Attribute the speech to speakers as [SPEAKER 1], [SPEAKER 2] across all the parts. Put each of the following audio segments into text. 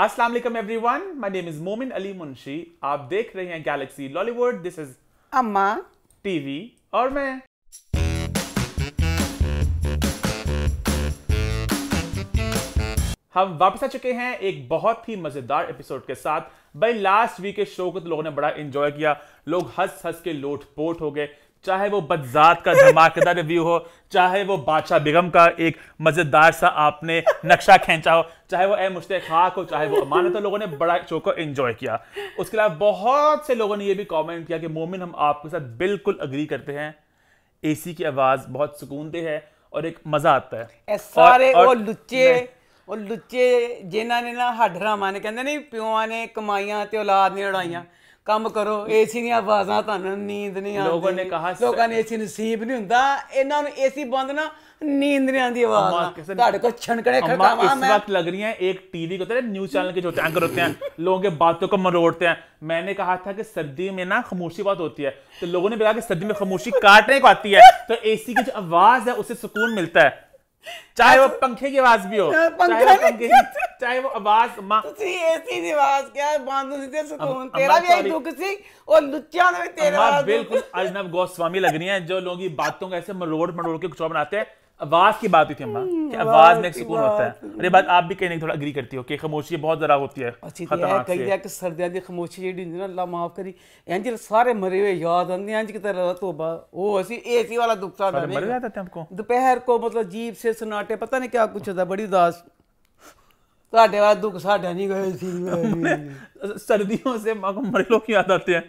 [SPEAKER 1] Aslam everyone my name is Momin Ali Munshi आप देख रहे हैं galaxy Lollywood this is Amma TV और मैं हम वापस आ चुके हैं एक बहुत ही मजेदार एपिसोड के साथ भाई लास्ट वीक के शो को तो लोगों ने बड़ा एंजॉय किया लोग हंस हंस के लोट पोट हो गए चाहे वो बदजात का धमाकेदार रिव्यू हो चाहे वो बादशाह बेगम का एक मजेदार सा आपने नक्शा खींचा हो चाहे वो ए मुश्ते खाक हो चाहे वो अमानत तो लोगों ने बड़ा शो को एंजॉय किया उसके अलावा बहुत से लोगों ने ये भी कमेंट किया कि मोमिन हम आपके साथ बिल्कुल अग्री करते हैं एसी की आवाज बहुत सुकून दे है और एक मजा आता है सारे और, और, लुच्चे
[SPEAKER 2] और लुच्चे जिन्होंने ना हडरा माने कहने कहते नहीं प्यो ने कमाइया तो औलाद ने लड़ाइया ਕੰਮ ਕਰੋ एसी ਦੀਆਂ ਆਵਾਜ਼ਾਂ ਤੁਹਾਨੂੰ ਨੀਂਦ ਨਹੀਂ ਆਉਂਦੀ ਲੋਕਾਂ ਨੇ ਕਹਾ ਲੋਕਾਂ ਨੇ ਏਸੀ ਨਸੀਬ ਨਹੀਂ ਹੁੰਦਾ ਇਹਨਾਂ ਨੂੰ ਏਸੀ
[SPEAKER 1] नींद नहीं आती आवाज ਤੁਹਾਡੇ ਕੋਲ इस वक्त लग रही है एक टीवी के न्यूज चैनल के जो एंकर होते हैं लोगों के बातों को मरोड़ते हैं मैंने कहा था कि सर्दी में ना खामोशी बहुत होती है तो लोगों ने बताया कि सर्दी में खामोशी काटने को आती है तो एसी की जो आवाज है उसे सुकून मिलता है चाहे वो पंखे की आवाज भी हो हाँ, चाहे वो आवाज तो
[SPEAKER 2] ऐसी आवाज क्या है सुकून तो, तेरा भी आई दुख सी और लुच्चिया तो
[SPEAKER 1] बिल्कुल अजनब गोस्वामी लग रही है जो लोग बातों को ऐसे मरोड़ मरोड़ के कुछ बनाते हैं आवाज की बात हुई थी अम्मा हम्म, कि आवाज में एक सुकून होता है अरे बात आप भी कहीं थोड़ा अग्री करती हो कि खामोशी बहुत जरा होती है तो कई है
[SPEAKER 2] कि सर्दियां की खामोशी जी ना अल्लाह माफ करी इंज सारे मरे हुए याद आंदे इंज किते रहा तोबा ओ ऐसी एसी वाला दुख था ना मर जाते थे हमको दोपहर को मतलब जीप से सन्नाटे पता नहीं क्या कुछ होता बड़ी उदास ਤੁਹਾਡੇ दुख ਦੁੱਖ ਸਾਡਾ ਨਹੀਂ ਗਏ ਸੀ
[SPEAKER 1] ਸਰਦੀਆਂ ਸੇ ਮਗਮਰੇ ਲੋਕ ਯਾਦ ਆਤੇ ਹੈ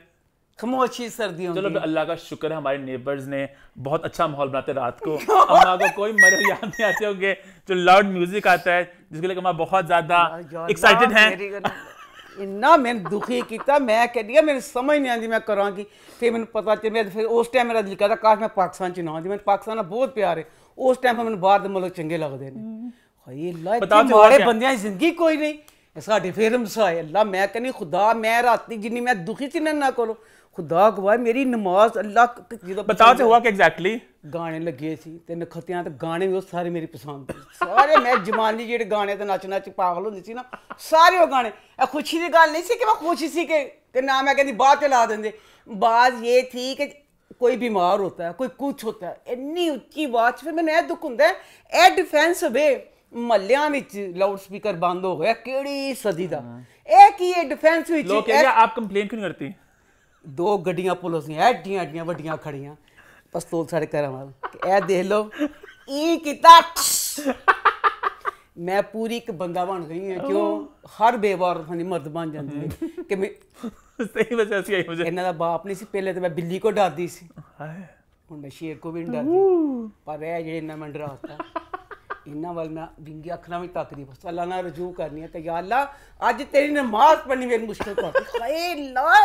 [SPEAKER 1] खमोशी सर्दी चलो अल्लाह का शुक्र है हमारे नेबर्स ने बहुत अच्छा माहौल बनाते रात को अम्मा को कोई मरे याद नहीं आते होंगे जो लाउड म्यूजिक आता है जिसके लिए अम्मा बहुत ज्यादा एक्साइटेड है
[SPEAKER 2] इन्ना मैंने दुखी किया मैं कह दिया मैंने समझ नहीं आती मैं करा कि फिर मैंने पता चल मैं फिर उस टाइम मेरा दिल कहता काश मैं पाकिस्तान च ना आती मैंने पाकिस्तान का बहुत प्यार है उस टाइम पर मैंने बाहर मुल्क चंगे लगते हैं हमारे बंद जिंदगी कोई नहीं साढ़े फिर मसाए अल्लाह मैं कहनी खुदा मैं राती जिनी मैं दुखी थी ना करो ਖੁਦਾ ਗਵਾਹ ਮੇਰੀ ਨਮਾਜ਼ ਅੱਲਾ ਜਦੋਂ ਬਤਾਓ ਤੇ ਹੋਆ ਕਿ ਐਗਜ਼ੈਕਟਲੀ ਗਾਣੇ ਲੱਗੇ ਸੀ ਤੇ ਨਖਤਿਆਂ ਤੇ ਗਾਣੇ ਵੀ ਉਹ ਸਾਰੇ ਮੇਰੀ ਪਸੰਦ ਸਾਰੇ ਮੈਂ ਜਮਾਨੀ ਜਿਹੜੇ ਗਾਣੇ ਤੇ ਨੱਚ ਨੱਚ ਪਾਗਲ ਹੁੰਦੀ ਸੀ ਨਾ ਸਾਰੇ ਉਹ ਗਾਣੇ ਇਹ ਖੁਸ਼ੀ ਦੀ ਗੱਲ ਨਹੀਂ ਸੀ ਕਿ ਮੈਂ ਖੁਸ਼ੀ ਸੀ ਕਿ ਕਿ ਨਾ ਮੈਂ ਕਹਿੰਦੀ ਬਾਅਦ ਚ ਲਾ ਦਿੰਦੇ ਬਾਤ ਇਹ ਥੀ ਕਿ कोई बीमार होता है कोई कुछ होता है इन्नी उच्ची आवाज फिर मैंने यह दुख होंगे यह डिफेंस वे ਮੱਲਿਆਂ ਵਿੱਚ ਲਾਊਡ ਸਪੀਕਰ ਬੰਦ ਹੋ ਗਿਆ ਕਿਹੜੀ ਸਦੀ ਦਾ ਇਹ ਕੀ ਇਹ ਡਿਫੈਂਸ ਵਿੱਚ ਲੋਕ ਕਹਿੰਦੇ
[SPEAKER 1] ਆਪ ਕੰਪਲੇਨ ਕਿਉਂ ਨਹੀਂ ਕਰਤੀ ਦੋ ਗੱਡੀਆਂ ਪੁਲਿਸ
[SPEAKER 2] ਦੀਆਂ ਐਡੀਆਂ ਐਡੀਆਂ ਵੱਡੀਆਂ ਖੜੀਆਂ ਪਸਤੌਲ ਸਾਡੇ ਘਰਾਂ ਵਾਲ ਇਹ ਦੇਖ ਲਓ ਇਹ ਕੀਤਾ ਮੈਂ ਪੂਰੀ ਇੱਕ ਬੰਦਾ ਬਣ ਗਈ ਹਾਂ ਕਿਉਂ ਹਰ ਬੇਵਾਰ ਹਨੀ ਮਰਦ ਬਣ ਜਾਂਦੇ ਕਿ ਮੈਂ ਸਹੀ ਵਜ੍ਹਾ ਸੀ ਆਈ ਵਜ੍ਹਾ ਇਹਨਾਂ ਦਾ ਬਾਪ ਨਹੀਂ ਸੀ ਪਹਿਲੇ ਤਾਂ ਮੈਂ ਬਿੱਲੀ ਕੋ ਡਰਦੀ ਸੀ ਹਾਏ ਹੁਣ ਮੈਂ ਸ਼ੇਰ ਕੋ ਵੀ ਡਰਦੀ ਪਰ ਇਹ ਜਿਹੜੇ ਇਹਨਾਂ ਮੈਂ ਡਰਾਤਾ इन्ना वाल मैं बिंगी आखना भी तकरीब बस अल्लाह ना रजू करनी है तो या अल्लाह अज तेरी नमाज पढ़नी मेरी मुश्किल तो ला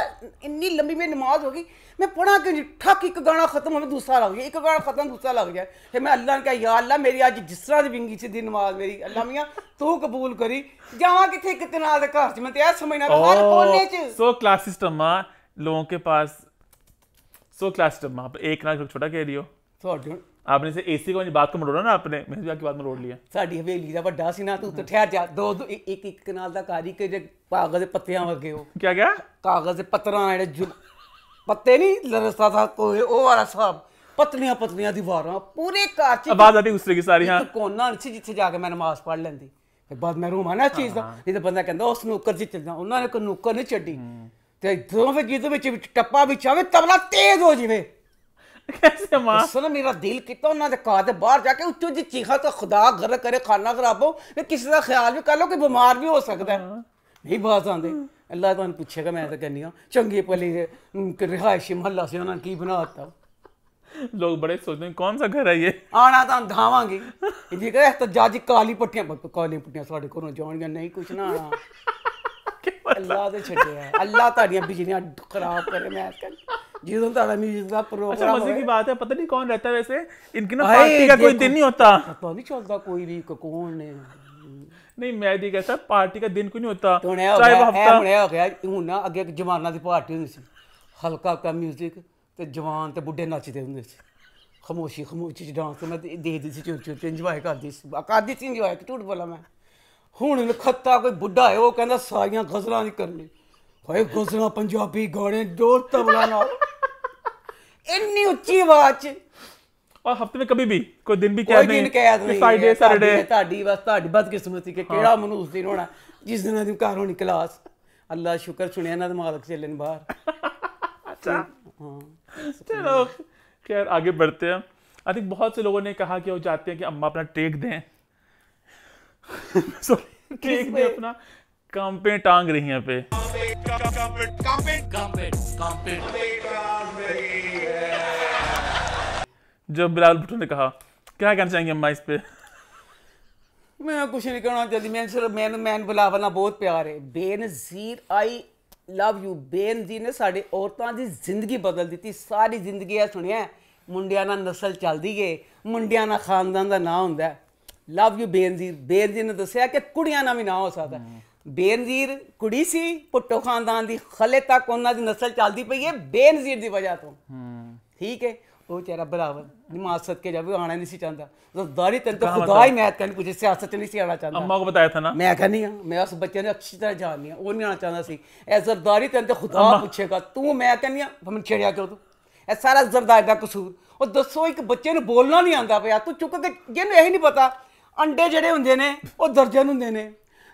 [SPEAKER 2] इन्नी लंबी मेरी नमाज होगी मैं पढ़ा क्यों नहीं ठक एक गाना खत्म हो दूसरा लग जाए एक गाना खत्म दूसरा लग जाए फिर मैं अल्लाह ने कहा या अल्लाह मेरी अज जिस तरह की बिंगी सी नमाज मेरी अल्लाह मियाँ तू कबूल करी जावा कितने कितना घर मैं तो यह समझना हर कोने च
[SPEAKER 1] सो क्लासिस्ट अम्मा लोगों के पास सो क्लासिस्ट अम्मा एक ना छोटा कह लियो आपने से एसी को बात को ਮਰੋੜਾ ਨਾ ਆਪਣੇ ਮੈਂ ਵੀ ਆ ਕੇ ਬਾਤ ਮਰੋੜ ਲਿਆ ਸਾਡੀ ਹਵੇਲੀ ਦਾ ਵੱਡਾ ਸੀ ਨਾ ਤੂੰ ਤੇ ਠਹਿਰ ਜਾ ਦੋ ਦੋ ਇੱਕ ਇੱਕ ਕਨਾਲ ਦਾ ਕਾਰੀ
[SPEAKER 2] ਕੇ ਜੇ ਕਾਗਜ਼ ਦੇ ਪੱਤਿਆਂ ਵਰਗੇ ਹੋ ਕੀ ਕਿਆ ਕਾਗਜ਼ ਦੇ ਪੱਤਰਾਂ ਜਿਹੜੇ ਪੱਤੇ ਨਹੀਂ ਲਰਸਦਾ ਥਾ ਕੋਈ ਉਹ ਵਾਲਾ ਸਾਬ ਪਤਲੀਆਂ ਪਤਲੀਆਂ ਦੀਵਾਰਾਂ ਪੂਰੇ ਘਰ ਚ ਆਵਾਜ਼ ਆਦੀ ਉਸਰੇ ਕੀ ਸਾਰੀ ਹਾਂ ਕੋਨਾ ਨਹੀਂ ਸੀ ਜਿੱਥੇ ਜਾ ਕੇ ਮੈਂ ਨਮਾਜ਼ ਪੜ੍ਹ ਲੈਂਦੀ ਫਿਰ ਬਾਅਦ ਮੈਂ ਰੋਵਾਂ ਨਾ ਚੀਜ਼ ਦਾ ਨਹੀਂ ਤਾਂ ਬੰਦਾ ਕਹਿੰਦਾ ਉਸ ਨੂਕਰ ਚ ਚੱਲਦਾ ਉਹਨਾਂ ਨੇ ਕੋਈ ਨੂਕਰ ਨਹੀਂ ਛੱਡੀ ਤੇ ਜਦੋਂ ਫਿਰ ਜਿਹਦੇ ਵਿੱਚ ਟੱਪਾ ਵਿੱਚ ਆਵੇ ਤਬਲਾ ਤੇਜ਼ ਹੋ ਜਿਵੇਂ कैसे माँ सुन मेरा दिल कितना ना दिखा दे बाहर जाके उच्चो जी चीखा तो खुदा घर करे खाना खराब हो फिर किसी का ख्याल भी कर लो कि बीमार भी हो सकता है हाँ। नहीं बात आते हाँ। अल्लाह तुम पूछेगा मैं तो कहनी हाँ चंगे पले रिहायशी महला से उन्होंने की बनाता लोग बड़े सोचते हैं कौन सा घर है ये आना तो धावांगे जी कह तो जाजी काली पट्टियां काली पट्टियां साढ़े को जानियां नहीं कुछ ना
[SPEAKER 1] अल्लाह तो छड़े अल्लाह तारियां बिजलियां खराब करे मैं जीवन तारा म्यूजिक का प्रोग्राम अच्छा मजे की बात है पता नहीं कौन रहता है वैसे इनकी ना पार्टी का कोई दिन नहीं होता
[SPEAKER 2] पता नहीं चलता कोई भी कौन है
[SPEAKER 1] ਨਹੀਂ ਮੈਂ ਦੀ ਕਹਿੰਦਾ ਪਾਰਟੀ ਦਾ ਦਿਨ ਕੋਈ ਨਹੀਂ ਹੁੰਦਾ
[SPEAKER 2] ਚਾਹੇ ਹਫਤਾ ਹੁਣਿਆ ਹੋ ਗਿਆ ਹੁਣ ਨਾ ਅੱਗੇ ਇੱਕ ਜਵਾਨਾਂ ਦੀ ਪਾਰਟੀ ਹੁੰਦੀ ਸੀ ਹਲਕਾ ਹਲਕਾ 뮤직 ਤੇ ਜਵਾਨ ਤੇ ਬੁੱਢੇ ਨੱਚਦੇ ਹੁੰਦੇ ਸੀ ਖਮੋਸ਼ੀ ਖਮੋਸ਼ੀ ਚ ਡਾਂਸ ਮੈਂ ਦੇਖਦੀ ਸੀ ਚੁਰ ਚੁਰ ਤੇ ਇੰਜੋਏ ਕਰਦੀ ਸੀ ਕਰਦੀ ਸੀ ਇੰਜੋਏ ਝੂਠ ਬੋਲਾਂ ਮੈਂ ਹੁਣ ਖੱਤਾ ਕੋਈ ਬੁੱਢਾ ਹੈ ਉਹ ਕਹਿੰਦਾ ਸਾਰੀਆਂ ਗਜ਼ਲਾਂ ਨਹੀਂ ਕਰਨੀ ਭਾਈ ਗੁਸਰਾ ਪੰਜਾਬੀ ਗਾਣੇ ਜ਼ੋਰ ਤਬਲਾ ਨਾਲ ਇੰਨੀ ਉੱਚੀ ਆਵਾਜ਼ 'ਚ
[SPEAKER 1] और हफ्ते में कभी भी कोई दिन भी क्या नहीं कैद नहीं फ्राइडे सैटरडे
[SPEAKER 2] ਤੁਹਾਡੀ ਬਸ ਤੁਹਾਡੀ ਬਦਕਿਸਮਤੀ ਕਿ ਕਿਹੜਾ ਮਨੂਸ ਦਿਨ ਹੋਣਾ ਜਿਸ ਦਿਨ ਦੀ ਘਰੋਂ
[SPEAKER 1] ਨਿਕਲਾਸ ਅੱਲਾ ਸ਼ੁਕਰ ਸੁਣਿਆ ਨਾ ਮਾਲਕ ਚੱਲਣ ਬਾਹਰ अच्छा हाँ। चलो खैर आगे बढ़ते हैं आई थिंक बहुत से लोगों ने कहा कि वो चाहते हैं कि अम्मा अपना टेक दें सॉरी टेक दें अपना कांपे टांग रही हैं पे जब बिलाल भुट्टो ने कहा क्या कहना चाहेंगे अम्मा इस पे
[SPEAKER 2] मैं कुछ नहीं कहना चाहती मैं सिर्फ मैन मैन बुला वाला बहुत प्यार है बेनजीर आई ਲਵ ਯੂ ਬੇਨ ਜੀ ਨੇ ਸਾਡੇ ਔਰਤਾਂ ਦੀ ਜ਼ਿੰਦਗੀ ਬਦਲ ਦਿੱਤੀ ਸਾਰੀ ਜ਼ਿੰਦਗੀ ਇਹ ਸੁਣਿਆ ਮੁੰਡਿਆਂ ਨਾਲ ਨਸਲ ਚੱਲਦੀ ਏ ਮੁੰਡਿਆਂ ਨਾਲ ਖਾਨਦਾਨ ਦਾ ਨਾਂ ਹੁੰਦਾ ਲਵ ਯੂ ਬੇਨ ਜੀ ਬੇਨ ਜੀ ਨੇ ਦੱਸਿਆ ਕਿ ਕੁੜੀਆਂ ਨਾਲ ਵੀ ਨਾਂ ਹੋ ਸਕਦਾ ਬੇਨਜ਼ੀਰ ਕੁੜੀ ਸੀ ਪੁੱਟੋ ਖਾਨਦਾਨ ਦੀ ਖਲੇ ਤੱਕ ਉਹਨਾਂ ਦੀ نسل ਚੱਲਦੀ ਪਈ ਹੈ ਬੇਨਜ਼ੀਰ ਦੀ ਵਜ੍ਹਾ ਤੋਂ ਹੂੰ ਠੀਕ ਹੈ ਉਹ ਚਿਹਰਾ ਬਰਾਬਰ ਨਮਾਜ਼ ਸਦਕੇ ਜਾਵੇ ਆਣਾ ਨਹੀਂ ਸੀ ਚਾਹੁੰਦਾ ਜ਼ਰਦਾਰੀ ਤੈਨੂੰ ਤਾਂ ਖੁਦਾ ਹੀ ਮੈਂ ਕਹਿੰਦੀ ਕੁਝ ਸਿਆਸਤ ਨਹੀਂ ਸੀ ਆਣਾ ਚਾਹੁੰਦਾ ਅੰਮਾ ਕੋ ਬਤਾਇਆ ਥਾ ਨਾ ਮੈਂ ਕਹਿੰਦੀ ਆ ਮੈਂ ਉਸ ਬੱਚੇ ਨੂੰ ਅੱਛੀ ਤਰ੍ਹਾਂ ਜਾਣਦੀ ਆ ਉਹ ਨਹੀਂ ਆਣਾ ਚਾਹੁੰਦਾ ਸੀ ਐ ਜ਼ਰਦਾਰੀ ਤੈਨੂੰ ਤਾਂ ਖੁਦਾ ਪੁੱਛੇਗਾ ਤੂੰ ਮੈਂ ਕਹਿੰਦੀ ਆ ਫਮਨ ਛੇੜਿਆ ਕਿਉਂ ਤੂੰ ਐ ਸਾਰਾ ਜ਼ਰਦਾਰੀ ਦਾ ਕਸੂਰ ਉਹ ਦੱਸੋ ਇੱਕ ਬੱਚੇ ਨੂੰ ਬੋਲਣਾ ਨਹੀਂ ਆਂਦਾ ਪਿਆ ਤੂੰ ਚੁੱਕ ਕੇ ਜਿਹਨੂੰ ਇਹ ਨਹੀਂ ਪਤਾ ਅੰਡੇ ਜਿਹੜੇ ਹੁੰਦੇ ਨੇ ਉਹ ਦਰਜਨ ਹੁੰਦੇ ਨੇ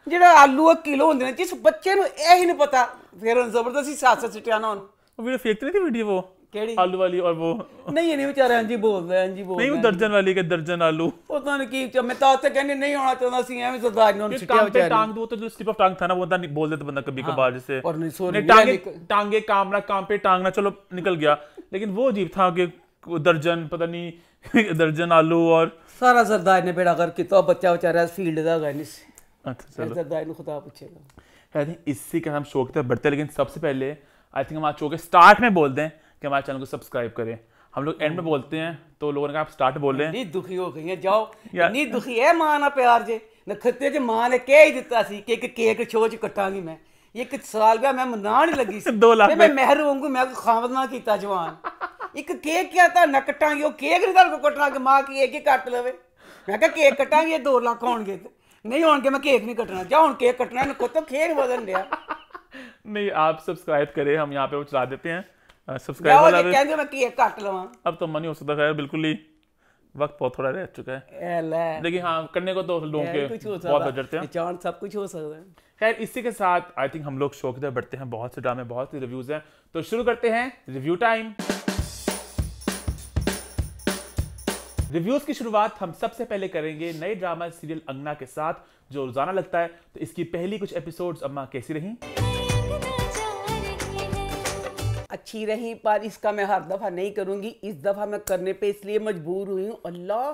[SPEAKER 2] ਜਿਹੜਾ ਆਲੂ ਆ ਕਿਲੋ ਹੁੰਦੇ ਨੇ ਜਿਸ ਬੱਚੇ ਨੂੰ ਇਹ ਹੀ ਨਹੀਂ ਪਤਾ ਫਿਰ ਉਹਨੂੰ ਜ਼ਬਰਦਸਤੀ ਸਾਸਾ ਸਿੱਟਿਆ ਨਾ ਉਹਨੂੰ वो वीडियो फेंकते नहीं थी वीडियो वो
[SPEAKER 1] ਕਿਹੜੀ ਆਲੂ ਵਾਲੀ ਔਰ ਉਹ ਨਹੀਂ ਇਹ ਨਹੀਂ ਵਿਚਾਰੇ ਹਾਂਜੀ ਬੋਲਦੇ ਹਾਂਜੀ ਨਹੀਂ ਉਹ ਬੋਲਦੇ ਦਰਜਨ ਵਾਲੀ के दर्जन आलू ਪਤਾ ਨਹੀਂ ਕੀ ਮੈਂ ਤਾਂ ਉੱਥੇ ਕਹਿੰਦੇ ਨਹੀਂ ਆਉਣਾ ਚਾਹੁੰਦਾ ਸੀ ਐਵੇਂ ਸਰਦਾਰ ਨੂੰ सिटिया टांग पे विचारे टांग दो तो जो स्टिप ऑफ टांग था ना वो था नहीं- बोल देता बंदा कभी कभार जैसे और नहीं, sorry, नहीं, टांगे ये निक- टांगे कामना काम पे टांगना चलो निकल गया लेकिन वो अजीब था कि वो दर्जन पता नहीं दर्जन आलू और ਸਾਰਾ ਸਰਦਾਰ ਨੇ ਬੇੜਾ ਕਰ ਕੀਤਾ ਉਹ ਬੱਚਾ ਵਿਚਾਰਾ ਫੀਲਡ ਦਾ ਹੈਗਾ ਨਹੀਂ ਸੀ अच्छा
[SPEAKER 2] पूछेगा
[SPEAKER 1] आई थिंक इसी के हम शौक थे बढ़ते लेकिन सबसे पहले आई थिंक हम आज के स्टार्ट में बोल दें कि हमारे चैनल को सब्सक्राइब करें हम लोग एंड में हम्म। बोलते हैं तो लोगों ने कहा आप स्टार्ट बोल रहे हैं दुखी हो गई है जाओ
[SPEAKER 2] नहीं दुखी है मां ना प्यार जे नखते जे मां ने कह ही दिता सी के केक शो च कटांगी मैं एक साल ਗਿਆ मैं ਮਨਾਣ ਲੱਗੀ लगी 2 ਲੱਖ ਮੈਂ ਮਹਿਰ ਵਾਂਗੂ ਮੈਂ ਕੋ ਖਾਮਦ ਨਾ ਕੀਤਾ ਜਵਾਨ ਇੱਕ ਕੇਕ ਕਿਆ ਤਾਂ ਨਾ ਕਟਾਂਗੇ ਉਹ ਕੇਕ ਨਹੀਂ ਤਾਂ ਕੋ ਕਟਾਂਗੇ ਮਾਂ ਕੀ ਇਹ ਕੀ ਕੱਟ ਲਵੇ ਮੈਂ ਕਿਹਾ ਕੇਕ ਕਟਾਂਗੇ 2 ਲੱਖ ਹੋਣਗੇ नहीं उनके मैं केक नहीं कटना जाओ केक कटना को तो खेल बदल दिया
[SPEAKER 1] नहीं आप सब्सक्राइब करें हम यहाँ पे वो चला देते हैं सब्सक्राइब वाला कहते मैं
[SPEAKER 2] केक काट लवा
[SPEAKER 1] अब तो मन हो सकता है बिल्कुल ही वक्त बहुत थोड़ा रह चुका है देखिए हाँ करने को तो लोगों के बहुत बजटते हैं सब कुछ हो सकता है खैर इसी के साथ आई थिंक हम लोग शो तरफ बढ़ते हैं बहुत से ड्रामे बहुत से रिव्यूज हैं तो शुरू करते हैं रिव्यू टाइम रिव्यूज की शुरुआत हम सबसे पहले करेंगे नए ड्रामा सीरियल अंगना के साथ जो रोजाना लगता है तो इसकी पहली कुछ एपिसोड्स अम्मा कैसी रही अच्छी रही पर इसका मैं
[SPEAKER 2] हर दफ़ा नहीं करूंगी इस दफ़ा मैं करने पे इसलिए मजबूर हुई हूँ अल्लाह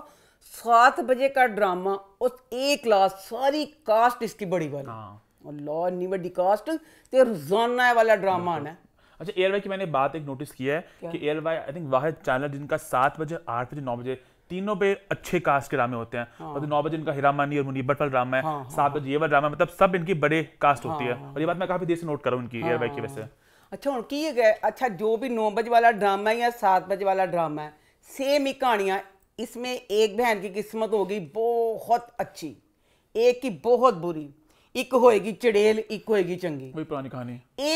[SPEAKER 2] सात बजे का ड्रामा और एक लास्ट सारी कास्ट इसकी बड़ी वाली हाँ। अल्लाह इन्नी बड़ी कास्ट तो रोजाना वाला ड्रामा आना
[SPEAKER 1] अच्छा एयर वाई की मैंने बात एक नोटिस किया है क्या? कि A R Y I think Wahid channel जिनका सात बजे आठ बजे नौ बजे तीनों पे अच्छे कास्ट के ड्रामे होते हैं हाँ। मतलब नौ बजे इनका हिरामानी और मुनीबट वाला ड्रामा है हाँ, हाँ, सात बजे ये वाला ड्रामा मतलब सब इनकी बड़े कास्ट होती है हाँ, हाँ। और ये बात मैं काफी देर से नोट करूँ इनकी एयर बाइक की वजह से
[SPEAKER 2] अच्छा की है अच्छा जो भी नौ बजे वाला ड्रामा है या सात बजे वाला ड्रामा है सेम ही कहानियाँ इसमें एक बहन की किस्मत होगी बहुत अच्छी एक की बहुत बुरी एक होएगी चड़ेल एक
[SPEAKER 1] होएगी चंगी वही पुरानी कहानी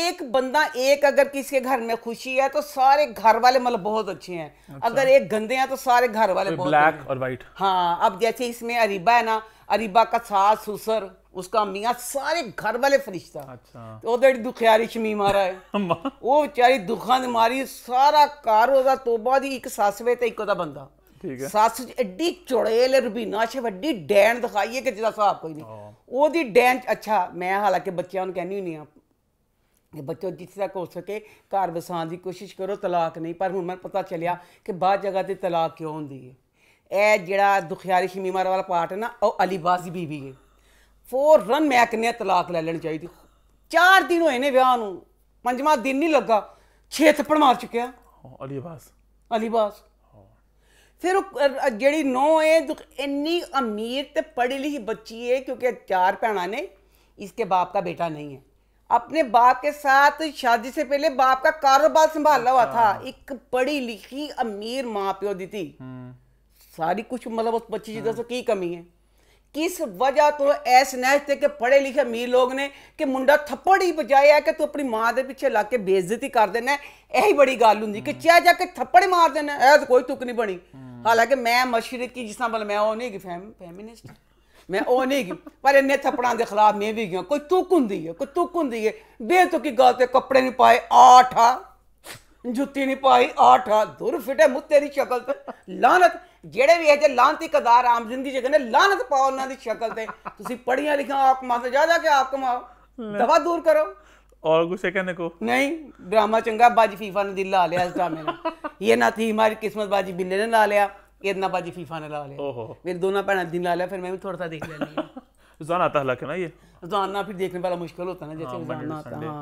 [SPEAKER 2] एक बंदा एक अगर किसी के घर में खुशी है तो सारे घर वाले मतलब बहुत अच्छे हैं अच्छा। अगर एक गंदे हैं तो सारे घर वाले बहुत ब्लैक और वाइट हाँ अब जैसे इसमें अरीबा है ना अरीबा का सास सुसर उसका मियाँ सारे घर वाले फरिश्ता अच्छा तो दुखियारी शमी मारा है वो बेचारी दुखा ने मारी सारा कार ओदा तोबा दी एक सासवे ते एक बंदा ਠੀਕ ਹੈ ਸੱਸ ਚ ਐਡੀ ਚੁੜੇਲ ਰਬੀਨਾ ਸ਼ ਵੱਡੀ ਡੈਣ ਦਿਖਾਈਏ ਕਿ ਜਿਹਦਾ ਹਿਸਾਬ ਕੋਈ ਨਹੀਂ ਉਹਦੀ ਡੈਣ ਅੱਛਾ ਮੈਂ ਹਾਲਾਂਕਿ ਬੱਚਿਆਂ ਨੂੰ ਕਹਿੰਦੀ ਹੁੰਨੀ ਆ ਕਿ ਬੱਚੋ ਜਿੱਥੇ ਤੱਕ ਹੋ ਸਕੇ ਘਰ ਵਸਾਉਣ ਦੀ ਕੋਸ਼ਿਸ਼ ਕਰੋ ਤਲਾਕ ਨਹੀਂ ਪਰ ਹੁਣ ਮੈਨੂੰ ਪਤਾ ਚੱਲਿਆ ਕਿ ਬਾਅਦ ਜਗ੍ਹਾ ਤੇ ਤਲਾਕ ਕਿਉਂ ਹੁੰਦੀ ਹੈ ਇਹ ਜਿਹੜਾ ਦੁਖਿਆਰੀ ਸ਼ਮੀਮਾਰ ਵਾਲਾ ਪਾਰਟ ਹੈ ਨਾ ਉਹ ਅਲੀ ਬਾਜ਼ੀ ਬੀਵੀ ਹੈ ਰਨ ਮੈਂ ਕਹਿੰਨੇ ਤਲਾਕ ਲੈ ਲੈਣੀ ਚਾਹੀਦੀ ਚਾਰ ਦਿਨ ਹੋਏ ਨੇ ਵਿਆਹ ਨੂੰ ਪੰਜਵਾਂ ਦਿਨ ਨਹੀਂ ਲੱਗਾ ਛੇ ਥੱਪੜ ਮਾਰ ਚੁੱਕਿਆ ਅਲੀ ਬਾਜ਼ फिर ਉਹ नौ है ਹੈ ਇੰਨੀ ਅਮੀਰ ਤੇ ਪੜ੍ਹੀ ਲਿਖੀ ਬੱਚੀ ਹੈ ਕਿਉਂਕਿ ਚਾਰ ਭੈਣਾਂ ਨੇ इसके बाप का बेटा नहीं है अपने बाप के साथ शादी से पहले बाप का कारोबार संभाला हुआ अच्छा। था एक पढ़ी लिखी अमीर माँ प्यो दी थी हम्म। सारी कुछ मतलब उस बच्ची की हम्म। की कमी है ਕਿਸ ਵਜ੍ਹਾ ਤੋਂ ਐਸ ਸਨੈਚ ਤੇ ਕਿ ਪੜੇ ਲਿਖੇ ਮੀਰ ਲੋਕ ਨੇ ਕਿ ਮੁੰਡਾ ਥੱਪੜ ਹੀ ਬਜਾਇਆ ਕਿ ਤੂੰ ਆਪਣੀ ਮਾਂ ਦੇ ਪਿੱਛੇ ਲਾ ਕੇ ਬੇਇੱਜ਼ਤੀ ਕਰ ਦੇਣਾ ਇਹੀ ਬੜੀ ਗੱਲ ਹੁੰਦੀ ਕਿ ਚਾਹ ਜਾ ਕੇ ਥੱਪੜ ਮਾਰ ਦੇਣਾ ਐਸ ਕੋਈ ਤੁਕ ਨਹੀਂ ਬਣੀ ਹਾਲਾਂਕਿ ਮੈਂ ਕੀ ਜਿਸ ਨਾਲ ਮੈਂ ਉਹ ਨਹੀਂ ਕਿ ਫੈਮਿਨਿਸਟ ਮੈਂ ਉਹ ਨਹੀਂ ਕਿ ਪਰ ਇਹਨੇ ਥੱਪੜਾਂ ਦੇ ਖਿਲਾਫ ਮੈਂ ਵੀ ਗਿਆ ਕੋਈ ਤੁਕ ਹੁੰਦੀ ਹੈ ਕੋਈ ਤੁਕ ਹੁੰਦੀ ਹੈ ਬੇਤੁਕੀ ਗੱਲ ਤੇ ਕੱਪੜੇ ਨਹੀਂ ਪਾਏ ਆਠਾ ਜੁੱਤੀ ਨਹੀਂ ਪਾਈ ਆਠਾ ਦੁਰ ਫਿਟੇ ਮੁੱਤੇ ਦੀ ਸ਼ਕਲ ਤੇ ਲਾਨਤ ਜਿਹੜੇ ਵੀ ਇਹ ਜੇ ਲਾਂਤੀ ਕਦਾਰ ਆਮ ਜ਼ਿੰਦਗੀ ਚ ਕਹਿੰਦੇ ਲਾਨਤ ਪਾਓ ਉਹਨਾਂ ਦੀ ਸ਼ਕਲ ਤੇ ਤੁਸੀਂ ਪੜੀਆਂ ਲਿਖਾਂ ਆਪ ਕਮਾਤੇ ਜ਼ਿਆਦਾ ਕਿ ਆਪ ਕਮਾਓ ਦਵਾ ਦੂਰ ਕਰੋ और गुस्से कहने को नहीं ड्रामा चंगा बाजी फीफा ने दिल ला लिया इस ड्रामे में ये ना थी हमारी किस्मत बाजी बिल्ले ने ला लिया ये ना बाजी फीफा ने ला लिया ओहो मेरे दोनों भैन दिन ला लिया फिर मैं भी थोड़ा सा देख लेनी
[SPEAKER 1] रुझान आता है ना ये
[SPEAKER 2] रुझान ना फिर देखने वाला मुश्किल होता है ना जैसे रुझान आता हाँ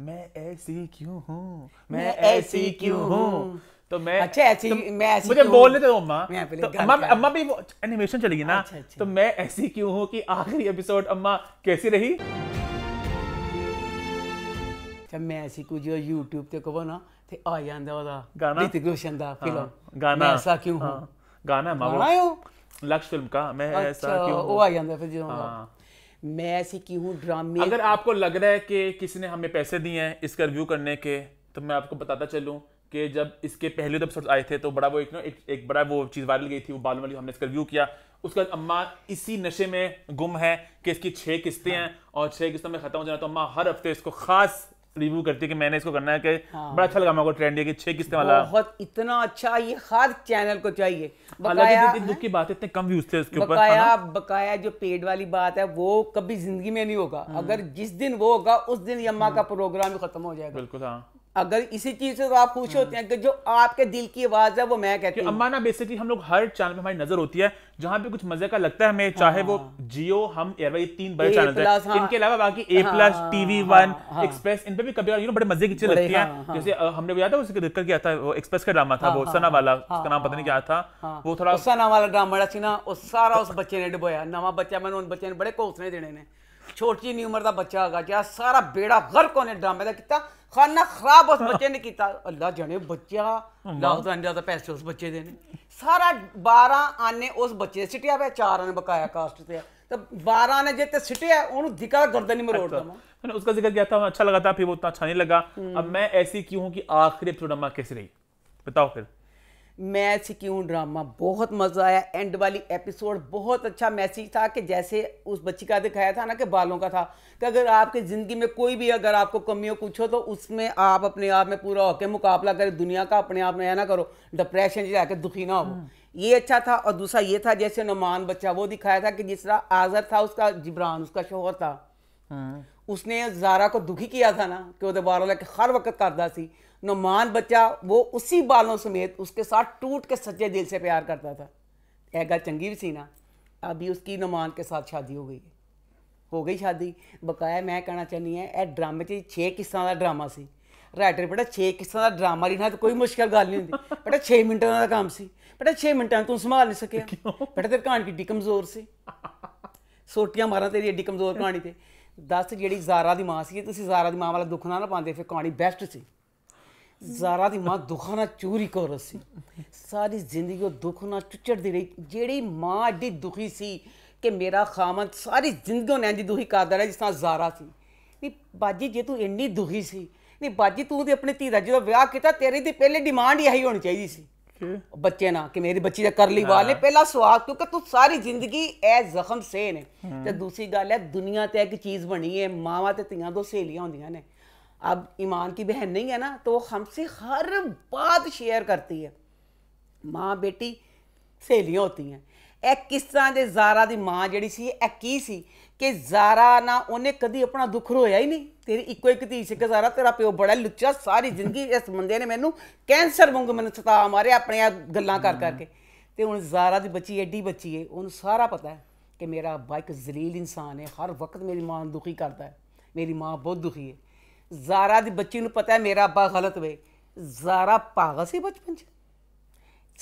[SPEAKER 1] मैं ऐसी क्यों हूँ मैं ऐसी क्यों हूँ तो मैं अच्छा ऐसी तो मैं ऐसी मुझे बोलने दो अम्मा तो अम्मा अम्मा भी एनिमेशन चली गई ना अच्छा, अच्छा। तो मैं ऐसी क्यों हूँ कि आखिरी एपिसोड अम्मा कैसी रही जब अच्छा, मैं ऐसी कुछ जो यूट्यूब ते YouTube
[SPEAKER 2] ਤੇ ਕਹੋ ਨਾ ਤੇ ਆ ਜਾਂਦਾ ਉਹਦਾ ਗਾਣਾ ਰਿਤਿਕ ਰੋਸ਼ਨ गाना मैं ऐसा क्यों हूँ हाँ,
[SPEAKER 1] गाना है मामा लक्ष्य फिल्म का मैं अच्छा, ऐसा क्यों ਕਿਉਂ ਉਹ ਆ ਜਾਂਦਾ ਫਿਰ ਜਦੋਂ
[SPEAKER 2] मैं ऐसे की हूँ ड्रामे अगर
[SPEAKER 1] आपको लग रहा है कि किसी ने हमें पैसे दिए हैं इसका रिव्यू करने के तो मैं आपको बताता चलूँ कि जब इसके पहले दो एपिसोड आए थे तो बड़ा वो एक ना एक, एक बड़ा वो चीज़ वायरल गई थी वो बालू वाली हमने इसका रिव्यू किया उसका अम्मा इसी नशे में गुम है कि इसकी छः किस्तें हैं और छः किस्तों में ख़त्म हो जाना तो अम्मा हर हफ्ते इसको खास रिव्यू करती है कि मैंने इसको करना है कि हाँ। बड़ा अच्छा लगा मेरे को ट्रेंड है कि छह किस्ते वाला बहुत
[SPEAKER 2] इतना अच्छा ये हर चैनल को चाहिए बकाया दुख
[SPEAKER 1] की बात इतने कम व्यूज थे उसके ऊपर बकाया
[SPEAKER 2] बकाया जो पेड वाली बात है वो कभी जिंदगी में नहीं होगा हम्म। अगर जिस दिन वो होगा उस दिन यम्मा का प्रोग्राम हम्म। खत्म हो जाएगा बिल्कुल हाँ अगर
[SPEAKER 1] इसी चीज से तो आप खुश होते हैं कि जो आपके दिल की आवाज है वो मैं कहती हूँ अम्मा ना बेसिकली हम लोग हर चैनल पे हमारी नजर होती है जहां पे कुछ मजे का लगता है हमें हाँ, चाहे वो जियो हाँ। हम एयरवाई तीन बड़े चैनल हाँ, इनके अलावा बाकी A plus TV one express इन पे भी कभी यू नो बड़े मजे की चीज लगती है हाँ, हाँ। जैसे हमने याद है उसके दिक्कत किया था एक्सप्रेस का ड्रामा था वो सना वाला उसका नाम पता नहीं क्या था वो थोड़ा
[SPEAKER 2] सना वाला ड्रामा सी ना सारा उस बच्चे ने डुबोया नवा बच्चा मैंने उन बच्चे ने बड़े घोसले देने ਛੋਟੀ ਨੀ ਉਮਰ ਦਾ ਬੱਚਾ ਹੈਗਾ ਜਿਆ ਸਾਰਾ ਬੇੜਾ ਗਰਕ ਉਹਨੇ ਡਰਾਮੇ ਦਾ ਕੀਤਾ ਖਾਨਾ ਖਰਾਬ ਉਸ ਬੱਚੇ ਨੇ ਕੀਤਾ ਅੱਲਾ ਜਾਣੇ ਬੱਚਾ ਲੱਖਾਂ ਦਾ ਜਿਆਦਾ ਪੈਸੇ ਉਸ ਬੱਚੇ ਦੇ ਨੇ ਸਾਰਾ 12 ਆਨੇ ਉਸ ਬੱਚੇ ਸਿਟਿਆ ਪਿਆ ਚਾਰ ਆਨੇ ਬਕਾਇਆ ਕਾਸਟ ਤੇ ਆ ਤਾਂ 12 ਆਨੇ ਤੇ ਸਿਟਿਆ
[SPEAKER 1] ਉਹਨੂੰ ਧਿਕਾ ਗਰਦਨ ਨਹੀਂ ਮਰੋੜ ਦਮਾ ਮੈਨੂੰ ਉਸ ਦਾ ਜ਼ਿਕਰ ਗਿਆ ਤਾਂ ਅੱਛਾ ਲੱਗਾ ਤਾਂ ਫਿਰ ਉਹ ਤਾਂ ਅੱਛਾ ਨਹੀਂ ਲੱਗਾ ਅਬ ਮੈਂ ਐਸੀ ਕਿਉਂ ਕਿ ਆਖਰੀ ਪ੍ਰੋਗਰਾਮ ਕਿਸ ਰਹੀ ਬਤਾਓ ਫਿਰ
[SPEAKER 2] मैसी क्यों ड्रामा बहुत मज़ा आया एंड वाली एपिसोड बहुत अच्छा मैसेज था कि जैसे उस बच्ची का दिखाया था ना कि बालों का था कि अगर आपकी ज़िंदगी में कोई भी अगर आपको कमी हो कुछ हो तो उसमें आप अपने आप में पूरा होकर मुकाबला करें दुनिया का अपने आप में है ना करो डिप्रेशन जाकर दुखी ना हो हाँ। ये अच्छा था और दूसरा ये था जैसे नुमान बच्चा वो दिखाया था कि जिस तरह आज़र था उसका जिब्रान उसका शोहर था हाँ। उसने जारा को दुखी किया था ना कि वो दोबारा लेकर हर वक्त करता सी नुमान बच्चा वो उसी बालों समेत उसके साथ टूट के सच्चे दिल से प्यार करता था यह गल चंगी भी सी ना अभी उसकी नुमान के साथ शादी हो गई है ਹੋ ਗਈ ਸ਼ਾਦੀ ਬਕਾਇਆ ਮੈਂ ਕਹਿਣਾ ਚਾਹਨੀ ਹੈ ਇਹ ਡਰਾਮੇ 'ਚ 6 ਕਿਸਾਂ ਦਾ ਡਰਾਮਾ ਸੀ ਰਾਈਟਰ ਬੇਟਾ 6 ਕਿਸਾਂ ਦਾ ਡਰਾਮਾ ਲਿਖਣਾ ਤਾਂ ਕੋਈ ਮੁਸ਼ਕਲ ਗੱਲ ਨਹੀਂ ਹੁੰਦੀ ਬੇਟਾ 6 ਮਿੰਟਾਂ ਦਾ ਕੰਮ ਸੀ ਬੇਟਾ 6 ਮਿੰਟਾਂ ਤੂੰ ਸੰਭਾਲ ਨਹੀਂ ਸਕਿਆ ਬੇਟਾ ਤੇਰੀ ਕਹਾਣੀ ਕਿੱਡੀ ਕਮਜ਼ੋਰ ਸੀ ਸੋਟੀਆਂ ਮਾਰਾਂ ਤੇਰੀ ਏਡੀ ਕਮਜ਼ੋਰ ਕਹਾਣੀ ਤੇ 10 ਜਿਹੜੀ ਜ਼ਾਰਾ ਦੀ ਮਾਂ ਸੀ ਤੁਸੀਂ ਜ਼ਾਰਾ ਦੀ ਮਾਂ ਵਾਲਾ ਦੁੱਖ ਨਾ ਨਾ ਪਾਉਂਦੇ ਫਿਰ ਕਹਾਣੀ ਬੈਸਟ ਸੀ ਜ਼ਾਰਾ ਦੀ ਮਾਂ ਦੁੱਖਾਂ ਨਾਲ ਚੂਰੀ ਰਹੀ ਸੀ ਸਾਰੀ ਜ਼ਿੰਦਗੀ ਉਹ ਦੁੱਖ ਨਾਲ ਚੁੱਚੜਦੀ ਰਹੀ ਜਿਹੜੀ ਮਾਂ ਐਡੀ ਦੁਖੀ ਸੀ ਕਿ ਮੇਰਾ ਖਾਮਤ ਸਾਰੀ ਜ਼ਿੰਦਗੀ ਉਹਨੇ ਇੰਜ ਦੁਖੀ ਕਰਦਾ ਰਿਹਾ ਜਿਸ ਤਰ੍ਹਾਂ ਜ਼ਾਰਾ ਸੀ ਨਹੀਂ ਬਾਜੀ ਜੇ ਤੂੰ ਇੰਨੀ ਦੁਖੀ ਸੀ ਨਹੀਂ ਬਾਜੀ ਤੂੰ ਤੇ ਆਪਣੀ ਧੀ ਦਾ ਜਦੋਂ ਵਿਆਹ ਕੀਤਾ ਤੇਰੀ ਤੇ ਪਹਿਲੇ ਡਿਮਾਂਡ ਹੀ ਆਹੀ ਹੋਣੀ ਚਾਹੀਦੀ ਸੀ ਬੱਚੇ ਨਾ ਕਿ ਮੇਰੀ ਬੱਚੀ ਦਾ ਕਰ ਲਈ ਵਾਲੇ ਪਹਿਲਾ ਸਵਾਗ ਕਿਉਂਕਿ ਤੂੰ ਸਾਰੀ ਜ਼ਿੰਦਗੀ ਐ ਜ਼ਖਮ ਸੇ ਨੇ ਤੇ ਦੂਸਰੀ ਗੱਲ ਹੈ ਦੁਨੀਆ ਤੇ ਇੱਕ ਚੀਜ਼ ਬਣੀ ਹੈ ਮਾਵਾ ਤੇ ਧੀਆਂ ਦੋ ਸਹੇਲੀਆਂ ਹੁੰਦੀਆਂ ਨੇ अब ईमान की बहन नहीं है ना तो वो हमसे हर बात शेयर करती है ਮਾਂ ਬੇਟੀ ਸਹੇਲੀਆਂ ਹੋਤੀਆਂ ਇਹ ਕਿਸ ਤਰ੍ਹਾਂ ਦੇ ਜ਼ਾਰਾ ਦੀ ਮਾਂ ਜਿਹੜੀ ਸੀ ਇਹ ਕੀ ਸੀ ਕਿ ਜ਼ਾਰਾ ਨਾ ਉਹਨੇ ਕਦੀ ਆਪਣਾ ਦੁੱਖ ਰੋਇਆ ਹੀ ਨਹੀਂ ਤੇਰੀ ਇੱਕੋ ਇੱਕ ਧੀ ਸੀ ਕਿ ਜ਼ਾਰਾ ਤੇਰਾ ਪਿਓ ਬੜਾ ਲੁੱਚਾ ਸਾਰੀ ਜ਼ਿੰਦਗੀ ਇਸ ਬੰਦੇ ਨੇ ਮੈਨੂੰ ਕੈਂਸਰ ਵਾਂਗ ਮੈਨੂੰ ਸਤਾ ਮਾਰਿਆ ਆਪਣੀਆਂ ਗੱਲਾਂ ਕਰ ਕਰਕੇ ਤੇ ਹੁਣ ਜ਼ਾਰਾ ਦੀ ਬੱਚੀ ਐਡੀ ਬੱਚੀ ਏ ਉਹਨੂੰ ਸਾਰਾ ਪਤਾ ਹੈ ਕਿ ਮੇਰਾ ਬਾਈਕ ਜ਼ਲੀਲ ਇਨਸਾਨ ਹੈ ਹਰ ਵਕਤ ਮੇਰੀ ਮਾਂ ਦੁਖੀ ਕਰਦਾ ਹੈ ਮੇਰੀ ਮਾਂ ਬਹੁਤ ਦੁਖੀ ਹੈ ਜ਼ਾਰਾ ਦੀ ਬੱਚੀ ਨੂੰ ਪਤਾ ਹੈ ਮੇਰਾ ਅੱਬਾ ਗਲਤ ਵੇ ਜ਼ਾਰਾ ਪਾਗਲ ਸੀ ਬਚਪਨ 'ਚ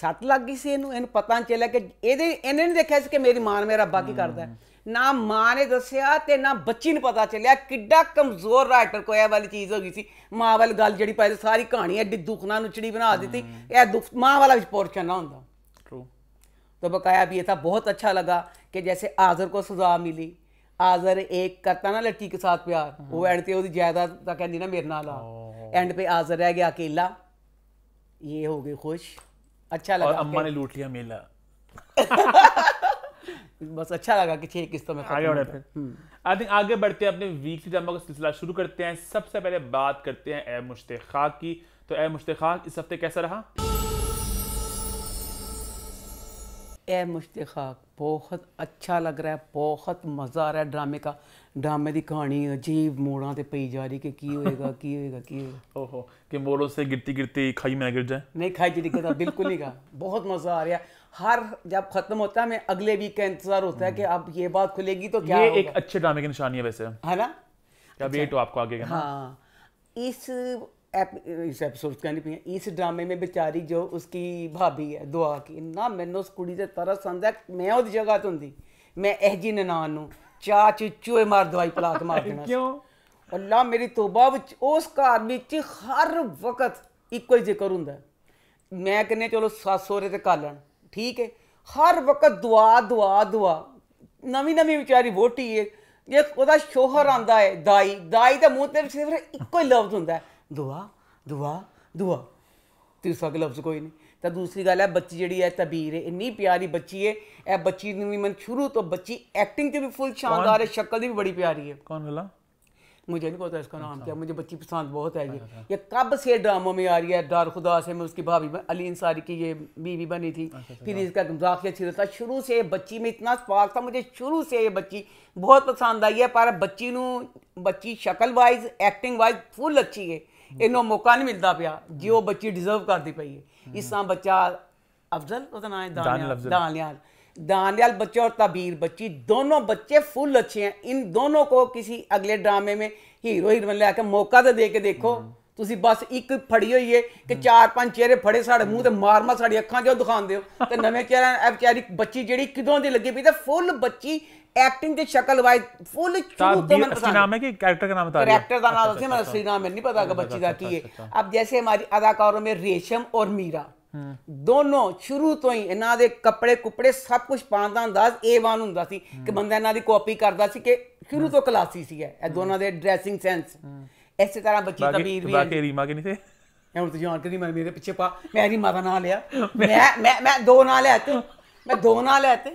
[SPEAKER 2] ਛੱਤ ਲੱਗ ਗਈ ਸੀ ਇਹਨੂੰ ਇਹਨੂੰ ਪਤਾ ਨਹੀਂ ਚੱਲਿਆ ਕਿ ਇਹਦੇ ਇਹਨੇ ਨਹੀਂ ਦੇਖਿਆ ਸੀ ਕਿ ਮੇਰੀ ਮਾਂ ਮੇਰਾ ਅੱਬਾ ਕੀ ਕਰਦਾ ਨਾ ਮਾਂ ਨੇ ਦੱਸਿਆ ਤੇ ਨਾ ਬੱਚੀ ਨੂੰ ਪਤਾ ਚੱਲਿਆ ਕਿੱਡਾ ਕਮਜ਼ੋਰ ਰਾਈਟਰ ਕੋਈ ਇਹ ਵਾਲੀ ਚੀਜ਼ ਹੋ ਗਈ ਸੀ ਮਾਂ ਵਾਲ ਗੱਲ ਜਿਹੜੀ ਪਾਈ ਸਾਰੀ ਕਹਾਣੀ ਐਡੀ ਦੁਖਣਾ ਨੁਚੜੀ ਬਣਾ ਦਿੱਤੀ ਇਹ ਦੁਖ ਮਾਂ ਵਾਲਾ ਵਿੱਚ ਪੋਰਸ਼ਨ ਨਾ ਹੁੰਦਾ ट्रू ਬਕਾਇਆ ਵੀ ਇਹ ਤਾਂ ਬਹੁਤ ਅੱਛਾ ਲੱਗਾ ਕਿ ਜੈਸੇ ਆਜ਼ਰ ਕੋ ਸਜ਼ਾ ਮਿਲੀ ਆਜ਼ਰ एक करता ना लड़की के साथ प्यार वो एंड पे जायदाद ਜਾਇਦਾਦ ਤਾਂ ना मेरे ਮੇਰੇ एंड पे आजर रह गया अकेला ये हो गए खुश अच्छा लगा और अम्मा ने
[SPEAKER 1] लूट लिया मेला बस अच्छा लगा कि छह किस्तों में आगे बढ़े फिर आई थिंक आगे बढ़ते हैं अपने वीकली जमा का सिलसिला शुरू करते हैं सबसे पहले बात करते हैं ए मुश्ताक की तो ए मुश्ताक इस हफ्ते कैसा रहा
[SPEAKER 2] ए मुश्ते खाक बहुत अच्छा लग रहा है बहुत मज़ा आ रहा है ड्रामे का ड्रामे की कहानी अजीब मोड़ा तो पई जा रही कि की होएगा की होएगा की होएगा ओहो
[SPEAKER 1] कि मोड़ों से गिरती गिरती खाई में गिर जाए नहीं खाई जी दिक्कत बिल्कुल नहीं का बहुत मज़ा आ रहा है हर
[SPEAKER 2] जब खत्म होता है मैं अगले वीक का इंतजार होता है कि अब ये बात खुलेगी तो क्या ये एक
[SPEAKER 1] अच्छे ड्रामे की निशानी है वैसे है ना अब ये अच्छा। तो आपको आगे हाँ
[SPEAKER 2] इस ਇਸ इस एपिसोड का ਇਸ ਡਰਾਮੇ ਮੇ ਵਿਚਾਰੀ ਜੋ बेचारी ਭਾਬੀ ਹੈ ਦੁਆ ਕਿ ਨਾ की ਉਸ ਕੁੜੀ ਦੇ ਤਰ੍ਹਾਂ ਸੰਦਾ ਮੈਂ ਉਹਦੀ ਜਗ੍ਹਾ ਤੇ ਹੁੰਦੀ ਮੈਂ ਇਹ ਜੀ ਨਨਾਨ ਨੂੰ ਚਾ ਚ ਮਾਰ ਦਵਾਈ ਪਲਾਕ ਮਾਰ ਦੇਣਾ ਕਿਉਂ ਅੱਲਾ ਮੇਰੀ ਤੋਬਾ ਵਿੱਚ ਉਸ ਘਰ ਵਿੱਚ ਹਰ ਵਕਤ ਇੱਕੋ ਹੀ ਜ਼ਿਕਰ ਹੁੰਦਾ ਮੈਂ ਕਹਿੰਨੇ ਚਲੋ ਸਾਸੋਰੇ ਤੇ ਕਾਲਣ ਠੀਕ ਹੈ ਹਰ ਵਕਤ ਦੁਆ ਦੁਆ ਦੁਆ ਨਵੀਂ ਨਵੀਂ ਵਿਚਾਰੀ ਵੋਟੀ ਹੈ ਜੇ ਉਹਦਾ ਸ਼ੋਹਰ ਆਂਦਾ ਹੈ ਦਾਈ ਦਾਈ ਦਾ ਮੂੰਹ ਤੇ ਸਿਰਫ ਇੱਕੋ ਹੀ ਲਫ਼ਜ਼ ਹੁੰਦਾ ਹੈ दुआ दुआ दुआ तीसरा लफ्ज कोई नहीं तो दूसरी गल है बच्ची जी है तबीर है इन्नी प्यारी बच्ची है ਇਹ बच्ची भी मैं शुरू तो बच्ची एक्टिंग भी फुल शानदार है शक्ल भी बड़ी प्यारी है कौन ਪਿਆਰੀ मुझे नहीं पता इसका नाम अच्छा। क्या मुझे बच्ची पसंद बहुत है ये अच्छा, अच्छा। ये कब से ड्रामों में आ रही है डार खुदा से मैं उसकी भाभी अली इंसारी की ये बीवी बनी थी फिर हाँ। इसका मजाक अच्छी था शुरू से बच्ची में इतना स्पार्क था मुझे शुरू से ये बच्ची बहुत पसंद आई है पर बच्ची नू बच्ची शक्ल वाइज एक्टिंग वाइज फुल अच्छी है ਇਹਨੂੰ ਮੌਕਾ ਨਹੀਂ ਮਿਲਦਾ ਪਿਆ ਜੇ ਉਹ ਬੱਚੀ ਡਿਜ਼ਰਵ ਕਰਦੀ ਪਈ ਹੈ ਇਸਾਂ ਬੱਚਾ ਅਫਜ਼ਲ ਉਹਦਾ ਨਾਮ ਹੈ ਦਾਨਿਆਲ ਦਾਨਿਆਲ ਬੱਚਾ ਔਰ ਤਬੀਰ ਬੱਚੀ ਦੋਨੋਂ ਬੱਚੇ ਫੁੱਲ ਅੱਛੇ ਆ ਇਨ ਦੋਨੋਂ ਕੋ ਕਿਸੇ ਅਗਲੇ ਡਰਾਮੇ ਮੇ ਹੀਰੋ ਹੀਰੋਇਨ ਲੈ ਕੇ ਮੌਕਾ ਤੇ ਦੇ ਕੇ ਦੇਖੋ ਤੁਸੀਂ ਬਸ ਇੱਕ ਫੜੀ ਹੋਈ ਏ ਕਿ ਚਾਰ ਪੰਜ ਚਿਹਰੇ ਫੜੇ ਸਾਡੇ ਮੂੰਹ ਤੇ ਮਾਰ ਮਾਰ ਸਾਡੀ ਅੱਖਾਂ 'ਚੋਂ ਦਿਖਾਉਂਦੇ ਹੋ ਤੇ ਨਵੇਂ ਚਿਹਰੇ ਐ ਵਿਚਾਰੀ ਬੱਚੀ ਜਿਹੜੀ ਕਿਦੋਂ ਦੀ ਲੱਗੀ ਪਈ ਤੇ ਫੁੱਲ ਬੱਚੀ ਐਕਟਿੰਗ ਦੀ ਸ਼ਕਲ ਵਾਈ ਫੁੱਲ ਚੂਤ ਤੋਂ ਮੈਨੂੰ ਪਤਾ ਨਾਮ
[SPEAKER 1] ਹੈ ਕੈਰੈਕਟਰ ਦਾ ਨਾਮ ਬਤਾ ਰਿਹਾ ਕੈਰੈਕਟਰ ਦਾ ਨਾਮ ਦੱਸੇ
[SPEAKER 2] ਮੈਂ ਅਸਲੀ ਨਾਮ ਨਹੀਂ ਪਤਾ ਕਿ ਬੱਚੀ ਦਾ ਕੀ ਹੈ ਅਬ ਜੈਸੇ ਮਾਰੀ ਅਦਾਕਾਰੋਂ ਮੇ ਰੇਸ਼ਮ ਔਰ ਮੀਰਾ ਦੋਨੋਂ ਸ਼ੁਰੂ ਤੋਂ ਹੀ ਇਹਨਾਂ ਦੇ ਕੱਪੜੇ ਕੁਪੜੇ ਸਭ ਕੁਝ ਪਾਉਣ ਦਾ ਅੰਦਾਜ਼ A1 ਹੁੰਦਾ ਸੀ ਕਿ ਬੰਦਾ ਇਹਨਾਂ ਦੀ ਕਾਪੀ ਕਰਦਾ ਸੀ ਕਿ ਸ਼ੁਰੂ ਤੋਂ ਕਲਾਸੀ ਸੀ ਇਹ ਦੋਨਾਂ ਦੇ ਡਰੈਸਿੰਗ ਸੈਂਸ ਇਸੇ ਤਰ੍ਹਾਂ ਬੱਚੀ ਤਬੀਰ ਵੀ ਬਾਕੀ ਰੀਮਾ ਕਿ ਨਹੀਂ ਤੇ ਮੈਂ ਹੁਣ ਤਜਾਨ ਕਰੀ ਮੈਂ ਮੇਰੇ ਪਿੱਛੇ ਪਾ ਮੈਂ ਰੀਮਾ ਦਾ ਨਾਂ ਲਿਆ ਮੈਂ ਮੈਂ ਮੈਂ ਦੋ ਨਾਂ ਲਿਆ ਤੇ ਮੈਂ ਦੋ ਨਾਂ ਲਿਆ ਤੇ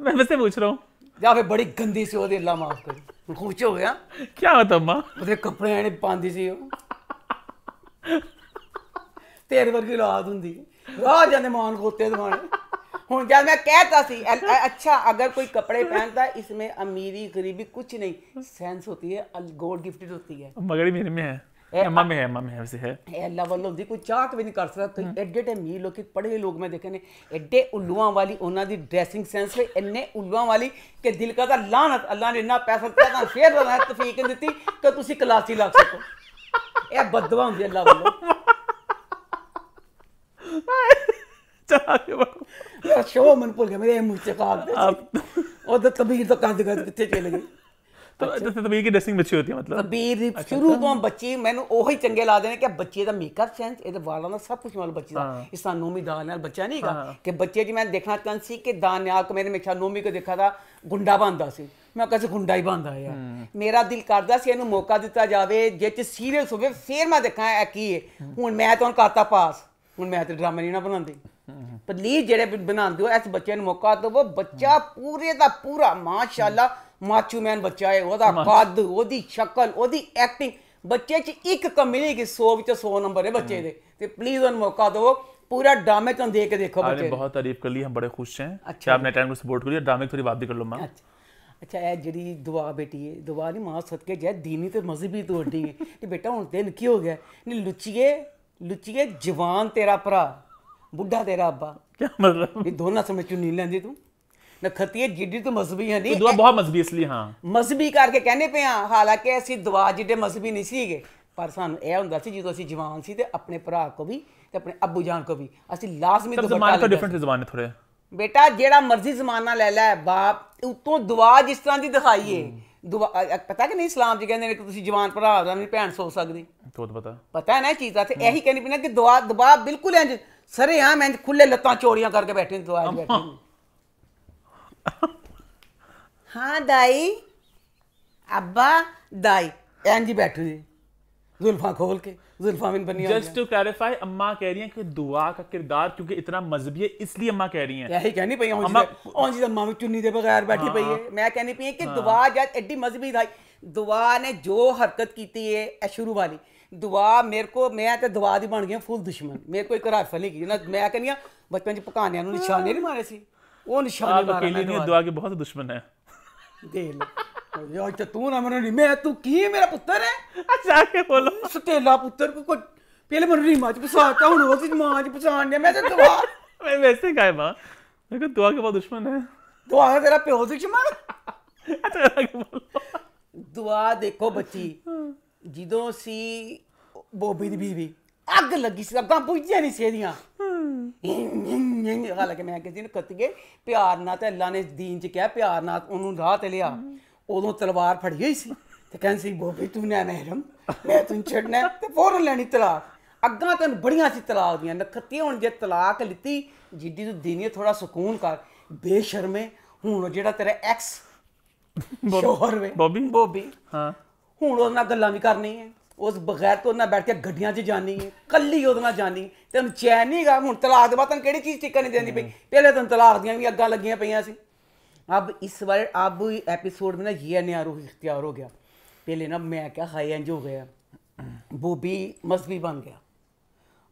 [SPEAKER 2] ਮੈਂ ਵੈਸੇ ਪੁੱਛ ਰਹਾ ਹਾਂ ਜਾਂ ਫਿਰ ਬੜੀ ਗੰਦੀ ਸੀ ਉਹਦੇ ਅੱਲਾ ਮਾਫ ਕਰੇ ਖੁਸ਼ ਹੋ ਗਿਆ ਕੀ ਹੋਤਾ ਮਾਂ ਉਹਦੇ ਕੱਪੜੇ ਐਣੇ ਪਾਉਂਦੀ ਸੀ ਉਹ ਤੇਰੇ ਵਰਗੀ ਔਲਾਦ ਹੁੰਦੀ ਰਾਹ ਜਾਂਦੇ ਮਾਨ ਖੋਤੇ ਦਿਵਾਣੇ ਹੁਣ ਜਦ ਮੈਂ ਕਹਿਤਾ ਸੀ अच्छा अगर कोई कपड़े पहनता इसमें ਅਮੀਰੀ ਗਰੀਬੀ कुछ ਨਹੀਂ ਸੈਂਸ ਹੁੰਦੀ ਹੈ ਗੋਲਡ ਗਿਫਟਡ ਹੁੰਦੀ ਹੈ
[SPEAKER 1] ਮਗਰ ਮੇਰੇ ਮੇ ਹੈ एम्मा में है एम्मा में है वैसे है ए
[SPEAKER 2] अल्लाह ਵੱਲੋਂ ਦੀ ਕੋਈ ਚਾਹਤ ਵੀ ਨਹੀਂ ਕਰ ਸਕਦਾ ਤੁਸੀਂ ਐਡੇ ਐਡੇ ਮੀ ਲੋਕੀ ਪੜ੍ਹੇ ਲੋਕ ਮੈਂ ਦੇਖੇ ਨੇ ਐਡੇ ਉੱਲੂਆਂ ਵਾਲੀ ਉਹਨਾਂ ਦੀ ਡਰੈਸਿੰਗ ਸੈਂਸ ਵੀ ਇੰਨੇ ਉੱਲੂਆਂ ਵਾਲੀ ਕਿ ਦਿਲ ਕਰਦਾ ਲਾਨਤ ਅੱਲਾ ਨੇ ਇੰਨਾ ਪੈਸਾ ਦਿੱਤਾ ਫੇਰ ਉਹਨਾਂ ਨੇ ਤਫੀਕ ਦਿੱਤੀ ਕਿ ਤੁਸੀਂ ਕਲਾਸੀ ਲੱਗ ਸਕੋ ਇਹ ਬਦਦਵਾ ਹੁੰਦੀ ਅੱਲਾ ਵੱਲੋਂ ਸ਼ੋ ਮਨ ਭੁੱਲ ਗਿਆ ਮੇਰੇ ਮੂੰਹ ਚ ਕਾਗ ਦੇ ਉਹ ਤਾਂ ਕਬੀਰ ਦਾ ਕੰਦ ਕਿੱਥੇ ਚਲੇ ਗਏ
[SPEAKER 1] ਤਾਂ ਤਬੀਰ ਕੀ ਡਰੈਸਿੰਗ ਵਿੱਚ ਹੋਤੀ ਮਤਲਬ
[SPEAKER 2] ਤਬੀਰ ਸ਼ੁਰੂ ਤੋਂ ਬੱਚੀ ਮੈਨੂੰ ਉਹੀ ਚੰਗੇ ਲੱਗਦੇ ਨੇ ਕਿ ਬੱਚੇ ਦਾ ਮੇਕਅਪ ਸੈਂਸ ਇਹਦੇ ਵਾਲਾਂ ਦਾ ਸਭ ਕੁਝ ਮਤਲਬ ਬੱਚੀ ਦਾ ਇਸ ਤਰ੍ਹਾਂ ਨੋਮੀ ਦਾ ਨਾਲ ਬੱਚਾ ਨਹੀਂ ਹੈਗਾ ਕਿ ਬੱਚੇ ਜੀ ਮੈਂ ਦੇਖਣਾ ਚਾਹਨ ਸੀ ਕਿ ਦਾਨਿਆਕ ਮੇਰੇ ਮੇਖਾ ਨੋਮੀ ਕੋ ਦੇਖਾ ਦਾ ਗੁੰਡਾ ਬੰਦਾ ਸੀ ਮੈਂ ਕਹਿੰਦਾ ਗੁੰਡਾ ਹੀ ਬੰਦਾ ਯਾਰ ਮੇਰਾ ਦਿਲ ਕਰਦਾ ਸੀ ਇਹਨੂੰ ਮੌਕਾ ਦਿੱਤਾ ਜਾਵੇ ਜੇ ਚ ਸੀਰੀਅਸ ਹੋਵੇ ਫੇਰ ਮੈਂ ਦੇਖਾਂ ਇਹ ਕੀ ਹੈ ਹੁਣ ਮੈਂ ਤਾਂ ਕਰਤਾ ਪਾਸ ਹੁਣ ਮੈਂ ਤੇ ਡਰਾਮਾ ਨਹੀਂ ਨਾ ਬਣਾਉਂਦੀ ਪਲੀਜ਼ ਜਿਹੜੇ ਬਣਾਉਂਦੇ ਹੋ ਇਸ ਬੱਚੇ ਨੂੰ ਮੌਕਾ ਉਹ ਬੱਚਾ ਪੂਰੇ ਦਾ ਪੂਰਾ ਮਾਸ਼ਾਅੱਲਾ माचूमैन बच्चा है ओदा कद ओदी शक्ल एक्टिंग बच्चे च एक कमी नहीं कि सौ बिच सौ नंबर है बच्चे हम्म। दे प्लीज उन मौका दो पूरा ड्रामे तुम देख के देखो बच्चे
[SPEAKER 1] बहुत तारीफ कर ली हम बड़े खुश हैं अच्छा आपने टाइम को सपोर्ट करिए ड्रामे थोड़ी बात भी कर लो मां अच्छा।,
[SPEAKER 2] अच्छा ऐ जी दुआ बेटी है दुआ नहीं मां सदके जै दीनी ते मजहबी तो है ते बेटा हुन तेन की हो गया नहीं लुचिए लुचिए जवान तेरा भरा बुढ़ा तेरा अब्बा क्या मतलब ये दोनों समझ चुनी लेंदी तू ਨਖਤੀਏ ਜਿੱਡੀ ਤੇ ਮਜ਼ਬੀ ਹੈ ਨਹੀਂ ਦੁਆ ਬਹੁਤ ਮਜ਼ਬੀ ਇਸ ਲਈ ਹਾਂ ਮਜ਼ਬੀ ਕਰਕੇ ਕਹਿੰਦੇ ਪਏ ਆ ਹਾਲਾਂਕਿ ਅਸੀਂ ਦੁਆ ਜਿੱਡੇ ਮਜ਼ਬੀ ਨਹੀਂ ਸੀਗੇ ਪਰ ਸਾਨੂੰ ਇਹ ਹੁੰਦਾ ਸੀ ਜਦੋਂ ਅਸੀਂ ਜਵਾਨ ਸੀ ਤੇ ਆਪਣੇ ਭਰਾ ਕੋ ਵੀ ਤੇ ਆਪਣੇ ਅੱਬੂ ਜਾਨ ਕੋ ਵੀ ਅਸੀਂ ਲਾਜ਼ਮੀ ਦੁਪੱਟਾ ਜ਼ਮਾਨਾ ਤਾਂ ਡਿਫਰੈਂਟ ਜ਼ਮਾਨੇ ਥੋੜੇ ਬੇਟਾ ਜਿਹੜਾ ਮਰਜ਼ੀ ਜ਼ਮਾਨਾ ਲੈ ਲੈ ਬਾਪ ਉਤੋਂ ਦੁਆ ਜਿਸ ਤਰ੍ਹਾਂ ਦੀ ਦਿਖਾਈਏ ਪਤਾ ਕਿ ਨਹੀਂ ਇਸਲਾਮ ਜੀ ਕਹਿੰਦੇ ਨੇ ਕਿ ਤੁਸੀਂ ਜਵਾਨ ਭਰਾ ਜਾਂ ਨਹੀਂ ਭੈਣ ਸੋ ਸਕਦੀ ਤੋਤ ਪਤਾ ਪਤਾ ਹੈ ਨਾ ਚੀਜ਼ ਆ ਤੇ ਇਹੀ ਕਹਿੰਦੀ ਪਈ ਨਾ ਕਿ ਦੁਆ ਦਬਾਅ ਬਿਲਕੁਲ ਇੰਜ ਸਰੇ ਹਾਂ ਮੈਂ ਖੁੱਲੇ ਲੱਤਾਂ ਚੋਰੀਆਂ ਕਰਕੇ ਬੈਠੇ ਦੁਆ ਬੈਠੇ हाँ दाई अब्बा दाई एन जी बैठो जी जुल्फा खोल के जुल्फा बिन बनी जस्ट
[SPEAKER 1] टू क्लैरिफाई अम्मा कह रही हैं कि दुआ का किरदार क्योंकि इतना मजहबी है इसलिए अम्मा कह रही हैं यही कहनी पई अम्मा कौन सी अम्मा में चुन्नी दे बगैर बैठी हाँ, पई है हाँ।
[SPEAKER 2] मैं कहनी पई कि हाँ। दुआ जब एड्डी मजहबी था दुआ ने जो हरकत की है शुरू वाली दुआ मेरे को मैं तो दुआ दी बन गई फुल दुश्मन मेरे को एक राइफल नहीं की मैं कहनी बचपन च पकाने निशाने हाँ। नहीं मारे सी उन आप अकेली नहीं दुआ
[SPEAKER 1] के बहुत दुश्मन है
[SPEAKER 2] देख तो तू ना मन मैं तू की मेरा पुत्र है अच्छा के बोलो सटेला पुत्र को पहले मन
[SPEAKER 1] रीमा च पसाता हूं उसी मां च पहचान ने मैं तो दुआ मैं वैसे गायब हां मैं को दुआ के बहुत दुश्मन है दुआ है तेरा प्यो दुश्मन अच्छा
[SPEAKER 2] के बोलो दुआ देखो बच्ची हाँ। जिदों सी बोबी दी बीवी ਅੱਗ ਲੱਗੀ ਸੀ ਅੱਗਾਂ ਬੁਝੀਆਂ ਨਹੀਂ ਸੀ ਇਹਦੀਆਂ ਕਿ ਮੈਂ ਕਿਸੇ ਨੂੰ ਕੱਤੀਏ ਪਿਆਰ ਨਾਲ ਤੇ ਅੱਲਾ ਨੇ ਦੀਨ ਚ ਕਿਹਾ ਪਿਆਰ ਨਾਲ ਉਹਨੂੰ ਰਾਹ ਤੇ ਲਿਆ ਉਦੋਂ ਤਲਵਾਰ ਫੜੀ ਹੋਈ ਸੀ ਤੇ ਕਹਿੰਸੀ ਸੀ ਤੂੰ ਨਾ ਮਹਿਰਮ ਮੈਂ ਤੈਨੂੰ ਛੱਡਣਾ ਤੇ ਫੌਰਨ ਲੈਣੀ ਤਲਾਕ ਅੱਗਾਂ ਤੈਨੂੰ ਬੜੀਆਂ ਸੀ ਤਲਾਕ ਦੀਆਂ ਨਖੱਤੀ ਹੁਣ ਜੇ ਤਲਾਕ ਲਿੱਤੀ ਜਿੱਦੀ ਤੂੰ ਦੀਨੀ ਥੋੜਾ ਸਕੂਨ ਕਰ ਬੇਸ਼ਰਮੇ ਹੁਣ ਜਿਹੜਾ ਤੇਰਾ ਐਕਸ ਬੋਬੀ ਬੋਬੀ ਹਾਂ ਹੁਣ ਉਹਨਾਂ ਗੱਲਾਂ ਵੀ ਕਰਨੀ ਹੈ उस बगैर तो ਨਾ ਬੈਠ ਕੇ ਗੱਡੀਆਂ 'ਚ कल ਕੱਲੀ ਉਹਦੇ ਨਾਲ ਜਾਣੀ ਤੈਨੂੰ ਚੈਨ ਨਹੀਂ ਗਾ ਹੁਣ ਤਲਾਕ ਦੇ ਬਾਅਦ ਤੈਨੂੰ ਕਿਹੜੀ ਚੀਜ਼ ਟਿਕਾ ਨਹੀਂ ਦੇਣੀ ਪਈ ਪਹਿਲੇ ਤੈਨੂੰ ਤਲਾਕ ਦੀਆਂ ਵੀ ਅੱਗਾਂ अब इस बार अब एपीसोड में ना ये नया इख्तियार हो गया पहले ना मैं क्या हाई एंज हो गया बोबी मजहबी बन गया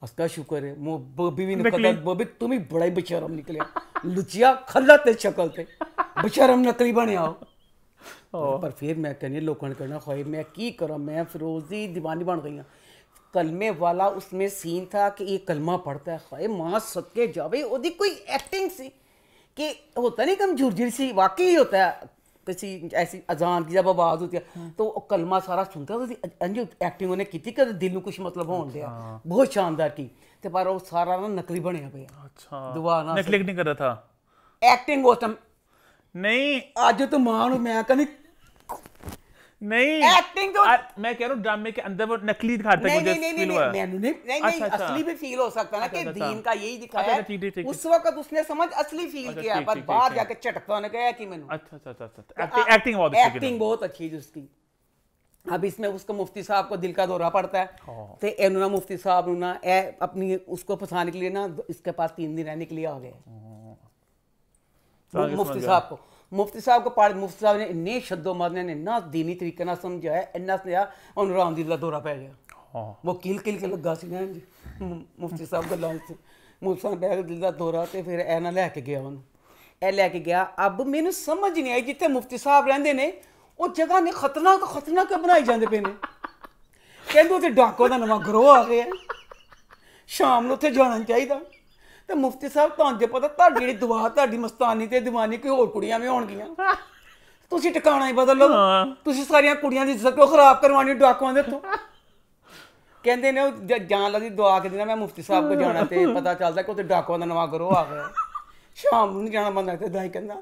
[SPEAKER 2] उसका शुक्र है वो बोबी भी निकल बोबी तुम ही बड़ा ही बेचारम निकलिया लुचिया खला ते शक्ल पे बेचारम नकली बने आओ पर फिर मैं कहने लोगों ने कहना खोए मैं की करा मैं फिरोजी दीवानी बन गई हूँ कलमे वाला उसमें सीन था कि ये कलमा पढ़ता है खाए माँ सदके जावे ओदी कोई एक्टिंग सी कि होता नहीं कम झुरझुर सी वाकई होता है किसी ऐसी अजान की जब आवाज़ होती है हाँ। तो कलमा सारा सुनता है तो एक्टिंग उन्हें की कद दिल में कुछ मतलब होने अच्छा। दिया बहुत शानदार की तो पर वो सारा ना नकली बने पे अच्छा दुआ ना नकली
[SPEAKER 1] नहीं कर रहा था एक्टिंग उस टाइम ਨਹੀਂ ਅੱਜ ਤੂੰ ਮਾਂ ਨੂੰ ਮੈਂ ਕਹਿੰਦੀ नहीं एक्टिंग तो, तो- मैं कह रहा हूँ ड्रामे के अंदर वो नकली दिखाता नहीं, नहीं, नहीं, नहीं, नहीं, नहीं, नहीं, नहीं, नहीं असली भी
[SPEAKER 2] फील हो सकता है ना अच्छा, कि अच्छा, अच्छा। दीन का यही दिखाया अच्छा, उस वक्त उसने समझ असली फील किया पर बाहर जाके चटकाने गया कि मैंने अच्छा अच्छा
[SPEAKER 1] अच्छा एक्टिंग बहुत एक्टिंग बहुत
[SPEAKER 2] अच्छी थी उसकी अब इसमें उसको मुफ्ती साहब को दिल का दौरा पड़ता है हाँ। तो एनुना मुफ्ती साहब ने अपनी उसको फसाने के लिए ना इसके पास तीन दिन रहने के लिए आ गए
[SPEAKER 1] हाँ। ਮੁਫਤੀ ਸਾਹਿਬ
[SPEAKER 2] ਕੋ ਮੁਫਤੀ ਸਾਹਿਬ ਕੋ पाड़ ਮੁਫਤੀ ਸਾਹਿਬ ਨੇ ਇੰਨੇ ਸ਼ਦੋ ਮਾਰਨੇ ਨੇ ਨਾ ਦੀਨੀ ਤਰੀਕੇ ਨਾਲ ਸਮਝਾਇਆ ਇੰਨਾ ਸਿਆ ਉਹਨੂੰ ਰਾਮ ਦੀ ਲਦੋਰਾ ਪੈ ਗਿਆ ਹਾਂ ਉਹ ਕਿਲ ਕਿਲ ਕੇ ਲੱਗਾ ਸੀ ਨਾ ਜੀ ਮੁਫਤੀ ਸਾਹਿਬ ਦਾ ਸੀ ਮੁਸਾ ਬੈਗ ਦਿਲ ਦਾ ਤੇ ਫਿਰ ਐ ਨਾ ਲੈ ਕੇ ਗਿਆ ਉਹਨੂੰ ਐ ਲੈ ਕੇ ਗਿਆ ਅਬ ਮੈਨੂੰ ਸਮਝ ਨਹੀਂ ਆਈ ਜਿੱਥੇ ਮੁਫਤੀ ਸਾਹਿਬ ਰਹਿੰਦੇ ਨੇ ਉਹ ਜਗ੍ਹਾ ਨੇ ਖਤਰਨਾਕ ਖਤਰਨਾਕ ਬਣਾਈ ਜਾਂਦੇ ਪਏ ਨੇ ਕਹਿੰਦੇ ਉੱਥੇ ਡਾਕੋ ਦਾ ਨਵਾਂ ਗਰੋਹ ਆ ਗਿਆ ਸ਼ਾਮ ਨੂੰ ਉੱਥੇ ਜਾਣਾ ਚਾਹੀਦਾ ਤੇ ਮੁਫਤੀ ਸਾਹਿਬ ਤੁਹਾਨੂੰ ਜੇ ਪਤਾ ਤੁਹਾਡੀ ਜਿਹੜੀ ਦੁਆ ਤੁਹਾਡੀ ਮਸਤਾਨੀ ਤੇ دیਵਾਨੀ ਕੋਈ ਹੋਰ ਕੁੜੀਆਂ ਵੀ ਹੋਣਗੀਆਂ ਤੁਸੀਂ ਟਿਕਾਣਾ ਹੀ ਬਦਲ ਲਓ ਤੁਸੀਂ ਸਾਰੀਆਂ ਕੁੜੀਆਂ ਦੀ ਇੱਜ਼ਤ ਖਰਾਬ ਕਰਵਾਣੀ ਡਾਕੂਆਂ ਦੇ ਤੋਂ ਕਹਿੰਦੇ ਨੇ ਉਹ ਲਾ ਦੀ ਦੁਆ ਕੇ ਦਿਨਾ ਮੈਂ ਮੁਫਤੀ ਸਾਹਿਬ ਕੋ ਜਾਣਾ ਤੇ ਪਤਾ ਚੱਲਦਾ ਕਿ ਉੱਥੇ ਡਾਕੂਆਂ ਦਾ ਨਵਾਂ ਗਰੋਹ ਆ ਗਿਆ ਸ਼ਾਮ ਨੂੰ ਜਾਣਾ ਬੰਦਾ ਤੇ ਦਾਈ ਕਹਿੰਦਾ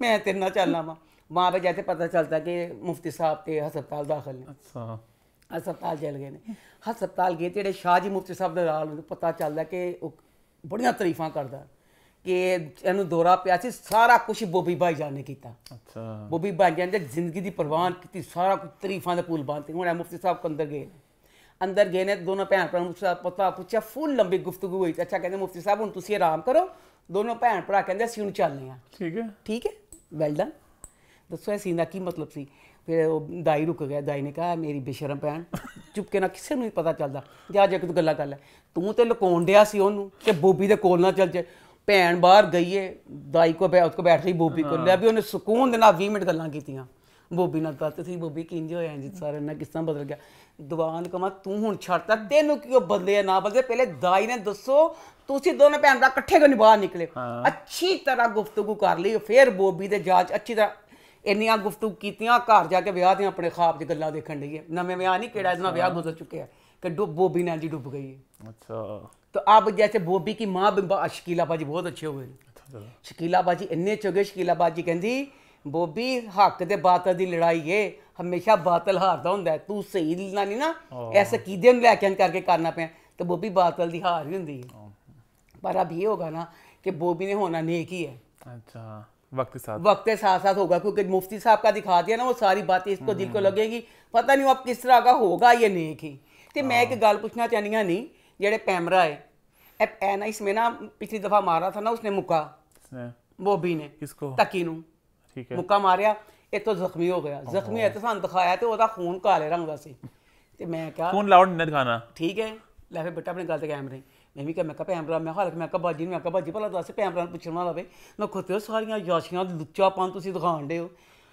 [SPEAKER 2] ਮੈਂ ਤੇਰੇ ਨਾਲ ਚੱਲਣਾ ਵਾ ਮਾਂ ਤੇ ਜਾਂਦੇ ਪਤਾ ਚੱਲਦਾ ਕਿ ਮੁਫਤੀ ਸਾਹਿਬ ਤੇ ਹਸਪਤਾਲ ਦਾਖਲ ਨੇ ਅੱਛਾ ਹਸਪਤਾਲ ਚਲੇ ਗਏ ਨੇ ਹਸਪਤਾਲ ਗਏ ਤੇ ਜਿਹੜੇ ਸ਼ਾਹ ਜੀ ਮੁਫਤੀ ਸਾਹਿਬ ਦੇ ਨਾਲ ਪਤਾ ਚੱਲਦਾ ਕਿ ਉਹ ਬੜੀਆਂ ਤਾਰੀਫਾਂ ਕਰਦਾ ਕਿ ਇਹਨੂੰ ਦੌਰਾ ਪਿਆ ਸੀ ਸਾਰਾ ਕੁਝ ਬੋਬੀ ਭਾਈ ਜਾਨ ਨੇ ਕੀਤਾ ਅੱਛਾ ਬੋਬੀ ਜਾਨ ਨੇ ਜ਼ਿੰਦਗੀ ਦੀ ਪਰਵਾਹ ਕੀਤੀ ਸਾਰਾ ਕੁਝ ਤਾਰੀਫਾਂ ਦਾ ਪੂਲ ਬੰਦ ਹੁਣ ਮੁਫਤੀ ਸਾਹਿਬ ਅੰਦਰ ਗਏ ਅੰਦਰ ਗਏ ਨੇ ਦੋਨੋਂ ਭੈਣ ਭਰਾ ਮੁਫਤੀ ਸਾਹਿਬ ਪਤਾ ਪੁੱਛਿਆ ਫੁੱਲ ਲੰਬੀ ਗੁਫ਼ਤਗੂ ਹੋਈ ਅੱਛਾ ਕਹਿੰਦੇ ਮੁਫਤੀ ਸਾਹਿਬ ਹੁਣ ਤੁਸੀਂ ਆਰਾਮ ਕਰੋ ਦੋਨੋਂ ਭੈਣ ਭਰਾ ਕਹਿੰਦੇ ਅਸੀਂ ਹੁਣ ਚੱਲਨੇ ਆ ਠੀਕ ਹੈ ਠੀਕ ਹੈ ਵੈਲ ਡਨ ਦੱਸੋ ਇਹ ਸੀਨ ਦਾ ਕੀ ਮਤਲਬ ਸੀ ਫਿਰ ਉਹ ਦਾਈ ਰੁਕ ਗਿਆ ਦਾਈ ਨੇ ਕਹਾ ਮੇਰੀ ਬੇਸ਼ਰਮ ਭੈਣ ਚੁੱਪਕੇ ਨਾਲ ਕਿਸੇ ਨੂੰ ਨਹੀਂ ਪਤਾ ਚੱਲਦਾ ਜਾ ਜਾ ਕੇ ਗੱਲਾਂ ਕਰ ਲੈ ਤੂੰ ਤੇ ਲਕੋਣ ਡਿਆ ਸੀ ਉਹਨੂੰ ਕਿ ਬੋਬੀ ਦੇ ਕੋਲ ਨਾ ਚੱਲ ਜੇ ਭੈਣ ਬਾਹਰ ਗਈ ਏ ਦਾਈ ਕੋ ਬੈ ਕੋ ਬੈਠ ਰਹੀ ਬੋਬੀ ਕੋ ਲੈ ਵੀ ਉਹਨੇ ਸਕੂਨ ਦੇ ਨਾਲ 20 ਮਿੰਟ ਗੱਲਾਂ ਕੀਤੀਆਂ ਬੋਬੀ ਨਾਲ ਗੱਲ ਤੁਸੀਂ ਬੋਬੀ ਕਿੰਜ ਹੋਇਆ ਜੀ ਸਾਰੇ ਨਾ ਕਿਸਾਂ ਬਦਲ ਗਿਆ ਦੁਵਾਨ ਕਮਾ ਤੂੰ ਹੁਣ ਛੱਡਤਾ ਤੈਨੂੰ ਕਿਉਂ ਬਦਲੇ ਨਾ ਬਦਲੇ ਪਹਿਲੇ ਦਾਈ ਨੇ ਦੱਸੋ ਤੁਸੀਂ ਦੋਨੇ ਭੈਣ ਦਾ ਇਕੱਠੇ ਕਿਉਂ ਨਹੀਂ ਬਾਹਰ ਨਿਕਲੇ ਅੱਛੀ ਤਰ੍ਹਾਂ ਗੁਫ਼ਤਗੂ ਕਰ ਲਈ ਫਿਰ ਬੋਬੀ ਦੇ ਜਾਂਚ ਅੱਛੀ ਤਰ੍ਹਾਂ ਇੰਨੀਆਂ ਗੁਫ਼ਤਗੂ ਕੀਤੀਆਂ ਘਰ ਜਾ ਕੇ ਵਿਆਹ ਦੀਆਂ ਆਪਣੇ ਖਾਬ 'ਚ ਗੱਲਾਂ ਦੇਖਣ ਲਈ ਨਵੇਂ ਵਿਆਹ ਨਹੀਂ ਕਿਹੜਾ ਇਹਨਾਂ ਵਿਆਹ ਗੁਜ਼ਰ ਚੁੱਕਿਆ कि बोबी नैन जी डूब गई है अच्छा तो आप जैसे बोबी की माँ शकीला बाजी बहुत अच्छे हुए अच्छा। शकीला बाजी इन्ने चंगे शकीला बाजी कहती बोबी हक ते बातल की लड़ाई है हमेशा बातल हारता होंगे तू सही ना नहीं ना ऐसे कीदे लैके करके करना पे तो बोबी बातल की हार ही होंगी पर अब ये होगा ना कि बोबी ने होना नेक ही है
[SPEAKER 1] अच्छा वक्त साथ
[SPEAKER 2] वक्त के साथ साथ होगा क्योंकि मुफ्ती साहब का दिखा दिया ना वो सारी बातें इसको दिल को लगेगी पता नहीं अब किस तरह का होगा या नहीं की तो मैं एक गल पूछना चाहनी हाँ नहीं जेडे पैमरा है ਐ ਐ ਨਾ ਇਸਮੇ ਨਾ ਪਿਛਲੀ ਦਫਾ ਮਾਰਾ ਥਾ ਨਾ ਉਸਨੇ ਮੁੱਕਾ ਬੋਬੀ ਨੇ ਕਿਸਕੋ ਤਕੀ ਨੂੰ ਠੀਕ ਹੈ ਮੁੱਕਾ ਮਾਰਿਆ ਇਹ ਤੋਂ ਜ਼ਖਮੀ ਹੋ ਗਿਆ ਜ਼ਖਮੀ ਹੈ ਤਾਂ ਸਾਨੂੰ ਦਿਖਾਇਆ ਤੇ ਉਹਦਾ ਖੂਨ ਕਾਲੇ ਰੰਗ ਦਾ ਸੀ ਤੇ ਮੈਂ ਕਿਹਾ ਖੂਨ
[SPEAKER 1] ਲਾਉਡ ਨਹੀਂ ਦਿਖਾਣਾ
[SPEAKER 2] ਠੀਕ ਹੈ ਲੈ ਫੇ ਬੇਟਾ ਆਪਣੀ ਗੱਲ ਤੇ ਕਾਇਮ ਰਹੀ Emi meka pemra meha halak meka baji meka baji pala da se pemra ਨੂੰ ਪੁੱਛਣ ਵਾਲਾ ਵੇ ਨਾ ਖੁੱਤੇ ਹੋ ਸਾਰੀਆਂ ਯਾਸ਼ੀਆਂ ਲੁੱਚਾ ਪਾਣ ਤੁਸੀਂ ਦਿਖਾਉਂਦੇ ਹੋ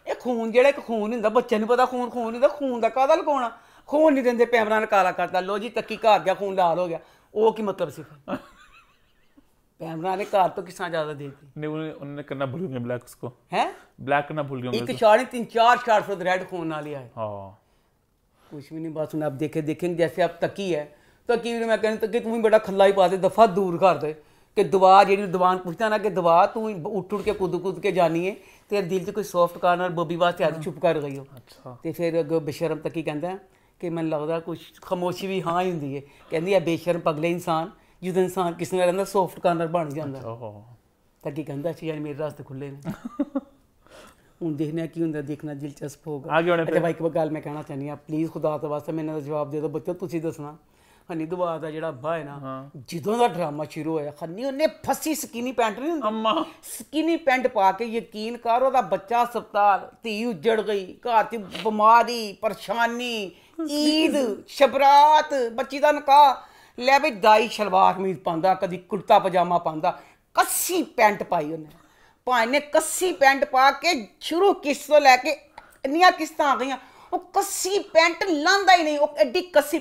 [SPEAKER 2] ਇਹ ਖੂਨ ਜਿਹੜਾ ਇੱਕ ਖੂਨ ਹੁੰਦਾ ਬੱਚੇ ਨੂੰ ਪਤਾ ਖੂਨ ਖੂਨ ਹੁੰਦਾ ਖੂਨ ਦਾ ਕਾਹਦਾ ਲਗਾਉਣਾ ਖੂਨ ਨਹੀਂ ਦਿੰਦੇ ਪੈਮਰਾ ਨਾਲ ਕਾਲਾ ਕਰਤਾ ਲੋ ਜੀ ਤੱਕੀ ਘਰ ਗਿਆ ਖੂਨ ਲਾਲ ਹੋ ਗਿਆ ਉਹ ਕੀ
[SPEAKER 1] ਮਤਲਬ ਸੀ पैमरा ने कार तो किसान ज्यादा दे दी नहीं उन्होंने उन्होंने करना भूल गए ब्लैक उसको हैं ब्लैक करना भूल गए एक शॉट तीन चार शॉट फिर रेड खून वाली
[SPEAKER 2] आए हाँ कुछ भी नहीं बात सुना आप देखे देखेंगे जैसे आप तकी है ਤਾਂ ਕੀ ਮੈਂ ਕਹਿੰਦਾ ਕਿ ਤੂੰ ਵੀ ਬੜਾ ਖੱਲਾ ਹੀ ਪਾ ਦੇ ਦਫਾ ਦੂਰ ਕਰ ਦੇ ਕਿ ਦਵਾ ਜਿਹੜੀ ਦੀਵਾਨ ਪੁੱਛਦਾ ਨਾ ਕਿ ਦਵਾ ਤੂੰ ਉੱਠ ਉੱਠ ਕੇ ਕੁੱਦ ਕੁੱਦ ਕੇ ਜਾਣੀ ਏ ਤੇ ਦਿਲ 'ਚ ਕੋਈ ਸੌਫਟ ਕਾਰਨਰ ਬੋਬੀ ਵਾਸਤੇ ਅੱਜ ਚੁੱਪ ਕਰ ਗਈ ਹੋ ਅੱਛਾ ਤੇ ਫਿਰ ਅਗੋ ਬਸ਼ਰਮ ਤੱਕ ਹੀ ਕਹਿੰਦਾ ਕਿ ਮੈਨੂੰ ਲੱਗਦਾ ਕੁਝ ਖਮੋਸ਼ੀ ਵੀ ਹਾਂ ਹੀ ਹੁੰਦੀ ਏ ਕਹਿੰਦੀ ਆ ਬੇਸ਼ਰਮ ਪਗਲੇ ਇਨਸਾਨ ਜਿਹਦਾ ਇਨਸਾਨ ਕਿਸ ਨਾਲ ਰਹਿੰਦਾ ਸੌਫਟ ਕਾਰਨਰ ਬਣ ਜਾਂਦਾ ਓਹੋ ਤਾਂ ਕੀ ਕਹਿੰਦਾ ਸੀ ਯਾਰ ਮੇਰੇ ਰਸਤੇ ਖੁੱਲੇ ਨੇ ਹੁਣ ਦੇਖਣਾ ਕੀ ਹੁੰਦਾ ਦੇਖਣਾ ਦਿਲਚਸਪ ਹੋਗਾ ਅੱਗੇ ਬਾਈਕ ਇੱਕ ਗੱਲ ਮੈਂ ਕਹਿਣਾ ਚਾਹਨੀ ਆ ਪਲੀਜ਼ ਖੁਦਾ ਤੇ ਵਾਸਤੇ ਮੈਨੂੰ ਦਾ ਜਵਾਬ ਦੇ ਦਿਓ ਬੱਚੋ ਤੁਸੀਂ ਦੱਸਣਾ ਹਨੀ ਦਵਾ ਦਾ ਜਿਹੜਾ ਅੱਬਾ ਹੈ ਨਾ ਜਦੋਂ ਦਾ ਡਰਾਮਾ ਸ਼ੁਰੂ ਹੋਇਆ ਖੰਨੀ ਉਹਨੇ ਫੱਸੀ ਸਕੀਨੀ ਪੈਂਟ ਨਹੀਂ ਹੁੰਦੀ ਅੰਮਾ ਸਕੀਨੀ ਪੈਂਟ ਪਾ ਕੇ ਯਕੀਨ ਕਰ ਉਹਦਾ ਬੱਚਾ ਹਸਪਤਾਲ ਧੀ ਉੱਜੜ ਗਈ ਘਰ 'ਚ ਬਿਮਾਰੀ ਪਰੇਸ਼ਾਨੀ ਈਦ ਸ਼ਬਰਾਤ ਬੱਚੀ ਦਾ ਨਕਾ ਲੈ ਵੀ ਦਾਈ ਸ਼ਲਵਾਰ ਕਮੀਜ਼ ਪਾਉਂਦਾ ਕਦੀ ਕੁੜਤਾ ਪਜਾਮਾ ਪਾਉਂਦਾ ਕੱਸੀ ਪੈਂਟ ਪਾਈ ਉਹਨੇ ਭਾਈ ਨੇ ਕੱਸੀ ਪੈਂਟ ਪਾ ਕੇ ਸ਼ੁਰੂ ਕਿਸ ਤੋਂ ਲੈ ਕੇ ਇੰਨੀਆਂ ਕਿਸ਼ਤਾਂ ਆ ਗਈਆਂ ਉਹ ਕੱਸੀ ਪੈਂਟ ਲਾਂਦਾ ਹੀ ਨਹੀਂ ਉਹ ਐਡੀ ਕੱਸੀ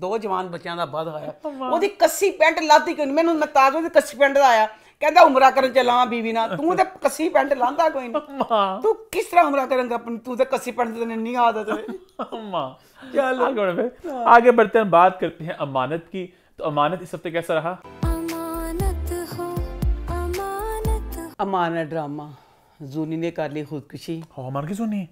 [SPEAKER 2] ਦੋ ਜਵਾਨ ਬੱਚਿਆਂ ਦਾ ਵੱਧ ਆਇਆ ਉਹਦੀ ਕੱਸੀ ਪੈਂਟ ਲਾਦੀ ਕੋਈ ਮੈਨੂੰ ਮਤਾਜ ਉਹਦੀ ਕੱਸੀ ਪੈਂਟ ਦਾ ਆਇਆ ਕਹਿੰਦਾ ਉਮਰਾ ਕਰਨ ਚੱਲਾਂ ਬੀਵੀ ਨਾਲ ਤੂੰ ਤੇ ਕੱਸੀ ਪੈਂਟ ਲਾਂਦਾ ਕੋਈ ਨਹੀਂ ਤੂੰ ਕਿਸ ਤਰ੍ਹਾਂ ਉਮਰਾ ਕਰੇਂਗਾ ਆਪਣੀ ਤੂੰ ਤੇ ਕੱਸੀ ਪੈਂਟ ਤੇ नहीं आदत
[SPEAKER 1] है मां चलो आगे, आगे बढ़ते हैं बात करते हैं अमानत की तो अमानत इस हफ्ते कैसा रहा अमानत हो अमानत अमानत
[SPEAKER 2] ड्रामा जूनी ने कर ली खुदकुशी हमार की सुनी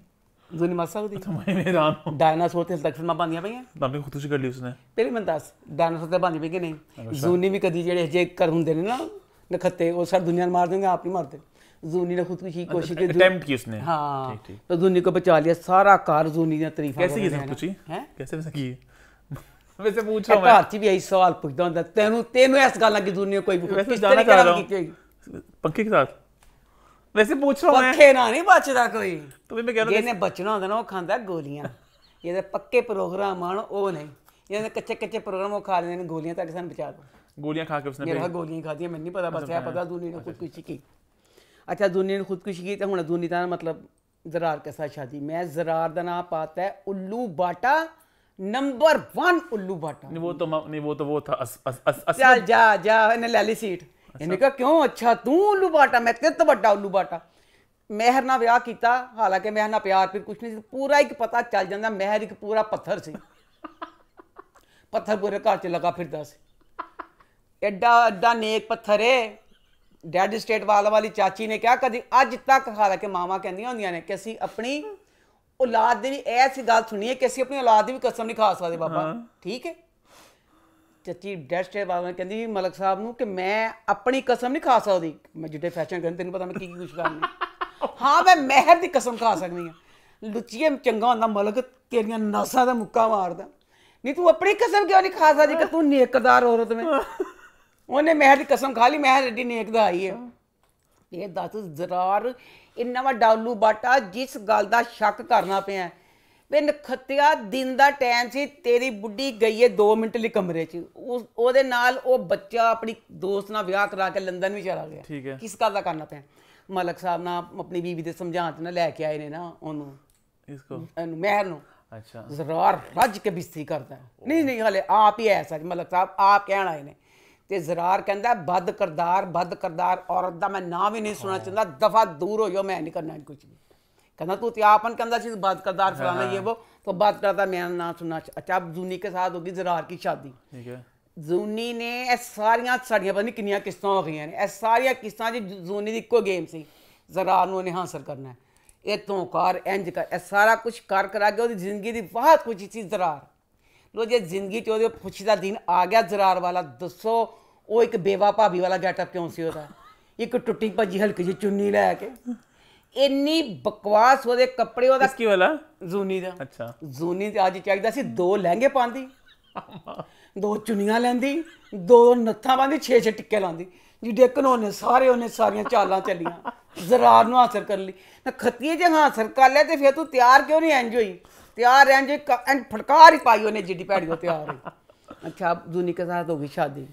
[SPEAKER 2] זו נמאסה אותי. אתה מעניין אותנו. डायनासोर थे तकसमा पांदियां पई
[SPEAKER 1] आपने खुदकुशी कर ली उसने
[SPEAKER 2] पहले मैं दस डायनासोर ते पांदी पई कि नहीं ਜ਼ੂਨੀ ਵੀ ਕਦੀ ਜਿਹੜੇ ਹਜੇ ਕਰ ਹੁੰਦੇ ਨੇ ਨਾ ਨਖੱਤੇ ਉਹ ਸਾਰ ਦੁਨੀਆ ਨੂੰ ਮਾਰ ਦੇਂगे आप नहीं मारते ਜ਼ੂਨੀ ਨੇ खुदकुशी की अच्छा, कोशिश की अटेम्प्ट की उसने हाँ तो ਜ਼ੂਨੀ को बचा लिया सारा कार ਜ਼ੂਨੀ
[SPEAKER 1] ने तारीफ कैसे की खुदकुशी हैं कैसे वैसे की
[SPEAKER 2] वैसे पूछ रहा हूं मैं भारती भी यही सवाल पूछता हूं तेनू तेनू इस गल की ਜ਼ੂਨੀ कोई वैसे जाना चाह रहा
[SPEAKER 1] हूं पंखे के साथ ਵੈਸੇ ਪੁੱਛ ਰਹਾ ਹਾਂ ਪੱਖੇ ਨਾ ਨਹੀਂ
[SPEAKER 2] ਬਚਦਾ ਕੋਈ ਤੂੰ ਵੀ ਮੈਂ ਕਹਿੰਦਾ ਜਿਹਨੇ ਬਚਣਾ ਹੁੰਦਾ ਨਾ ਉਹ ਖਾਂਦਾ ਗੋਲੀਆਂ ਇਹਦੇ ਪੱਕੇ ਪ੍ਰੋਗਰਾਮ ਆਣ ਉਹ ਨਹੀਂ ਇਹਦੇ ਕੱਚੇ ਕੱਚੇ ਪ੍ਰੋਗਰਾਮ ਉਹ ਖਾ ਲੈਂਦੇ ਨੇ ਗੋਲੀਆਂ ਤਾਂ ਕਿਸਾਨ ਬਚਾ ਦੋ
[SPEAKER 1] ਗੋਲੀਆਂ ਖਾ ਕੇ ਉਸਨੇ ਮੇਰਾ ਗੋਲੀਆਂ
[SPEAKER 2] ਖਾਦੀਆਂ ਮੈਨੂੰ ਨਹੀਂ ਪਤਾ ਬਸ ਇਹ ਪਤਾ ਦੁਨੀ ਨੇ ਖੁਦਕੁਸ਼ੀ ਕੀ अच्छा दूनी ने खुदकुशी की तो हूँ दूनी का मतलब जरार के साथ शादी मैं जरार का नाम पाता है उल्लू बाटा नंबर वन उल्लू बाटा नहीं वो तो नहीं वो तो वो था अस,
[SPEAKER 1] अस, अस, अस, जा जा
[SPEAKER 2] जा इन्हें ले ली सीट ਇਹਨੇ ਕਿਹਾ ਕਿਉਂ ਅੱਛਾ ਤੂੰ ਉਲੂ ਬਾਟਾ ਮੈਂ ਤੇ ਤੋਂ ਵੱਡਾ ਉਲੂ ਬਾਟਾ ਮਹਿਰ ਨਾਲ ਵਿਆਹ ਕੀਤਾ ਹਾਲਾਂਕਿ ਮਹਿਰ ਨਾਲ ਪਿਆਰ ਫਿਰ ਕੁਛ ਨਹੀਂ ਸੀ ਪੂਰਾ ਇੱਕ ਪਤਾ ਚੱਲ ਜਾਂਦਾ ਮਹਿਰ ਇੱਕ ਪੂਰਾ ਪੱਥਰ ਸੀ ਪੱਥਰ ਪੂਰੇ ਘਰ 'ਚ ਲਗਾ ਫਿਰਦਾ ਸੀ ਐਡਾ ਐਡਾ ਨੇਕ ਪੱਥਰ ਏ ਡੈਡ ਸਟੇਟ ਵਾਲ ਵਾਲੀ ਚਾਚੀ ਨੇ ਕਿਹਾ ਕਦੀ ਅੱਜ ਤੱਕ ਹਾਲਾਂਕਿ ਮਾਵਾ ਕਹਿੰਦੀਆਂ ਹੁੰਦੀਆਂ ਨੇ ਕਿ ਅਸੀਂ ਆਪਣੀ ਔਲਾਦ ਦੀ ਵੀ ਐਸੀ ਗੱਲ ਸੁਣੀਏ ਕਿ ਅਸੀਂ ਆਪਣੀ ਔਲਾਦ ਦੀ ਵੀ ਕਸਮ ਨਹੀਂ ਖਾ ਸਕਦੇ ਬਾਬਾ ਠੀਕ ਹੈ ਚੱਚੀ ਡੈਸਟੇ ਤੇ ਬਾਬਾ ਕਹਿੰਦੀ ਵੀ ਮਲਕ ਸਾਹਿਬ ਨੂੰ ਕਿ ਮੈਂ ਆਪਣੀ ਕਸਮ ਨਹੀਂ ਖਾ ਸਕਦੀ ਮੈਂ ਜਿੱਡੇ ਫੈਸ਼ਨ ਕਰਨ ਤੈਨੂੰ ਪਤਾ ਮੈਂ ਕੀ ਕੀ ਕੁਛ ਕਰਨੀ ਹਾਂ ਮੈਂ ਮਹਿਰ ਦੀ ਕਸਮ ਖਾ ਸਕਦੀ ਹਾਂ ਲੁੱਚੀਏ ਚੰਗਾ ਹੁੰਦਾ ਮਲਕ ਤੇਰੀਆਂ ਨਾਸਾਂ ਦਾ ਮੁੱਕਾ ਮਾਰਦਾ ਨਹੀਂ ਤੂੰ ਆਪਣੀ ਕਸਮ ਕਿਉਂ ਨਹੀਂ ਖਾ ਸਕਦੀ ਕਿ ਤੂੰ ਨੇਕਦਾਰ ਔਰਤ ਮੈਂ ਉਹਨੇ ਮਹਿਰ ਦੀ ਕਸਮ ਖਾ ਲਈ ਮਹਿਰ ਐਡੀ ਨੇਕਦਾ ਆਈ ਹੈ ਇਹ ਦੱਸ ਜ਼ਰਾਰ ਇੰਨਾ ਵਾ ਡਾਲੂ ਬਾਟਾ ਜਿਸ ਗੱਲ ਦਾ ਸ਼ੱਕ ਕਰਨਾ ਪਿਆ ਵੇ ਨਖਤਿਆ ਦਿਨ ਦਾ ਟਾਈਮ ਸੀ ਤੇਰੀ ਬੁੱਢੀ ਗਈ ਏ 2 ਮਿੰਟ ਲਈ ਕਮਰੇ 'ਚ ਉਹਦੇ ਨਾਲ ਉਹ ਬੱਚਾ ਆਪਣੀ ਦੋਸਤ ਨਾਲ ਵਿਆਹ ਕਰਾ ਕੇ ਲੰਡਨ ਵੀ ਚਲਾ ਗਿਆ ਠੀਕ ਹੈ ਕਿਸ ਕਾ ਦਾ ਕਰਨਾ ਪਿਆ ਮਲਕ ਸਾਹਿਬ ਨਾਲ ਆਪਣੀ ਬੀਵੀ ਦੇ ਸਮਝਾਉਣ ਨਾ ਲੈ ਕੇ ਆਏ ਨੇ ਨਾ ਉਹਨੂੰ ਇਸ ਕੋ ਇਹਨੂੰ ਮਹਿਰ ਨੂੰ ਅੱਛਾ ਜ਼ਰਾਰ ਰੱਜ ਕੇ ਬਿਸਤੀ ਕਰਦਾ ਨਹੀਂ ਨਹੀਂ ਹਲੇ ਆਪ ਹੀ ਐਸਾ ਮਲਕ ਸਾਹਿਬ ਆਪ ਕਹਿਣ ਆਏ ਨੇ ਤੇ ਜ਼ਰਾਰ ਕਹਿੰਦਾ ਬਦ ਕਰਦਾਰ ਬਦ ਕਰਦਾਰ ਔਰਤ ਦਾ ਮੈਂ ਨਾਂ ਵੀ ਨਹੀਂ ਸੁਣਾ ਚਾਹੁੰਦਾ ਦਫਾ ਦੂਰ ਹੋ ਜਾਓ ਮੈਂ ਨਹੀਂ ਕਰਨਾ ਕੁਝ ਵੀ कहना तू त्यापन कहता चीज बात करदार हाँ, फलाना ये हाँ। वो तो बात करता मैं ना सुनना अच्छा अब जूनी के साथ होगी जरार की शादी जूनी ने सारिया साड़िया पता नहीं किनिया किस्त हो गई ने सारिया किस्त जूनी की इको गेम से जरार ने हासिल करना है ये तो कर इंज कर सारा कुछ कर करा के जिंदगी की बहुत खुशी थी जरार लो जो जिंदगी खुशी का दिन आ गया जरार वाला दसो वो एक बेवा भाभी वाला गैटअप क्यों से होता एक टुटी भजी हल्की जी चुनी लैके ਇੰਨੀ ਬਕਵਾਸ ਉਹਦੇ ਕੱਪੜੇ ਉਹਦਾ ਕਿਸ ਕੀ ਵਾਲਾ ਜ਼ੂਨੀ ਦਾ ਅੱਛਾ ਜ਼ੂਨੀ ਤੇ ਅੱਜ ਚਾਹੀਦਾ ਸੀ ਦੋ ਲਹਿੰਗੇ ਪਾਉਂਦੀ ਦੋ ਚੁੰਨੀਆਂ ਲੈਂਦੀ ਦੋ ਨੱਥਾਂ ਪਾਉਂਦੀ ਛੇ ਛੇ ਟਿੱਕੇ ਲਾਉਂਦੀ ਜਿਹੜੇ ਕਨੋਨੇ ਸਾਰੇ ਉਹਨੇ ਸਾਰੀਆਂ ਚਾਲਾਂ ਚੱਲੀਆਂ ਜ਼ਰਾਰ ਨੂੰ ਹਾਸਰ ਕਰ ਲਈ ਨਾ ਖਤੀਏ ਜੇ ਹਾਸਰ ਕਰ ਲਿਆ ਤੇ ਫਿਰ ਤੂੰ ਤਿਆਰ ਕਿਉਂ ਨਹੀਂ ਇੰਜ ਹੋਈ ਤਿਆਰ ਐਂਜ ਐਂਡ ਫਟਕਾਰ ਹੀ ਪਾਈ ਉਹਨੇ ਜਿੱਡੀ ਭੈੜੀ ਉਹ ਤਿਆਰ ਹੋਈ ਅੱਛਾ ਜ਼ੂਨੀ ਕੇ ਸਾਥ ਹੋ ਗਈ ਸ਼ਾਦੀ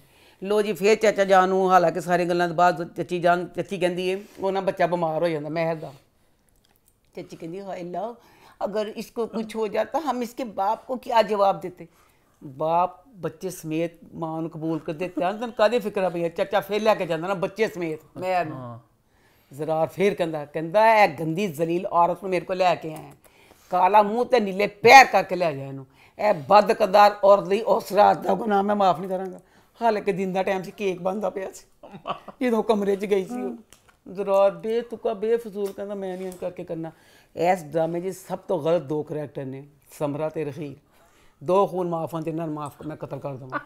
[SPEAKER 2] ਲੋ ਜੀ ਫੇਰ ਚਾਚਾ ਜਾਨ ਨੂੰ ਹਾਲਾਂਕਿ ਸਾਰੇ ਗੱਲਾਂ ਤੋਂ ਬਾਅਦ ਚਾਚੀ ਜਾਨ ਚਾਚੀ ਕਹਿੰਦੀ ਏ ਉਹ ਨਾ ਬੱਚਾ ਬਿਮਾਰ ਹੋ ਜਾਂਦਾ ਮਹਿਰ ਦਾ ਚਾਚੀ ਕਹਿੰਦੀ ਹਾਏ ਲਾ अगर इसको कुछ हो जाता हम इसके बाप को क्या जवाब देते बाप बच्चे समेत मां कबूल कर देते हैं तेन कदे फिक्र पई चाचा फिर लैके जाता ना बच्चे समेत मैं जरार फिर कहता कहता है गंदी जलील औरत मेरे को लैके आया काला मुंह तो नीले पैर करके लै जाए इनू ए बदकदार औरत लिए औसरात का गुनाह मैं माफ़ नहीं कराँगा ਹਾਲੇ ਦਿਨ ਦਾ ਟਾਈਮ ਸੀ ਕੇਕ ਬੰਦਾ ਪਿਆ ਸੀ ਜਦੋਂ ਕਮਰੇ 'ਚ ਗਈ ਸੀ ਉਹ ਜ਼ਰਾ ਬੇਤੁਕਾ ਬੇਫਜ਼ੂਲ ਕਹਿੰਦਾ ਮੈਂ ਨਹੀਂ ਕਰਕੇ ਕਰਨਾ ਇਸ ਡਰਾਮੇ 'ਚ ਸਭ ਤੋਂ ਗਲਤ ਦੋ ਕਰੈਕਟਰ ਨੇ ਸਮਰਾ ਤੇ ਰਹੀਲ ਦੋ ਖੂਨ ਮਾਫ ਹਨ ਤੇ ਇਹਨਾਂ ਨੂੰ ਮਾਫ ਮੈਂ ਕਤਲ ਕਰ ਦਵਾਂ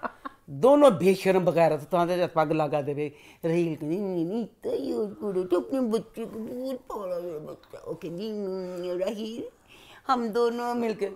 [SPEAKER 2] दोनों बेशरम बगैरत तो जब पग लगा दे रहील कहती नहीं तो अपने बच्चे को बहुत पाला मेरा बच्चा वो कहती रहील ਹਮ ਦੋਨੋਂ ਮਿਲ ਕੇ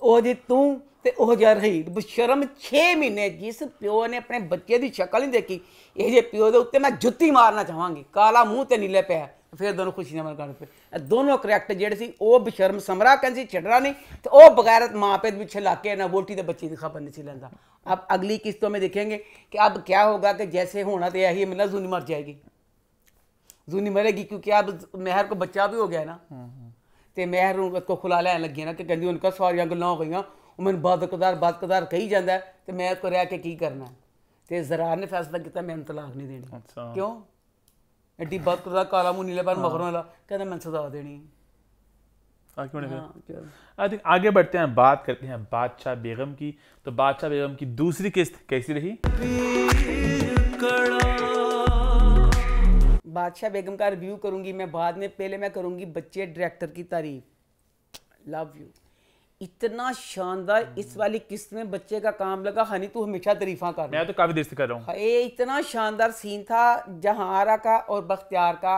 [SPEAKER 2] ਉਹ ਜੀ ਤੂੰ ਤੇ ਉਹ ਜਾ ਰਹੀ ਬਸ਼ਰਮ 6 ਮਹੀਨੇ ਜਿਸ ਪਿਓ ਨੇ ਆਪਣੇ ਬੱਚੇ ਦੀ ਸ਼ਕਲ ਨਹੀਂ ਦੇਖੀ ਇਹ ਜੇ ਪਿਓ ਦੇ ਉੱਤੇ ਮੈਂ ਜੁੱਤੀ ਮਾਰਨਾ ਚਾਹਾਂਗੀ ਕਾਲਾ ਮੂੰਹ ਤੇ ਨੀਲੇ ਪਿਆ ਫਿਰ ਦੋਨੋਂ ਖੁਸ਼ੀ ਨਾਲ ਗੱਲ ਪਏ ਇਹ ਦੋਨੋਂ ਕਰੈਕਟਰ ਜਿਹੜੇ ਸੀ ਉਹ ਬਸ਼ਰਮ ਸਮਰਾ ਕਹਿੰਦੀ ਛੜਰਾ ਨਹੀਂ ਤੇ ਉਹ ਬਗੈਰਤ ਮਾਪੇ ਦੇ ਪਿੱਛੇ ਲਾ ਕੇ ਨਾ ਵੋਟੀ ਦੇ ਬੱਚੇ ਦੀ ਖਬਰ ਨਹੀਂ ਸੀ ਲੈਂਦਾ अब अगली किस्तों में देखेंगे कि अब क्या होगा कि जैसे होना तो यही मिला जूनी मर जाएगी जूनी मरेगी क्योंकि अब मेहर को बच्चा भी हो गया ना ਤੇ ਮਹਿਰ ਨੂੰ ਉਸ ਕੋ ਖੁਲਾ ਲੈਣ ਲੱਗੀਆਂ ਨਾ ਕਿ ਕਹਿੰਦੀ ਉਹਨਾਂ ਕਾ ਸਵਾਰੀਆਂ ਗੱਲਾਂ ਹੋ ਗਈਆਂ ਉਹ ਮੈਨੂੰ ਬਦਕਦਾਰ ਬਦਕਦਾਰ ਕਹੀ ਜਾਂਦਾ ਤੇ ਮੈਂ ਕੋ ਰਹਿ ਕੇ ਕੀ ਕਰਨਾ ਤੇ ਜ਼ਰਾਰ ਨੇ ਫੈਸਲਾ ਕੀਤਾ ਮੈਂ ਤਲਾਕ ਨਹੀਂ ਦੇਣੀ ਅੱਛਾ ਕਿਉਂ ਐਡੀ ਬਦਕਦਾਰ ਕਾਲਾ ਮੂੰਹ ਨੀਲੇ ਪਰ ਮਗਰੋਂ ਵਾਲਾ ਕਹਿੰਦਾ ਮੈਂ ਸਜ਼ਾ ਦੇਣੀ
[SPEAKER 1] आगे आगे बढ़ते हैं बात करते हैं बादशाह बेगम की तो बादशाह बेगम की दूसरी किस्त कैसी रही
[SPEAKER 2] बादशाह बेगम का रिव्यू करूंगी मैं बाद में पहले मैं करूंगी बच्चे डायरेक्टर की तारीफ लव यू इतना शानदार हम्म। इस वाली किस्त में बच्चे का काम लगा हनी तू हमेशा तारीफा कर मैं
[SPEAKER 1] तो काफी देर से कर रहा हूँ
[SPEAKER 2] ये इतना शानदार सीन था जहारा का और बख्तियार का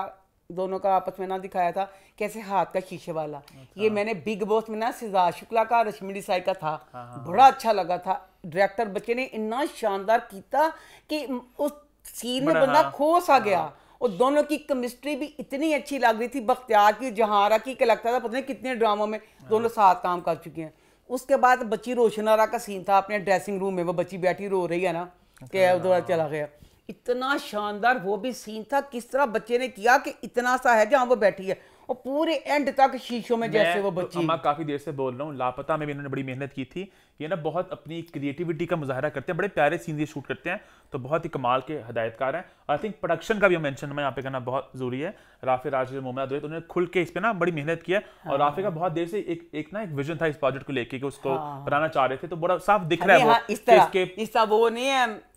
[SPEAKER 2] दोनों का आपस में ना दिखाया था कैसे हाथ का शीशे वाला अच्छा। ये मैंने बिग बॉस में ना सिजा शुक्ला का रश्मि डिसाई का था हाँ, हाँ, बड़ा हाँ। अच्छा लगा था डायरेक्टर बच्चे ने इतना शानदार किया कि उस सीन में बंदा खोस आ गया और दोनों की केमिस्ट्री भी इतनी अच्छी लग रही थी बख्तियार की जहारा की क्या लगता था पता नहीं कितने ड्रामों में दोनों हाँ। साथ काम कर चुके हैं उसके बाद बच्ची रोशनारा का सीन था अपने ड्रेसिंग रूम में वो बच्ची बैठी रो रही है ना कि अच्छा। उधर चला गया इतना शानदार वो भी सीन था किस तरह बच्चे ने किया कि इतना सा है जहाँ वो बैठी है और पूरे एंड तक शीशों में जैसे वो बच्ची मैं
[SPEAKER 1] काफी देर से बोल रहा हूँ लापता में भी इन्होंने बड़ी मेहनत की थी ये ना बहुत अपनी क्रिएटिविटी का मुजाहरा करते हैं बड़े प्यारे सीन ये शूट करते हैं तो बहुत ही कमाल के हदायतकार हैं आई थिंक प्रोडक्शन का भी मैंशन मैं यहाँ पे करना बहुत जरूरी है राफे राज मोमना दोहित उन्होंने खुल के इस पर ना बड़ी मेहनत की है और हाँ। राफे का बहुत देर से एक एक ना एक विजन था इस प्रोजेक्ट को लेकर उसको हाँ। बनाना चाह रहे थे तो बड़ा साफ दिख रहा है वो हाँ, इस तरह इस तरह वो नहीं है